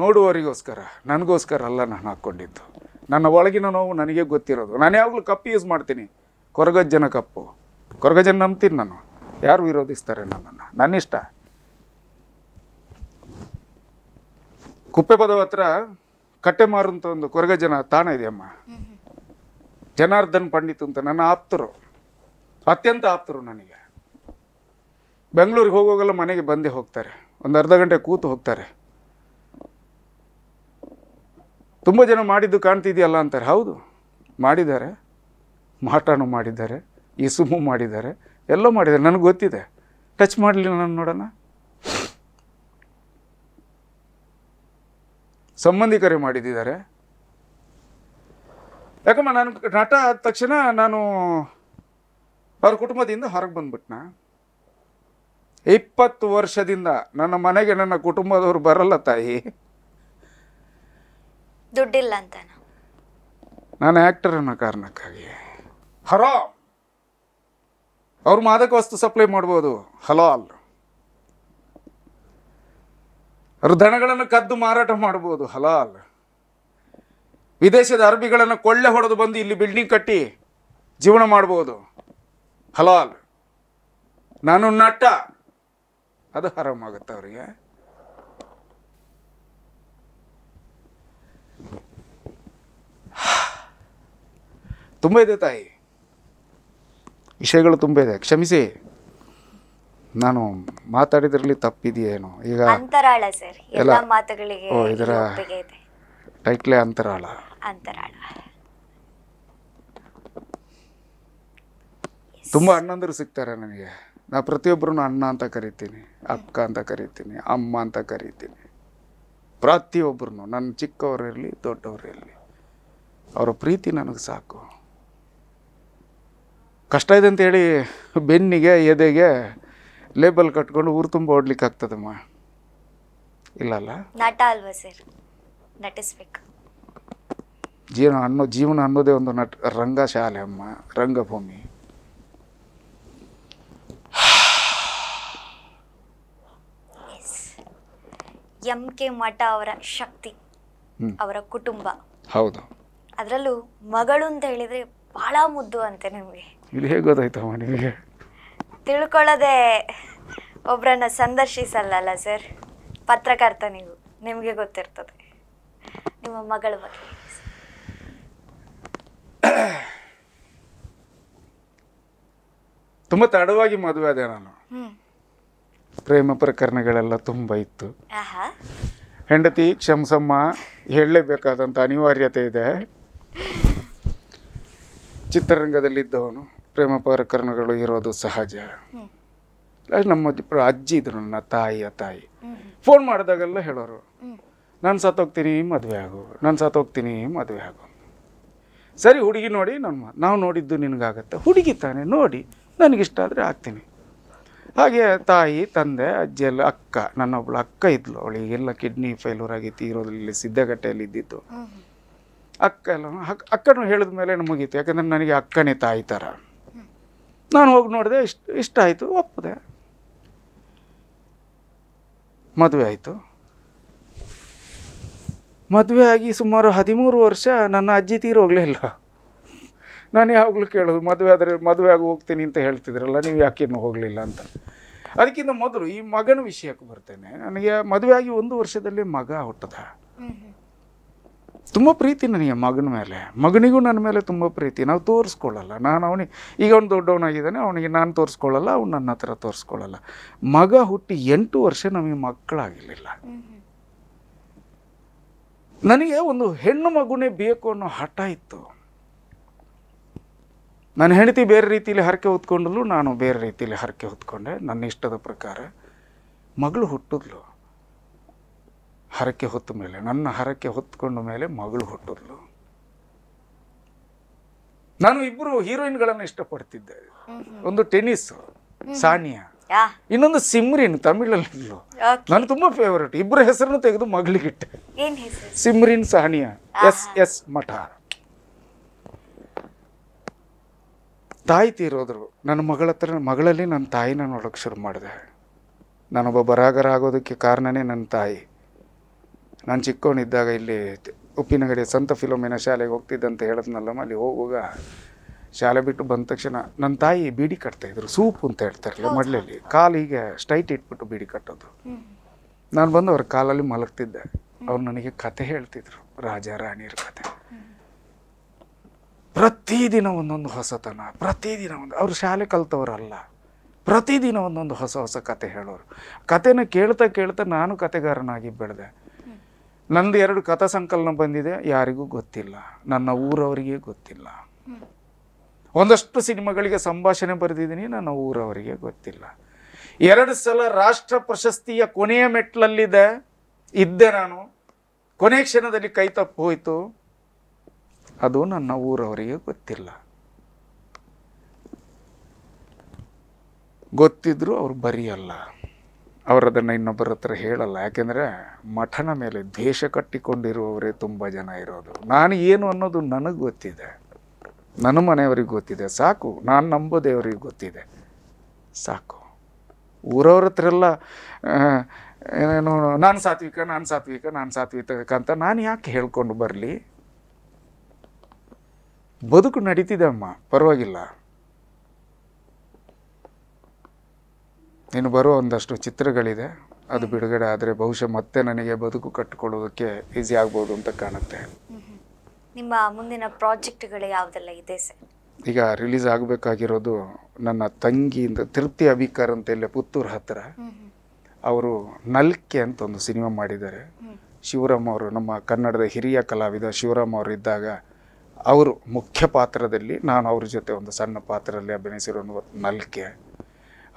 ನೋಡುವವರಿಗೋಸ್ಕರ ನನಗೋಸ್ಕರ ಅಲ್ಲ ನಾನು ಹಾಕ್ಕೊಂಡಿದ್ದು ನನ್ನ ಒಳಗಿನ ನೋವು ನನಗೆ ಗೊತ್ತಿರೋದು ನಾನು ಯಾವಾಗಲೂ ಕಪ್ಪು ಯೂಸ್ ಮಾಡ್ತೀನಿ ಕೊರಗಜ್ಜನ ಕಪ್ಪು ಕೊರಗಜ್ಜನ ನಂಬ್ತೀನಿ ನಾನು ಯಾರು ವಿರೋಧಿಸ್ತಾರೆ ನನ್ನನ್ನು ನನ್ನಿಷ್ಟ ಕುಪ್ಪೆ ಪದವ ಹತ್ರ ಕಟ್ಟೆ ಮಾರುವಂಥ ಒಂದು ಕೊರಗಜ್ಜನ ತಾಣ ಇದೆಯಮ್ಮ ಜನಾರ್ದನ್ ಪಂಡಿತ್ ಅಂತ ನನ್ನ ಆಪ್ತರು ಅತ್ಯಂತ ಆಪ್ತರು ನನಗೆ ಬೆಂಗಳೂರಿಗೆ ಹೋಗೋಗಲ್ಲ ಮನೆಗೆ ಬಂದೇ ಹೋಗ್ತಾರೆ ಒಂದು ಅರ್ಧ ಗಂಟೆ ಕೂತು ಹೋಗ್ತಾರೆ ತುಂಬ ಜನ ಮಾಡಿದ್ದು ಕಾಣ್ತಿದೆಯಲ್ಲ ಅಂತಾರೆ ಹೌದು ಮಾಡಿದ್ದಾರೆ ಮಾಟಾನು ಮಾಡಿದ್ದಾರೆ ಇಸುಮು ಮಾಡಿದ್ದಾರೆ ಎಲ್ಲ ಮಾಡಿದ್ದಾರೆ ನನಗೆ ಗೊತ್ತಿದೆ ಟಚ್ ಮಾಡಲಿಲ್ಲ ನಾನು ನೋಡೋಣ ಸಂಬಂಧಿಕರೇ ಮಾಡಿದ್ದಿದ್ದಾರೆ ಯಾಕಮ್ಮ ನಾನು ನಟ ಆದ ತಕ್ಷಣ ನಾನು ಅವ್ರ ಕುಟುಂಬದಿಂದ ಹೊರಗೆ ಬಂದ್ಬಿಟ್ನ ಇಪ್ಪತ್ತು ವರ್ಷದಿಂದ ನನ್ನ ಮನೆಗೆ ನನ್ನ ಕುಟುಂಬದವರು ಬರಲ್ಲ ತಾಯಿ ದುಡ್ಡಿಲ್ಲ ಅಂತ ನಾನು ಆ್ಯಕ್ಟರ್ ಅನ್ನೋ ಕಾರಣಕ್ಕಾಗಿ ಹರೋ ಅವ್ರು ಮಾದಕ ವಸ್ತು ಸಪ್ಲೈ ಮಾಡ್ಬೋದು ಹಲಾಲ್ ಅವ್ರ ದನಗಳನ್ನು ಕದ್ದು ಮಾರಾಟ ಮಾಡ್ಬೋದು ಹಲಾಲ್ ವಿದೇಶದ ಅರಬಿಗಳನ್ನು ಕೊಳ್ಳೆ ಹೊಡೆದು ಬಂದು ಇಲ್ಲಿ ಬಿಲ್ಡಿಂಗ್ ಕಟ್ಟಿ ಜೀವನ ಮಾಡ್ಬೋದು ಹಲಾಲ್ ನಾನು ನಟ್ಟ ಅದು ಆರಾಮಾಗುತ್ತೆ ಅವರಿಗೆ ತುಂಬ ಇದೆ ತಾಯಿ ವಿಷಯಗಳು ತುಂಬ ಇದೆ ಕ್ಷಮಿಸಿ ನಾನು ಮಾತಾಡಿದ್ರಲ್ಲಿ ತಪ್ಪಿದೆಯೇನೋ ಈಗ ಅಂತರಾಳ ಸರ್ ಎಲ್ಲ ಮಾತುಗಳಿಗೆ ಇದರ ಟೈಟ್ಲೇ ಅಂತರಾಳ ಅಂತರಾಳ ತುಂಬ ಅಣ್ಣಂದರು ಸಿಗ್ತಾರೆ ನನಗೆ ನಾ ಪ್ರತಿಯೊಬ್ಬರನ್ನು ಅಣ್ಣ ಅಂತ ಕರಿತೀನಿ ಅಕ್ಕ ಅಂತ ಕರಿತೀನಿ ಅಮ್ಮ ಅಂತ ಕರಿತೀನಿ ಪ್ರತಿಯೊಬ್ಬರನ್ನು ನನ್ನ ಚಿಕ್ಕವರಿರಲಿ ದೊಡ್ಡವರಿರಲಿ ಅವರ ಪ್ರೀತಿ ನನಗೆ ಸಾಕು ಕಷ್ಟ ಇದೆ ಅಂತೇಳಿ ಬೆನ್ನಿಗೆ ಎದೆಗೆ ಲೇಬಲ್ ಕಟ್ಕೊಂಡು ಊರು ತುಂಬ ಓಡ್ಲಿಕ್ಕೆ ಆಗ್ತದಮ್ಮ ಇಲ್ಲಲ್ಲ ನಟ ಅಲ್ವಾ ಸರ್ ನಟಿಸ್ಬೇಕು ಜೀವನ ಅನ್ನೋ ಜೀವನ ಅನ್ನೋದೇ ಒಂದು ನಟ ರಂಗಶಾಲೆ ಅಮ್ಮ ರಂಗಭೂಮಿ ಎಂ ಕೆ ಮಠ ಅವರ ಶಕ್ತಿ ಅವರ ಕುಟುಂಬ ಹೌದು ಅದರಲ್ಲೂ ಮಗಳು ಅಂತ ಹೇಳಿದ್ರೆ ಬಹಳ ಮುದ್ದು ಅಂತೆ ನಿಮಗೆ ಇಲ್ಲಿ ಹೇಗೆ ಗೊತ್ತಾಯ್ತಮ್ಮ ನಿಮಗೆ ತಿಳ್ಕೊಳ್ಳೋದೆ ಒಬ್ಬರನ್ನ ಸಂದರ್ಶಿಸಲ್ಲ ಸರ್ ಪತ್ರಕರ್ತ ನೀವು ನಿಮಗೆ ಗೊತ್ತಿರ್ತದೆ ನಿಮ್ಮ ಮಗಳ ಬಗ್ಗೆ ತುಂಬ ತಡವಾಗಿ ಮದುವೆ ಆದೆ ನಾನು ಪ್ರೇಮ ಪ್ರಕರಣಗಳೆಲ್ಲ ತುಂಬ ಇತ್ತು ಹೆಂಡತಿ ಕ್ಷಮಸಮ್ಮ ಹೇಳಲೇಬೇಕಾದಂಥ ಅನಿವಾರ್ಯತೆ ಇದೆ ಚಿತ್ರರಂಗದಲ್ಲಿದ್ದವನು ಪ್ರೇಮ ಪ್ರಕರಣಗಳು ಇರೋದು ಸಹಜ ನಮ್ಮ ಅಜ್ಜಿ ಇದ್ರು ನನ್ನ ತಾಯಿಯ ತಾಯಿ ಫೋನ್ ಮಾಡಿದಾಗೆಲ್ಲ ಹೇಳೋರು ನಾನು ಸತ್ತೋಗ್ತೀನಿ ಮದುವೆ ಆಗು ನಾನು ಸತ್ತೋಗ್ತೀನಿ ಮದುವೆ ಆಗು ಸರಿ ಹುಡುಗಿ ನೋಡಿ ನಮ್ಮ ನಾವು ನೋಡಿದ್ದು ನಿನಗಾಗತ್ತೆ ಹುಡುಗಿ ತಾನೆ ನೋಡಿ ನನಗಿಷ್ಟ ಆದರೆ ಆಗ್ತೀನಿ ಹಾಗೆ ತಾಯಿ ತಂದೆ ಅಜ್ಜಿಯಲ್ಲ ಅಕ್ಕ ನನ್ನೊಬ್ಳು ಅಕ್ಕ ಇದ್ಲು ಅವಳಿಗೆಲ್ಲ ಕಿಡ್ನಿ ಫೇಲ್ಯೂರ್ ಆಗಿತ್ತು ಇರೋದ್ರಲ್ಲಿ ಸಿದ್ದಗಟ್ಟೆಯಲ್ಲಿ ಇದ್ದಿತ್ತು ಅಕ್ಕ ಎಲ್ಲ ಅಕ್ಕನೂ ಹೇಳಿದ ಮೇಲೆ ಮುಗೀತು ಯಾಕಂದರೆ ನನಗೆ ಅಕ್ಕನೇ ತಾಯಿ ಥರ ನಾನು ಹೋಗಿ ನೋಡಿದೆ ಇಷ್ಟ ಇಷ್ಟ ಆಯಿತು ಒಪ್ಪದೆ ಮದುವೆ ಆಯಿತು ಮದುವೆ ಆಗಿ ಸುಮಾರು ಹದಿಮೂರು ವರ್ಷ ನನ್ನ ಅಜ್ಜಿ ತೀರೋಗಲೇ ಇಲ್ಲ ನಾನು ಯಾವಾಗಲೂ ಕೇಳೋದು ಮದುವೆ ಆದರೆ ಮದುವೆ ಆಗಿ ಹೋಗ್ತೀನಿ ಅಂತ ಹೇಳ್ತಿದ್ರಲ್ಲ ನೀವು ಯಾಕೇನು ಹೋಗಲಿಲ್ಲ ಅಂತ ಅದಕ್ಕಿಂತ ಮೊದಲು ಈ ಮಗನ ವಿಷಯಕ್ಕೆ ಬರ್ತೇನೆ ನನಗೆ ಮದುವೆ ಆಗಿ ಒಂದು ವರ್ಷದಲ್ಲಿ ಮಗ ಹುಟ್ಟದ ತುಂಬ ಪ್ರೀತಿ ನನಗೆ ಮಗನ ಮೇಲೆ ಮಗನಿಗೂ ನನ್ನ ಮೇಲೆ ತುಂಬ ಪ್ರೀತಿ ನಾವು ತೋರಿಸ್ಕೊಳ್ಳಲ್ಲ ನಾನು ಅವನಿಗೆ ಈಗ ಅವ್ನು ದೊಡ್ಡವನಾಗಿದ್ದಾನೆ ಅವನಿಗೆ ನಾನು ತೋರಿಸ್ಕೊಳ್ಳಲ್ಲ ಅವ್ನು ನನ್ನ ಹತ್ರ ತೋರಿಸ್ಕೊಳ್ಳಲ್ಲ ಮಗ ಹುಟ್ಟಿ ಎಂಟು ವರ್ಷ ನಮಗೆ ಮಕ್ಕಳಾಗಿರಲಿಲ್ಲ ನನಗೆ ಒಂದು ಹೆಣ್ಣು ಮಗುನೇ ಬೇಕು ಅನ್ನೋ ಹಠ ಇತ್ತು ನನ್ನ ಹೆಂಡತಿ ಬೇರೆ ರೀತಿಯಲ್ಲಿ ಹರಕೆ ಹೊತ್ಕೊಂಡ್ಲು ನಾನು ಬೇರೆ ರೀತಿಯಲ್ಲಿ ಹರಕೆ ಹೊತ್ಕೊಂಡೆ ನನ್ನ ಇಷ್ಟದ ಪ್ರಕಾರ ಮಗಳು ಹುಟ್ಟಿದ್ಲು ಹರಕೆ ಹೊತ್ತ ಮೇಲೆ ನನ್ನ ಹರಕೆ ಹೊತ್ಕೊಂಡ ಮೇಲೆ ಮಗಳು ಹುಟ್ಟಿದ್ಲು ನಾನು ಇಬ್ಬರು ಹೀರೋಯಿನ್ಗಳನ್ನು ಇಷ್ಟಪಡ್ತಿದ್ದೆ ಒಂದು ಟೆನಿಸ್ ಸಾನಿಯಾ ಇನ್ನೊಂದು ಸಿಮ್ರಿನ್ ತಮಿಳಲ್ಲಿ ನಾನು ತುಂಬಾ ಫೇವರೇಟ್ ಇಬ್ಬರ ಹೆಸರನ್ನು ತೆಗೆದು ಮಗಳಿಗಿಟ್ಟೆ ಸಿಮ್ರಿನ್ ಸಹನಿಯಾ ಎಸ್ ಎಸ್ ಮಠ ತಾಯಿ ತೀರೋದ್ರು ನನ್ನ ಮಗಳ ಹತ್ರ ಮಗಳಲ್ಲಿ ನನ್ನ ತಾಯಿನ ನೋಡೋಕೆ ಶುರು ಮಾಡಿದೆ ನಾನೊಬ್ಬ ಬರಾಗರ ಆಗೋದಕ್ಕೆ ಕಾರಣನೇ ನನ್ನ ತಾಯಿ ನಾನು ಚಿಕ್ಕವನಿದ್ದಾಗ ಇಲ್ಲಿ ಉಪ್ಪಿನಗಡೆ ಸಂತ ಫಿಲೋಮಿನ ಶಾಲೆಗೆ ಹೋಗ್ತಿದ್ದಂತ ಹೇಳಿದ್ನಲ್ಲಮ್ಮ ಅಲ್ಲಿ ಹೋಗುವಾಗ ಶಾಲೆ ಬಿಟ್ಟು ಬಂದ ತಕ್ಷಣ ನನ್ನ ತಾಯಿ ಬೀಡಿ ಇದ್ರು ಸೂಪ್ ಅಂತ ಹೇಳ್ತಾರಲ್ಲ ಮಡ್ಲಲ್ಲಿ ಕಾಲು ಹೀಗೆ ಸ್ಟ್ರೈಟ್ ಇಟ್ಬಿಟ್ಟು ಬೀಡಿ ಕಟ್ಟೋದು ನಾನು ಬಂದು ಅವ್ರ ಕಾಲಲ್ಲಿ ಮಲಗ್ತಿದ್ದೆ ಅವ್ರು ನನಗೆ ಕತೆ ಹೇಳ್ತಿದ್ರು ರಾಜ ರಾಣಿಯರ ಕತೆ ಪ್ರತಿದಿನ ಒಂದೊಂದು ಹೊಸತನ ಪ್ರತಿದಿನ ಒಂದು ಅವ್ರು ಶಾಲೆ ಕಲ್ತವ್ರಲ್ಲ ಪ್ರತಿದಿನ ಒಂದೊಂದು ಹೊಸ ಹೊಸ ಕತೆ ಹೇಳೋರು ಕತೆನ ಕೇಳ್ತಾ ಕೇಳ್ತಾ ನಾನು ಕತೆಗಾರನಾಗಿ ಬೆಳೆದೆ ನಂದು ಎರಡು ಕಥಾ ಸಂಕಲನ ಬಂದಿದೆ ಯಾರಿಗೂ ಗೊತ್ತಿಲ್ಲ ನನ್ನ ಊರವರಿಗೆ ಗೊತ್ತಿಲ್ಲ ಒಂದಷ್ಟು ಸಿನಿಮಾಗಳಿಗೆ ಸಂಭಾಷಣೆ ಬರೆದಿದ್ದೀನಿ ನನ್ನ ಊರವರಿಗೆ ಗೊತ್ತಿಲ್ಲ ಎರಡು ಸಲ ರಾಷ್ಟ್ರ ಪ್ರಶಸ್ತಿಯ ಕೊನೆಯ ಮೆಟ್ಲಲ್ಲಿದೆ ಇದ್ದೆ ನಾನು ಕೊನೆ ಕ್ಷಣದಲ್ಲಿ ಕೈ ತಪ್ಪು ಹೋಯಿತು ಅದು ನನ್ನ ಊರವರಿಗೆ ಗೊತ್ತಿಲ್ಲ ಗೊತ್ತಿದ್ರು ಅವ್ರು ಬರೆಯಲ್ಲ ಅವರದನ್ನು ಇನ್ನೊಬ್ಬರ ಹತ್ರ ಹೇಳಲ್ಲ ಯಾಕೆಂದರೆ ಮಠನ ಮೇಲೆ ದ್ವೇಷ ಕಟ್ಟಿಕೊಂಡಿರುವವರೇ ತುಂಬ ಜನ ಇರೋದು ನಾನು ಏನು ಅನ್ನೋದು ನನಗೆ ಗೊತ್ತಿದೆ ನನ್ನ ಮನೆಯವ್ರಿಗೆ ಗೊತ್ತಿದೆ ಸಾಕು ನಾನು ನಂಬೋ ದೇವರಿಗೆ ಗೊತ್ತಿದೆ ಸಾಕು ಊರವ್ರ ಹತ್ರ ಎಲ್ಲ ಏನೇನು ನಾನು ಸಾತ್ವಿಕ ನಾನು ಸಾತ್ವಿಕ ನಾನು ಸಾತ್ವಿಕ ಅಂತ ನಾನು ಯಾಕೆ ಹೇಳ್ಕೊಂಡು ಬರಲಿ ಬದುಕು ನಡೀತಿದೆ ಅಮ್ಮ ಪರವಾಗಿಲ್ಲ ನೀನು ಬರೋ ಒಂದಷ್ಟು ಚಿತ್ರಗಳಿದೆ ಅದು ಬಿಡುಗಡೆ ಆದರೆ ಬಹುಶಃ ಮತ್ತೆ ನನಗೆ ಬದುಕು ಕಟ್ಟಿಕೊಳ್ಳೋದಕ್ಕೆ ಈಸಿ ಆಗ್ಬೋದು ಅಂತ ಕಾಣುತ್ತೆ ನಿಮ್ಮ ಮುಂದಿನ ಪ್ರಾಜೆಕ್ಟ್ಗಳು ಯಾವುದೆಲ್ಲ ಇದೆ ಸರ್ ಈಗ ರಿಲೀಸ್ ಆಗಬೇಕಾಗಿರೋದು ನನ್ನ ತಂಗಿಯಿಂದ ತೃಪ್ತಿ ಅಭಿಕರ್ ಅಂತ ಇಲ್ಲೇ ಪುತ್ತೂರು ಹತ್ತಿರ ಅವರು ನಲ್ಕೆ ಅಂತ ಒಂದು ಸಿನಿಮಾ ಮಾಡಿದ್ದಾರೆ ಶಿವರಾಮ್ ಅವರು ನಮ್ಮ ಕನ್ನಡದ ಹಿರಿಯ ಕಲಾವಿದ ಶಿವರಾಮ್ ಅವರು ಇದ್ದಾಗ ಅವರು ಮುಖ್ಯ ಪಾತ್ರದಲ್ಲಿ ನಾನು ಅವ್ರ ಜೊತೆ ಒಂದು ಸಣ್ಣ ಪಾತ್ರದಲ್ಲಿ ಅಭಿನಯಿಸಿರೋ ನಲ್ಕೆ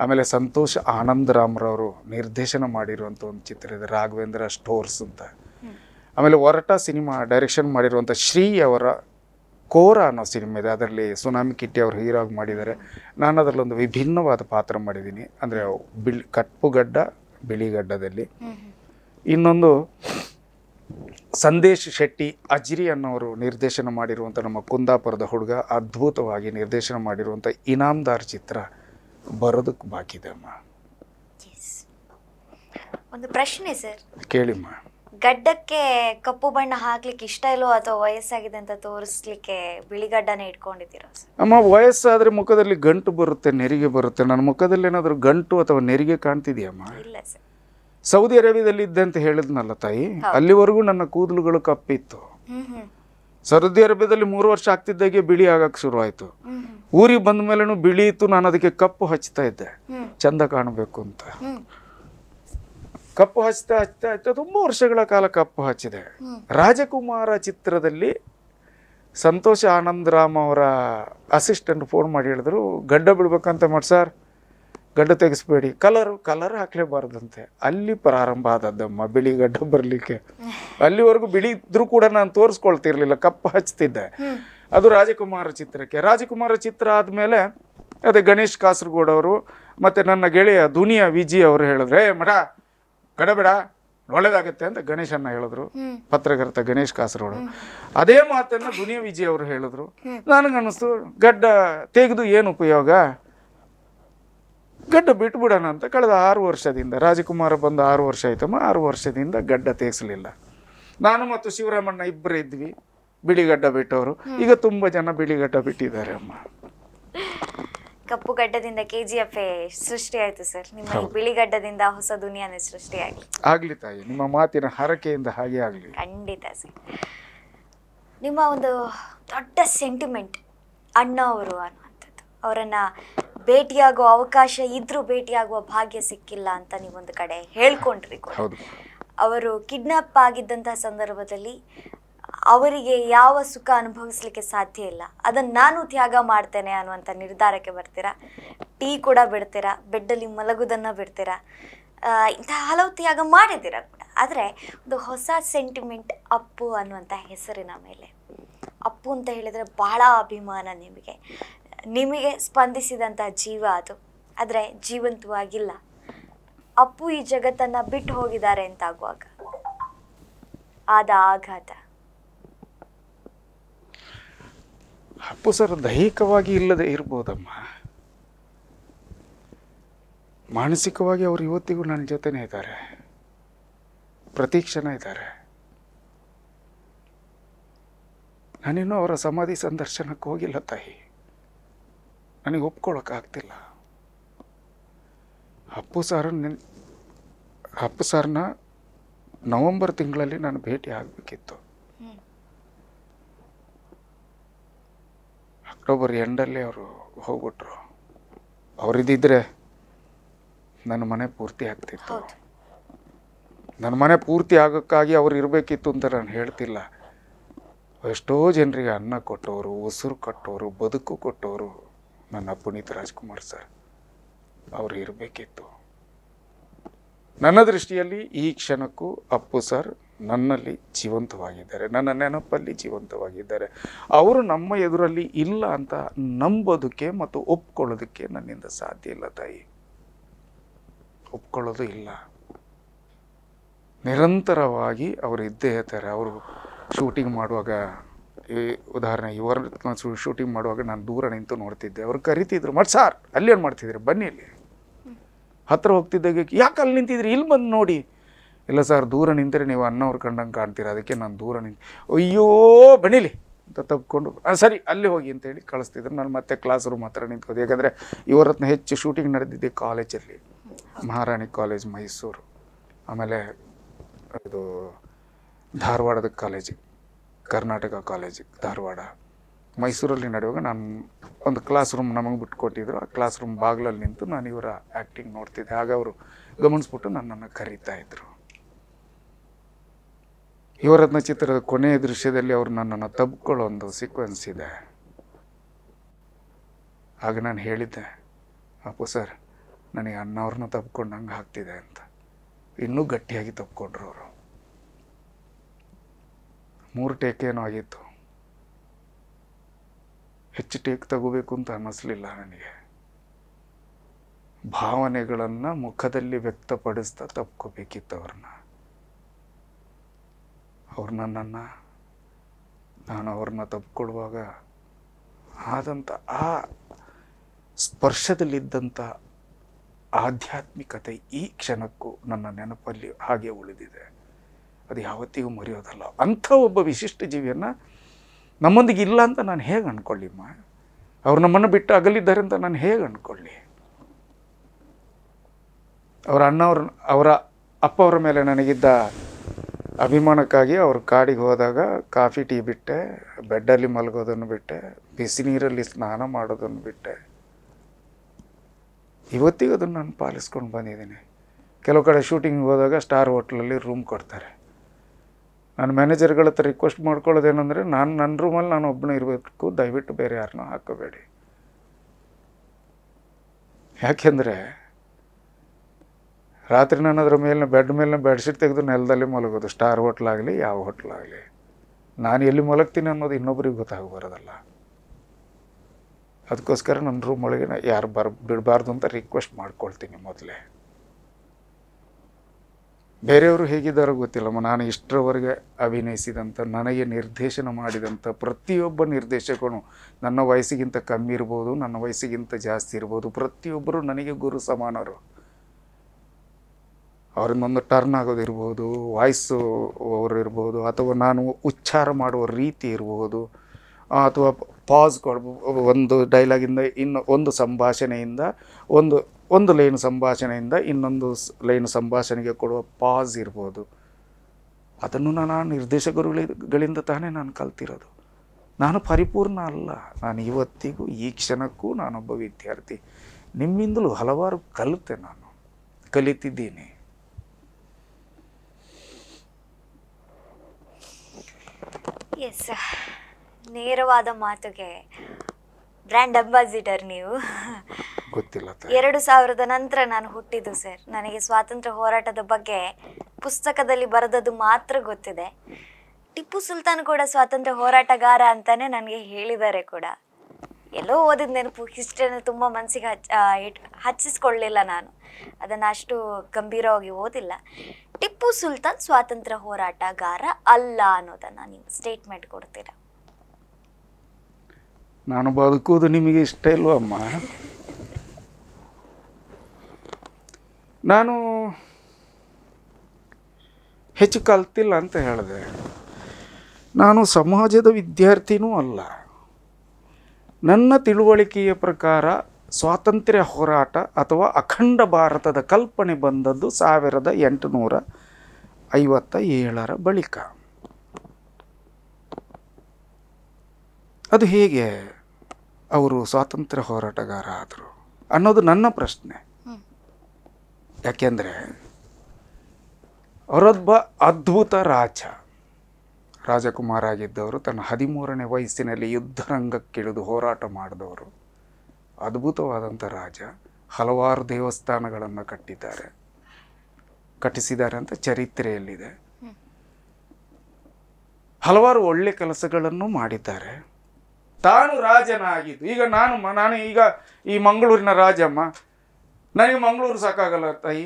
ಆಮೇಲೆ ಸಂತೋಷ್ ಆನಂದ್ ರಾಮ್ರವರು ನಿರ್ದೇಶನ ಮಾಡಿರುವಂಥ ಒಂದು ಚಿತ್ರ ಇದೆ ರಾಘವೇಂದ್ರ ಸ್ಟೋರ್ಸ್ ಅಂತ ಆಮೇಲೆ ಒರಟ ಸಿನಿಮಾ ಡೈರೆಕ್ಷನ್ ಮಾಡಿರುವಂಥ ಶ್ರೀ ಅವರ ಕೋರ ಅನ್ನೋ ಸಿನಿಮಾ ಇದೆ ಅದರಲ್ಲಿ ಸುನಾಮಿ ಕಿಟ್ಟಿ ಅವರು ಹೀರೋ ಆಗಿ ಮಾಡಿದ್ದಾರೆ ನಾನು ಅದರಲ್ಲೊಂದು ವಿಭಿನ್ನವಾದ ಪಾತ್ರ ಮಾಡಿದ್ದೀನಿ ಅಂದರೆ ಬಿಳಿ ಕಪ್ಪುಗಡ್ಡ ಬಿಳಿಗಡ್ಡದಲ್ಲಿ ಇನ್ನೊಂದು ಸಂದೇಶ್ ಶೆಟ್ಟಿ ಅಜ್ರಿ ಅನ್ನೋರು ನಿರ್ದೇಶನ ಮಾಡಿರುವಂಥ ನಮ್ಮ ಕುಂದಾಪುರದ ಹುಡುಗ ಅದ್ಭುತವಾಗಿ ನಿರ್ದೇಶನ ಮಾಡಿರುವಂಥ ಇನಾಮ್ದಾರ್ ಚಿತ್ರ ಬರೋದಕ್ಕೆ ಬಾಕಿದೆ ಅಮ್ಮ ಒಂದು ಪ್ರಶ್ನೆ ಸರ್ ಕೇಳಿಮ್ಮ ಗಡ್ಡಕ್ಕೆ ಕಪ್ಪು ಬಣ್ಣ ಹಾಕ್ಲಿಕ್ಕೆ ಇಷ್ಟ ಇಲ್ವೋ ಅಥವಾ ವಯಸ್ಸಾಗಿದೆ ಅಂತ ತೋರಿಸ್ಲಿಕ್ಕೆ ಬಿಳಿಗಡ್ಡನೇ ಇಟ್ಕೊಂಡಿದ್ದೀರಾ ಅಮ್ಮ ವಯಸ್ಸಾದ್ರೆ ಮುಖದಲ್ಲಿ ಗಂಟು ಬರುತ್ತೆ ನೆರಿಗೆ ಬರುತ್ತೆ ನನ್ನ ಮುಖದಲ್ಲಿ ಏನಾದರೂ ಗಂಟು ಅಥವಾ ನೆರಿಗೆ ಕಾಣ್ತಿದೆಯಮ್ಮ ಇಲ್ಲ ಸರ್ ಸೌದಿ ಅರೇಬಿಯಾದಲ್ಲಿ ಇದ್ದೆ ಅಂತ ಹೇಳಿದ್ನಲ್ಲ ತಾಯಿ ಅಲ್ಲಿವರೆಗೂ ನನ್ನ ಕೂದಲುಗಳು ಕಪ್ಪಿತ್ತು ಸೌದಿ ಅರೇಬಿಯಾದಲ್ಲಿ ಮೂರು ವರ್ಷ ಆಗ್ತಿದ್ದಾಗೆ ಬಿಳಿ ಆಗಕ್ಕೆ ಶುರುವಾಯಿತು ಊರಿಗೆ ಬಂದ ಮೇಲೂ ಬಿಳಿ ಇತ್ತು ನಾನು ಅದಕ್ಕೆ ಕಪ್ಪು ಹಚ್ತಾ ಇದ್ದೆ ಚಂದ ಕಾಣಬೇಕು ಅಂತ ಕಪ್ಪು ಹಚ್ತಾ ಹಚ್ತಾ ಹಚ್ತಾ ತುಂಬ ವರ್ಷಗಳ ಕಾಲ ಕಪ್ಪು ಹಚ್ಚಿದೆ ರಾಜಕುಮಾರ ಚಿತ್ರದಲ್ಲಿ ಸಂತೋಷ ಆನಂದರಾಮ್ ಅವರ ಅಸಿಸ್ಟೆಂಟ್ ಫೋನ್ ಮಾಡಿ ಹೇಳಿದ್ರು ಗಡ್ಡ ಬಿಡ್ಬೇಕಂತ ಮಾಡಿ ಸರ್ ಗಡ್ಡ ತೆಗಿಸ್ಬೇಡಿ ಕಲರು ಕಲರ್ ಹಾಕ್ಲೇಬಾರ್ದಂತೆ ಅಲ್ಲಿ ಪ್ರಾರಂಭ ಆದದ್ದಮ್ಮ ಬಿಳಿ ಗಡ್ಡ ಬರಲಿಕ್ಕೆ ಅಲ್ಲಿವರೆಗೂ ಬಿಳಿ ಇದ್ರೂ ಕೂಡ ನಾನು ತೋರಿಸ್ಕೊಳ್ತಿರ್ಲಿಲ್ಲ ಕಪ್ಪು ಹಚ್ತಿದ್ದೆ ಅದು ರಾಜಕುಮಾರ ಚಿತ್ರಕ್ಕೆ ರಾಜಕುಮಾರ ಚಿತ್ರ ಆದಮೇಲೆ ಅದೇ ಗಣೇಶ್ ಕಾಸರಗೋಡ್ ಅವರು ಮತ್ತು ನನ್ನ ಗೆಳೆಯ ದುನಿಯಾ ವಿಜಿ ಅವರು ಹೇಳಿದ್ರೆ ಮಠ ಕಡಬೇಡ ಒಳ್ಳೇದಾಗತ್ತೆ ಅಂತ ಗಣೇಶನ್ನ ಹೇಳಿದ್ರು ಪತ್ರಕರ್ತ ಗಣೇಶ್ ಕಾಸರೋಡು ಅದೇ ಮಾತನ್ನ ದುನಿಯಾ ವಿಜಯ್ ಅವರು ಹೇಳಿದ್ರು ನನಗನ್ನಿಸ್ತು ಗಡ್ಡ ತೆಗೆದು ಏನು ಉಪಯೋಗ ಗಡ್ಡ ಬಿಟ್ಬಿಡೋಣ ಅಂತ ಕಳೆದ ಆರು ವರ್ಷದಿಂದ ರಾಜಕುಮಾರ ಬಂದು ಆರು ವರ್ಷ ಆಯ್ತಮ್ಮ ಆರು ವರ್ಷದಿಂದ ಗಡ್ಡ ತೇಸಲಿಲ್ಲ ನಾನು ಮತ್ತು ಶಿವರಾಮಣ್ಣ ಇಬ್ಬರು ಇದ್ವಿ ಬಿಳಿಗಡ್ಡ ಬಿಟ್ಟವರು ಈಗ ತುಂಬ ಜನ ಬಿಳಿಗಡ್ಡ ಬಿಟ್ಟಿದ್ದಾರೆ ಅಮ್ಮ ಕಪ್ಪು ಗಡ್ಡದಿಂದ ಕೆಜಿಎಫ್ ಸೃಷ್ಟಿಯಾಯ್ತು ಸರ್ ನಿಮ್ಮ ಬಿಳಿಗಡ್ಡದಿಂದ ಹೊಸ ದುನಿಯಾನೇ ಸೃಷ್ಟಿಯಾಗಿ ಆಗ್ಲಿ ತಾಯಿ ನಿಮ್ಮ ಮಾತಿನ ಹರಕೆಯಿಂದ ಹಾಗೆ ಆಗಲಿ ಖಂಡಿತ ನಿಮ್ಮ ಒಂದು ದೊಡ್ಡ ಸೆಂಟಿಮೆಂಟ್ ಅಣ್ಣ ಅವರು ಅನ್ನುವಂಥದ್ದು ಅವರನ್ನ ಭೇಟಿಯಾಗುವ ಅವಕಾಶ ಇದ್ರೂ ಭೇಟಿಯಾಗುವ ಭಾಗ್ಯ ಸಿಕ್ಕಿಲ್ಲ ಅಂತ ನೀವೊಂದು ಕಡೆ ಹೇಳ್ಕೊಂಡ್ರಿ ಅವರು ಕಿಡ್ನಾಪ್ ಆಗಿದ್ದಂತಹ ಸಂದರ್ಭದಲ್ಲಿ ಅವರಿಗೆ ಯಾವ ಸುಖ ಅನುಭವಿಸ್ಲಿಕ್ಕೆ ಸಾಧ್ಯ ಇಲ್ಲ ಅದನ್ನು ನಾನು ತ್ಯಾಗ ಮಾಡ್ತೇನೆ ಅನ್ನುವಂಥ ನಿರ್ಧಾರಕ್ಕೆ ಬರ್ತೀರಾ ಟೀ ಕೂಡ ಬಿಡ್ತೀರಾ ಬೆಡ್ಡಲ್ಲಿ ಮಲಗುದನ್ನು ಬಿಡ್ತೀರಾ ಇಂತಹ ಹಲವು ತ್ಯಾಗ ಮಾಡಿದ್ದೀರ ಕೂಡ ಆದರೆ ಒಂದು ಹೊಸ ಸೆಂಟಿಮೆಂಟ್ ಅಪ್ಪು ಅನ್ನುವಂಥ ಹೆಸರಿನ ಮೇಲೆ ಅಪ್ಪು ಅಂತ ಹೇಳಿದರೆ ಬಹಳ ಅಭಿಮಾನ ನಿಮಗೆ ನಿಮಗೆ ಸ್ಪಂದಿಸಿದಂಥ ಜೀವ ಅದು ಆದರೆ ಜೀವಂತವಾಗಿಲ್ಲ ಅಪ್ಪು ಈ ಜಗತ್ತನ್ನು ಬಿಟ್ಟು ಹೋಗಿದ್ದಾರೆ ಅಂತಾಗುವಾಗ ಆದ ಆಘಾತ ಸರ್ ದೈಹಿಕವಾಗಿ ಇಲ್ಲದೆ ಇರ್ಬೋದಮ್ಮ ಮಾನಸಿಕವಾಗಿ ಅವರು ಇವತ್ತಿಗೂ ನನ್ನ ಜೊತೆನೇ ಇದ್ದಾರೆ ಪ್ರತೀಕ್ಷಣ ಇದ್ದಾರೆ ನಾನಿನ್ನೂ ಅವರ ಸಮಾಧಿ ಸಂದರ್ಶನಕ್ಕೆ ಹೋಗಿಲ್ಲ ತಾಯಿ ನನಗೆ ಒಪ್ಕೊಳ್ಳೋಕ್ಕಾಗ್ತಿಲ್ಲ ಅಪ್ಪು ಸಾರ ಹಪ್ಪು ಅಪ್ಪು ಸಾರನ್ನ ನವಂಬರ್ ತಿಂಗಳಲ್ಲಿ ನಾನು ಭೇಟಿ ಆಗಬೇಕಿತ್ತು ಅಕ್ಟೋಬರ್ ಎಂಡಲ್ಲಿ ಅವರು ಹೋಗ್ಬಿಟ್ರು ಅವರಿದ್ದಿದ್ರೆ ನನ್ನ ಮನೆ ಪೂರ್ತಿ ಆಗ್ತಿತ್ತು ನನ್ನ ಮನೆ ಪೂರ್ತಿ ಆಗೋಕ್ಕಾಗಿ ಅವ್ರು ಇರಬೇಕಿತ್ತು ಅಂತ ನಾನು ಹೇಳ್ತಿಲ್ಲ ಎಷ್ಟೋ ಜನರಿಗೆ ಅನ್ನ ಕೊಟ್ಟವರು ಉಸಿರು ಕಟ್ಟೋರು ಬದುಕು ಕೊಟ್ಟವರು ನನ್ನ ಪುನೀತ್ ರಾಜ್ಕುಮಾರ್ ಸರ್ ಅವರು ಇರಬೇಕಿತ್ತು ನನ್ನ ದೃಷ್ಟಿಯಲ್ಲಿ ಈ ಕ್ಷಣಕ್ಕೂ ಅಪ್ಪು ಸರ್ ನನ್ನಲ್ಲಿ ಜೀವಂತವಾಗಿದ್ದಾರೆ ನನ್ನ ನೆನಪಲ್ಲಿ ಜೀವಂತವಾಗಿದ್ದಾರೆ ಅವರು ನಮ್ಮ ಎದುರಲ್ಲಿ ಇಲ್ಲ ಅಂತ ನಂಬೋದಕ್ಕೆ ಮತ್ತು ಒಪ್ಕೊಳ್ಳೋದಕ್ಕೆ ನನ್ನಿಂದ ಸಾಧ್ಯ ಇಲ್ಲ ತಾಯಿ ಒಪ್ಕೊಳ್ಳೋದು ಇಲ್ಲ ನಿರಂತರವಾಗಿ ಅವರು ಇದ್ದೇ ಇರ್ತಾರೆ ಅವರು ಶೂಟಿಂಗ್ ಮಾಡುವಾಗ ಈ ಉದಾಹರಣೆ ಇವರು ಶೂಟಿಂಗ್ ಮಾಡುವಾಗ ನಾನು ದೂರ ನಿಂತು ನೋಡ್ತಿದ್ದೆ ಅವ್ರು ಕರಿತಿದ್ರು ಮತ್ತು ಸಾರ್ ಅಲ್ಲಿ ಏನು ಮಾಡ್ತಿದ್ರು ಬನ್ನಿ ಇಲ್ಲಿ ಹತ್ತಿರ ಹೋಗ್ತಿದ್ದಾಗ ಯಾಕೆ ಅಲ್ಲಿ ನಿಂತಿದ್ರಿ ಇಲ್ಲಿ ಬಂದು ನೋಡಿ ಇಲ್ಲ ಸರ್ ದೂರ ನಿಂತರೆ ನೀವು ಅನ್ನೋರು ಕಂಡಂಗೆ ಕಾಣ್ತೀರ ಅದಕ್ಕೆ ನಾನು ದೂರ ನಿಂತು ಅಯ್ಯೋ ಬಣಿಲಿ ಅಂತ ತಪ್ಪಿಕೊಂಡು ಸರಿ ಅಲ್ಲಿ ಹೋಗಿ ಅಂತೇಳಿ ಕಳಿಸ್ತಿದ್ರು ನಾನು ಮತ್ತೆ ಕ್ಲಾಸ್ ರೂಮ್ ಹತ್ರ ನಿಂತ್ಕೋದು ಯಾಕಂದರೆ ಇವರ ಹೆಚ್ಚು ಶೂಟಿಂಗ್ ನಡೆದಿದ್ದೆ ಕಾಲೇಜಲ್ಲಿ ಮಹಾರಾಣಿ ಕಾಲೇಜ್ ಮೈಸೂರು ಆಮೇಲೆ ಇದು ಧಾರವಾಡದ ಕಾಲೇಜಿಗೆ ಕರ್ನಾಟಕ ಕಾಲೇಜಿಗೆ ಧಾರವಾಡ ಮೈಸೂರಲ್ಲಿ ನಡೆಯುವಾಗ ನಾನು ಒಂದು ಕ್ಲಾಸ್ ರೂಮ್ ನಮಗೆ ಬಿಟ್ಕೊಟ್ಟಿದ್ರು ಆ ಕ್ಲಾಸ್ ರೂಮ್ ಬಾಗಿಲಲ್ಲಿ ನಿಂತು ನಾನು ಇವರ ಆ್ಯಕ್ಟಿಂಗ್ ನೋಡ್ತಿದ್ದೆ ಆಗ ಅವರು ಗಮನಿಸ್ಬಿಟ್ಟು ನನ್ನನ್ನು ಕರೀತಾ ಇದ್ದರು ಯುವರತ್ನ ಚಿತ್ರದ ಕೊನೆಯ ದೃಶ್ಯದಲ್ಲಿ ಅವರು ನನ್ನನ್ನು ತಬ್ಕೊಳ್ಳೋ ಒಂದು ಸೀಕ್ವೆನ್ಸ್ ಇದೆ ಆಗ ನಾನು ಹೇಳಿದ್ದೆ ಅಪ್ಪು ಸರ್ ನನಗೆ ಅಣ್ಣವ್ರನ್ನ ತಬ್ಕೊಂಡಂಗೆ ಹಾಕ್ತಿದೆ ಅಂತ ಇನ್ನೂ ಗಟ್ಟಿಯಾಗಿ ತಬ್ಕೊಂಡ್ರು ಅವರು ಮೂರು ಏನೋ ಆಗಿತ್ತು ಹೆಚ್ಚು ಟೇಕ್ ತಗೋಬೇಕು ಅಂತ ಅನ್ನಿಸ್ಲಿಲ್ಲ ನನಗೆ ಭಾವನೆಗಳನ್ನು ಮುಖದಲ್ಲಿ ವ್ಯಕ್ತಪಡಿಸ್ತಾ ತಪ್ಕೋಬೇಕಿತ್ತು ಅವ್ರನ್ನ ಅವ್ರು ನನ್ನನ್ನು ನಾನು ಅವ್ರನ್ನ ತಪ್ಪಿಕೊಳ್ಳುವಾಗ ಆದಂಥ ಆ ಸ್ಪರ್ಶದಲ್ಲಿದ್ದಂಥ ಆಧ್ಯಾತ್ಮಿಕತೆ ಈ ಕ್ಷಣಕ್ಕೂ ನನ್ನ ನೆನಪಲ್ಲಿ ಹಾಗೆ ಉಳಿದಿದೆ ಅದು ಯಾವತ್ತಿಗೂ ಮರೆಯೋದಲ್ಲ ಅಂಥ ಒಬ್ಬ ವಿಶಿಷ್ಟ ಜೀವಿಯನ್ನು ನಮ್ಮೊಂದಿಗೆ ಇಲ್ಲ ಅಂತ ನಾನು ಹೇಗೆ ಅಂದ್ಕೊಳ್ಳಿಮ್ಮ ಅವ್ರು ನಮ್ಮನ್ನು ಬಿಟ್ಟು ಅಗಲಿದ್ದಾರೆ ಅಂತ ನಾನು ಹೇಗೆ ಅಂದ್ಕೊಳ್ಳಿ ಅವರ ಅಣ್ಣವ್ರ ಅವರ ಅಪ್ಪ ಅವರ ಮೇಲೆ ನನಗಿದ್ದ ಅಭಿಮಾನಕ್ಕಾಗಿ ಅವ್ರ ಕಾಡಿಗೆ ಹೋದಾಗ ಕಾಫಿ ಟೀ ಬಿಟ್ಟೆ ಬೆಡ್ಡಲ್ಲಿ ಮಲಗೋದನ್ನು ಬಿಟ್ಟೆ ಬಿಸಿ ನೀರಲ್ಲಿ ಸ್ನಾನ ಮಾಡೋದನ್ನು ಬಿಟ್ಟೆ ಇವತ್ತಿಗೂ ಅದನ್ನು ನಾನು ಪಾಲಿಸ್ಕೊಂಡು ಬಂದಿದ್ದೀನಿ ಕೆಲವು ಕಡೆ ಶೂಟಿಂಗ್ ಹೋದಾಗ ಸ್ಟಾರ್ ಹೋಟ್ಲಲ್ಲಿ ರೂಮ್ ಕೊಡ್ತಾರೆ ನಾನು ಮ್ಯಾನೇಜರ್ಗಳ ಹತ್ರ ರಿಕ್ವೆಸ್ಟ್ ಮಾಡ್ಕೊಳ್ಳೋದೇನೆಂದರೆ ನಾನು ನನ್ನ ರೂಮಲ್ಲಿ ನಾನು ಒಬ್ಬನೇ ಇರಬೇಕು ದಯವಿಟ್ಟು ಬೇರೆ ಯಾರನ್ನೂ ಹಾಕೋಬೇಡಿ ಯಾಕೆಂದರೆ ರಾತ್ರಿ ನಾನು ಮೇಲಿನ ಬೆಡ್ ಮೇಲಿನ ಬೆಡ್ಶೀಟ್ ತೆಗೆದು ನೆಲದಲ್ಲಿ ಮಲಗೋದು ಸ್ಟಾರ್ ಹೋಟ್ಲಾಗಲಿ ಯಾವ ಹೋಟ್ಲಾಗಲಿ ನಾನು ಎಲ್ಲಿ ಮಲಗ್ತೀನಿ ಅನ್ನೋದು ಇನ್ನೊಬ್ರಿಗೆ ಗೊತ್ತಾಗಬಾರದಲ್ಲ ಅದಕ್ಕೋಸ್ಕರ ನನ್ನ ರೂಮ್ ಒಳಗೆ ಯಾರು ಬರ್ ಬಿಡಬಾರ್ದು ಅಂತ ರಿಕ್ವೆಸ್ಟ್ ಮಾಡ್ಕೊಳ್ತೀನಿ ಮೊದಲೇ ಬೇರೆಯವರು ಹೇಗಿದ್ದಾರೋ ಗೊತ್ತಿಲ್ಲಮ್ಮ ನಾನು ಇಷ್ಟರವರೆಗೆ ಅಭಿನಯಿಸಿದಂಥ ನನಗೆ ನಿರ್ದೇಶನ ಮಾಡಿದಂಥ ಪ್ರತಿಯೊಬ್ಬ ನಿರ್ದೇಶಕನು ನನ್ನ ವಯಸ್ಸಿಗಿಂತ ಕಮ್ಮಿ ಇರ್ಬೋದು ನನ್ನ ವಯಸ್ಸಿಗಿಂತ ಜಾಸ್ತಿ ಇರ್ಬೋದು ಪ್ರತಿಯೊಬ್ಬರು ನನಗೆ ಗುರು ಸಮಾನರು ಅವರಿಂದೊಂದು ಟರ್ನ್ ಆಗೋದಿರ್ಬೋದು ವಾಯ್ಸು ಅವರು ಇರ್ಬೋದು ಅಥವಾ ನಾನು ಉಚ್ಚಾರ ಮಾಡುವ ರೀತಿ ಇರ್ಬೋದು ಅಥವಾ ಪಾಸ್ ಕೊಡ್ಬೋದು ಒಂದು ಡೈಲಾಗಿಂದ ಇನ್ನು ಒಂದು ಸಂಭಾಷಣೆಯಿಂದ ಒಂದು ಒಂದು ಲೈನ್ ಸಂಭಾಷಣೆಯಿಂದ ಇನ್ನೊಂದು ಲೈನ್ ಸಂಭಾಷಣೆಗೆ ಕೊಡುವ ಪಾಸ್ ಇರ್ಬೋದು ಅದನ್ನು ನಾನು ನಿರ್ದೇಶಕರುಗಳಿಂದ ತಾನೇ ನಾನು ಕಲ್ತಿರೋದು ನಾನು ಪರಿಪೂರ್ಣ ಅಲ್ಲ ನಾನು ಇವತ್ತಿಗೂ ಈ ಕ್ಷಣಕ್ಕೂ ನಾನೊಬ್ಬ ವಿದ್ಯಾರ್ಥಿ ನಿಮ್ಮಿಂದಲೂ ಹಲವಾರು ಕಲಿತೆ ನಾನು ಕಲಿತಿದ್ದೀನಿ ಎಸ್ ನೇರವಾದ ಮಾತುಗೆ ಬ್ರ್ಯಾಂಡ್ ಅಂಬಾಸಿಡರ್ ನೀವು ಗೊತ್ತಿಲ್ಲ ಎರಡು ಸಾವಿರದ ನಂತರ ನಾನು ಹುಟ್ಟಿದ್ದು ಸರ್ ನನಗೆ ಸ್ವಾತಂತ್ರ್ಯ ಹೋರಾಟದ ಬಗ್ಗೆ ಪುಸ್ತಕದಲ್ಲಿ ಬರೆದದ್ದು ಮಾತ್ರ ಗೊತ್ತಿದೆ ಟಿಪ್ಪು ಸುಲ್ತಾನ್ ಕೂಡ ಸ್ವಾತಂತ್ರ್ಯ ಹೋರಾಟಗಾರ ಅಂತಾನೆ ನನಗೆ ಹೇಳಿದ್ದಾರೆ ಕೂಡ ಎಲ್ಲೋ ಓದಿದ ನೆನಪು ಹಿಸ್ಟ್ರಿಯನ್ನು ತುಂಬ ಮನಸ್ಸಿಗೆ ಹಚ್ಚ ಹಚ್ಚಿಸ್ಕೊಳ್ಳಿಲ್ಲ ನಾನು ಅದನ್ನು ಅಷ್ಟು ಗಂಭೀರವಾಗಿ ಓದಿಲ್ಲ ಟಿಪ್ಪು ಸುಲ್ತಾನ್ ಸ್ವಾತಂತ್ರ್ಯ ಹೋರಾಟಗಾರ ಅಲ್ಲ ಅನ್ನೋದನ್ನ ನೀವು ಸ್ಟೇಟ್ಮೆಂಟ್ ಕೊಡ್ತೀರಾ ನಾನು ಬದುಕುವುದು ನಿಮಗೆ ಇಷ್ಟ ಅಮ್ಮ ನಾನು ಹೆಚ್ಚು ಕಲ್ತಿಲ್ಲ ಅಂತ ಹೇಳಿದೆ ನಾನು ಸಮಾಜದ ವಿದ್ಯಾರ್ಥಿನೂ ಅಲ್ಲ ನನ್ನ ತಿಳುವಳಿಕೆಯ ಪ್ರಕಾರ ಸ್ವಾತಂತ್ರ್ಯ ಹೋರಾಟ ಅಥವಾ ಅಖಂಡ ಭಾರತದ ಕಲ್ಪನೆ ಬಂದದ್ದು ಸಾವಿರದ ಎಂಟುನೂರ ಐವತ್ತ ಏಳರ ಬಳಿಕ ಅದು ಹೇಗೆ ಅವರು ಸ್ವಾತಂತ್ರ್ಯ ಹೋರಾಟಗಾರ ಆದರು ಅನ್ನೋದು ನನ್ನ ಪ್ರಶ್ನೆ ಯಾಕೆಂದರೆ ಅವರೊಬ್ಬ ಅದ್ಭುತ ರಾಜ ರಾಜಕುಮಾರ ಆಗಿದ್ದವರು ತನ್ನ ಹದಿಮೂರನೇ ವಯಸ್ಸಿನಲ್ಲಿ ಯುದ್ಧರಂಗಕ್ಕಿಳಿದು ಹೋರಾಟ ಮಾಡಿದವರು ಅದ್ಭುತವಾದಂಥ ರಾಜ ಹಲವಾರು ದೇವಸ್ಥಾನಗಳನ್ನು ಕಟ್ಟಿದ್ದಾರೆ ಕಟ್ಟಿಸಿದ್ದಾರೆ ಅಂತ ಚರಿತ್ರೆಯಲ್ಲಿದೆ ಹಲವಾರು ಒಳ್ಳೆ ಕೆಲಸಗಳನ್ನು ಮಾಡಿದ್ದಾರೆ ತಾನು ರಾಜನಾಗಿದ್ದು ಈಗ ನಾನು ನಾನು ಈಗ ಈ ಮಂಗಳೂರಿನ ರಾಜಮ್ಮ ನನಗೆ ಮಂಗಳೂರು ಸಾಕಾಗಲ್ಲ ತಾಯಿ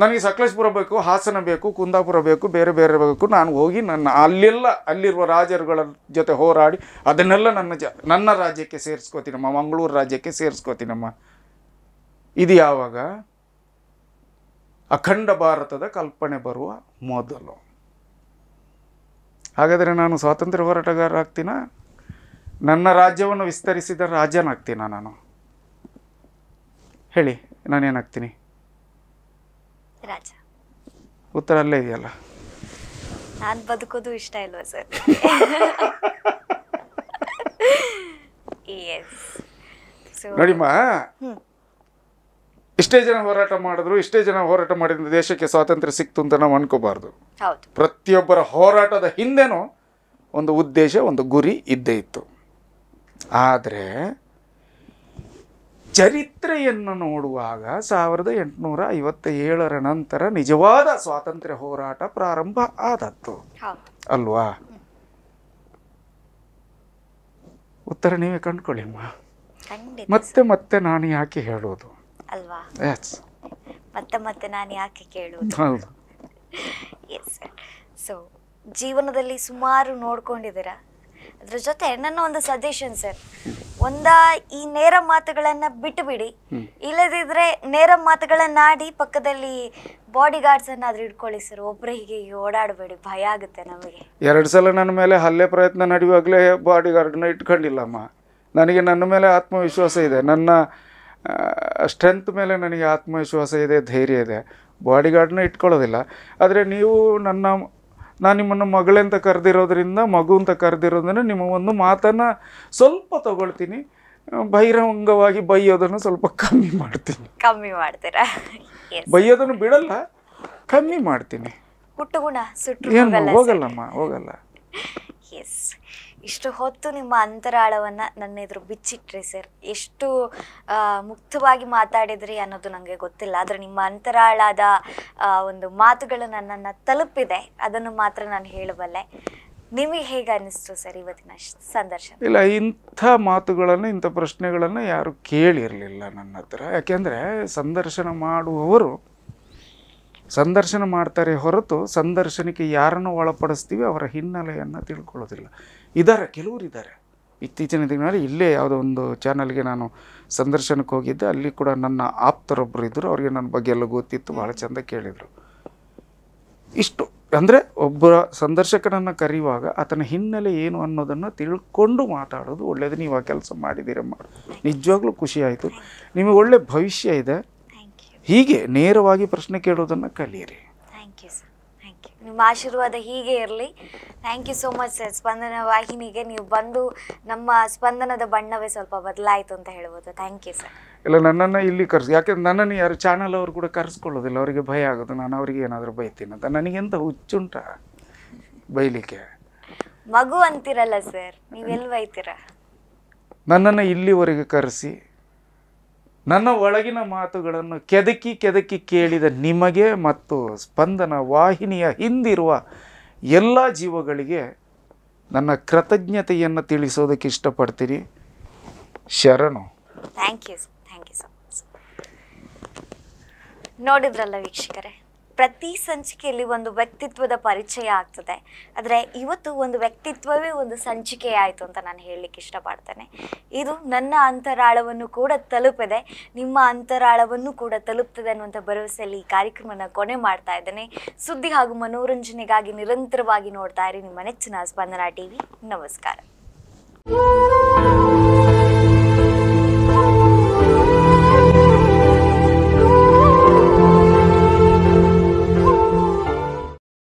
ನನಗೆ ಸಕಲೇಶ್ಪುರ ಬೇಕು ಹಾಸನ ಬೇಕು ಕುಂದಾಪುರ ಬೇಕು ಬೇರೆ ಬೇರೆ ಬೇಕು ನಾನು ಹೋಗಿ ನನ್ನ ಅಲ್ಲೆಲ್ಲ ಅಲ್ಲಿರುವ ರಾಜರುಗಳ ಜೊತೆ ಹೋರಾಡಿ ಅದನ್ನೆಲ್ಲ ನನ್ನ ಜ ನನ್ನ ರಾಜ್ಯಕ್ಕೆ ಸೇರಿಸ್ಕೋತೀನಮ್ಮ ಮಂಗಳೂರು ರಾಜ್ಯಕ್ಕೆ ಸೇರಿಸ್ಕೋತೀನಮ್ಮ ಇದು ಯಾವಾಗ ಅಖಂಡ ಭಾರತದ ಕಲ್ಪನೆ ಬರುವ ಮೊದಲು ಹಾಗಾದರೆ ನಾನು ಸ್ವಾತಂತ್ರ್ಯ ಹೋರಾಟಗಾರ ನನ್ನ ರಾಜ್ಯವನ್ನು ವಿಸ್ತರಿಸಿದ ರಾಜನಾಗ್ತೀನ ನಾನು ಹೇಳಿ ನಾನೇನಾಗ್ತೀನಿ ರಾಜ ಉತ್ತರ ಅಲ್ಲೇ ಇದೆಯಲ್ಲ ನಾನು ಬದುಕೋದು ಇಷ್ಟ ಇಲ್ವ ಸರ್ ನೋಡಿಮ್ಮ ಇಷ್ಟೇ ಜನ ಹೋರಾಟ ಮಾಡಿದ್ರು ಇಷ್ಟೇ ಜನ ಹೋರಾಟ ಮಾಡಿದಿಂದ ದೇಶಕ್ಕೆ ಸ್ವಾತಂತ್ರ್ಯ ಸಿಕ್ತು ಅಂತ ನಾವು ಅನ್ಕೋಬಾರ್ದು ಪ್ರತಿಯೊಬ್ಬರ ಹೋರಾಟದ ಹಿಂದೆನೂ ಒಂದು ಉದ್ದೇಶ ಒಂದು ಗುರಿ ಇದ್ದೇ ಇತ್ತು ಆದರೆ ಚರಿತ್ರೆಯನ್ನು ನೋಡುವಾಗ ಸಾವಿರದ ಎಂಟುನೂರ ಐವತ್ತ ಏಳರ ನಂತರ ನಿಜವಾದ ಸ್ವಾತಂತ್ರ್ಯ ಹೋರಾಟ ಪ್ರಾರಂಭ ಆದದ್ದು ಅಲ್ವಾ ಉತ್ತರ ನೀವೇ ಕಂಡುಕೊಳ್ಳಿ ಮತ್ತೆ ಮತ್ತೆ ನಾನು ಯಾಕೆ ಹೇಳೋದು ಅಲ್ವಾ ಮತ್ತೆ ಮತ್ತೆ ನಾನು ಯಾಕೆ ಕೇಳೋದು ಹೌದು ಸೊ ಜೀವನದಲ್ಲಿ ಸುಮಾರು ನೋಡ್ಕೊಂಡಿದ್ದೀರಾ ಅದ್ರ ಜೊತೆ ನನ್ನ ಒಂದು ಸಜೆಷನ್ ಸರ್ ಒಂದ ಈ ನೇರ ಮಾತುಗಳನ್ನ ಬಿಟ್ಟು ಬಿಡಿ ಇಲ್ಲದಿದ್ರೆ ನೇರ ಮಾತುಗಳನ್ನಾಡಿ ಪಕ್ಕದಲ್ಲಿ ಬಾಡಿ ಗಾರ್ಡ್ಸ್ ಅನ್ನಾದ್ರೂ ಇಟ್ಕೊಳ್ಳಿ ಸರ್ ಒಬ್ರು ಹೀಗೆ ಓಡಾಡಬೇಡಿ ಭಯ ಆಗುತ್ತೆ ನಮಗೆ ಎರಡು ಸಲ ನನ್ನ ಮೇಲೆ ಹಲ್ಲೆ ಪ್ರಯತ್ನ ನಡೆಯುವಾಗಲೇ ಬಾಡಿ ಗಾರ್ಡ್ನ ಇಟ್ಕೊಂಡಿಲ್ಲಮ್ಮ ನನಗೆ ನನ್ನ ಮೇಲೆ ಆತ್ಮವಿಶ್ವಾಸ ಇದೆ ನನ್ನ ಸ್ಟ್ರೆಂತ್ ಮೇಲೆ ನನಗೆ ಆತ್ಮವಿಶ್ವಾಸ ಇದೆ ಧೈರ್ಯ ಇದೆ ಬಾಡಿ ಗಾರ್ಡ್ನ ಇಟ್ಕೊಳ್ಳೋದಿಲ್ಲ ಆದರೆ ನೀವು ನನ್ನ ನಾನು ನಿಮ್ಮನ್ನು ಮಗಳಂತ ಕರೆದಿರೋದ್ರಿಂದ ಮಗು ಅಂತ ಕರೆದಿರೋದ್ರಿಂದ ನಿಮ್ಮ ಒಂದು ಮಾತನ್ನು ಸ್ವಲ್ಪ ತಗೊಳ್ತೀನಿ ಬಹಿರಂಗವಾಗಿ ಬೈಯೋದನ್ನು ಸ್ವಲ್ಪ ಕಮ್ಮಿ ಮಾಡ್ತೀನಿ ಕಮ್ಮಿ ಮಾಡ್ತೀರಾ ಬೈಯೋದನ್ನು ಬಿಡಲ್ಲ ಕಮ್ಮಿ ಮಾಡ್ತೀನಿ ಏನು ಹೋಗಲ್ಲಮ್ಮ ಹೋಗಲ್ಲ ಎಸ್ ಇಷ್ಟು ಹೊತ್ತು ನಿಮ್ಮ ಅಂತರಾಳವನ್ನು ನನ್ನ ಎದುರು ಬಿಚ್ಚಿಟ್ರಿ ಸರ್ ಎಷ್ಟು ಮುಕ್ತವಾಗಿ ಮಾತಾಡಿದ್ರಿ ಅನ್ನೋದು ನನಗೆ ಗೊತ್ತಿಲ್ಲ ಆದರೆ ನಿಮ್ಮ ಅಂತರಾಳದ ಒಂದು ಮಾತುಗಳು ನನ್ನನ್ನು ತಲುಪಿದೆ ಅದನ್ನು ಮಾತ್ರ ನಾನು ಹೇಳಬಲ್ಲೆ ನಿಮಗೆ ಹೇಗೆ ಅನ್ನಿಸ್ತು ಸರ್ ಇವತ್ತಿನ ಸಂದರ್ಶನ ಇಲ್ಲ ಇಂಥ ಮಾತುಗಳನ್ನು ಇಂಥ ಪ್ರಶ್ನೆಗಳನ್ನು ಯಾರು ಕೇಳಿರಲಿಲ್ಲ ನನ್ನ ಹತ್ರ ಯಾಕೆಂದರೆ ಸಂದರ್ಶನ ಮಾಡುವವರು ಸಂದರ್ಶನ ಮಾಡ್ತಾರೆ ಹೊರತು ಸಂದರ್ಶನಕ್ಕೆ ಯಾರನ್ನು ಒಳಪಡಿಸ್ತೀವಿ ಅವರ ಹಿನ್ನೆಲೆಯನ್ನು ತಿಳ್ಕೊಳ್ಳೋದಿಲ್ಲ ಇದ್ದಾರೆ ಇದ್ದಾರೆ ಇತ್ತೀಚಿನ ದಿನಗಳಲ್ಲಿ ಇಲ್ಲೇ ಯಾವುದೋ ಒಂದು ಚಾನಲ್ಗೆ ನಾನು ಸಂದರ್ಶನಕ್ಕೆ ಹೋಗಿದ್ದೆ ಅಲ್ಲಿ ಕೂಡ ನನ್ನ ಆಪ್ತರೊಬ್ಬರು ಇದ್ದರು ಅವರಿಗೆ ನನ್ನ ಬಗ್ಗೆ ಎಲ್ಲ ಗೊತ್ತಿತ್ತು ಭಾಳ ಚೆಂದ ಕೇಳಿದರು ಇಷ್ಟು ಅಂದರೆ ಒಬ್ಬ ಸಂದರ್ಶಕನನ್ನು ಕರೆಯುವಾಗ ಆತನ ಹಿನ್ನೆಲೆ ಏನು ಅನ್ನೋದನ್ನು ತಿಳ್ಕೊಂಡು ಮಾತಾಡೋದು ಒಳ್ಳೆಯದು ನೀವು ಆ ಕೆಲಸ ಮಾಡಿದ್ದೀರ ಮಾಡಿ ನಿಜವಾಗ್ಲೂ ಖುಷಿಯಾಯಿತು ನಿಮಗೆ ಒಳ್ಳೆ ಭವಿಷ್ಯ ಇದೆ ಹೀಗೆ ನೇರವಾಗಿ ಪ್ರಶ್ನೆ ಕೇಳೋದನ್ನು ಕಲಿಯಿರಿ thank you sir thank you ನಿಮ್ಮ ಆಶೀರ್ವಾದ ಹೀಗೆ ಇರಲಿ thank you so much sir Spandana ವಾಹಿನಿಗೆ ನೀವು ಬಂದು ನಮ್ಮ ಸ್ಪಂದನದ ಬಣ್ಣವೇ ಸ್ವಲ್ಪ ಬದಲಾಯಿತು ಅಂತ ಹೇಳ್ಬೋದು ಥ್ಯಾಂಕ್ ಯು ಸರ್ ಇಲ್ಲ ನನ್ನನ್ನು ಇಲ್ಲಿ ಕರೆಸಿ ಯಾಕೆಂದ್ರೆ ನನ್ನನ್ನು ಯಾರು ಚಾನಲ್ ಅವರು ಕೂಡ ಕರೆಸ್ಕೊಳ್ಳೋದಿಲ್ಲ ಅವರಿಗೆ ಭಯ ಆಗೋದು ನಾನು ಅವರಿಗೆ ಏನಾದರೂ ಬೈತೀನಿ ಅಂತ ನನಗೆಂತ ಹುಚ್ಚುಂಟ ಬೈಲಿಕ್ಕೆ ಮಗು ಅಂತೀರಲ್ಲ ಸರ್ ನೀವೆಲ್ಲಿ ಬೈತೀರಾ ನನ್ನನ್ನು ಇಲ್ಲಿವರೆಗೆ ಕರೆಸಿ ನನ್ನ ಒಳಗಿನ ಮಾತುಗಳನ್ನು ಕೆದಕಿ ಕೆದಕಿ ಕೇಳಿದ ನಿಮಗೆ ಮತ್ತು ಸ್ಪಂದನ ವಾಹಿನಿಯ ಹಿಂದಿರುವ ಎಲ್ಲ ಜೀವಗಳಿಗೆ ನನ್ನ ಕೃತಜ್ಞತೆಯನ್ನು ತಿಳಿಸೋದಕ್ಕೆ ಇಷ್ಟಪಡ್ತೀರಿ ಶರಣು thank you thank you much ನೋಡಿದ್ರಲ್ಲ ವೀಕ್ಷಕರೇ ಪ್ರತಿ ಸಂಚಿಕೆಯಲ್ಲಿ ಒಂದು ವ್ಯಕ್ತಿತ್ವದ ಪರಿಚಯ ಆಗ್ತದೆ ಆದರೆ ಇವತ್ತು ಒಂದು ವ್ಯಕ್ತಿತ್ವವೇ ಒಂದು ಸಂಚಿಕೆ ಆಯಿತು ಅಂತ ನಾನು ಹೇಳಲಿಕ್ಕೆ ಇಷ್ಟಪಡ್ತೇನೆ ಇದು ನನ್ನ ಅಂತರಾಳವನ್ನು ಕೂಡ ತಲುಪಿದೆ ನಿಮ್ಮ ಅಂತರಾಳವನ್ನು ಕೂಡ ತಲುಪ್ತದೆ ಅನ್ನುವಂಥ ಭರವಸೆಯಲ್ಲಿ ಈ ಕಾರ್ಯಕ್ರಮನ ಕೊನೆ ಮಾಡ್ತಾ ಇದ್ದೇನೆ ಸುದ್ದಿ ಹಾಗೂ ಮನೋರಂಜನೆಗಾಗಿ ನಿರಂತರವಾಗಿ ನೋಡ್ತಾ ಇರಿ ನಿಮ್ಮ ನೆಚ್ಚಿನ ಸ್ಪಂದನಾ ವಿ ನಮಸ್ಕಾರ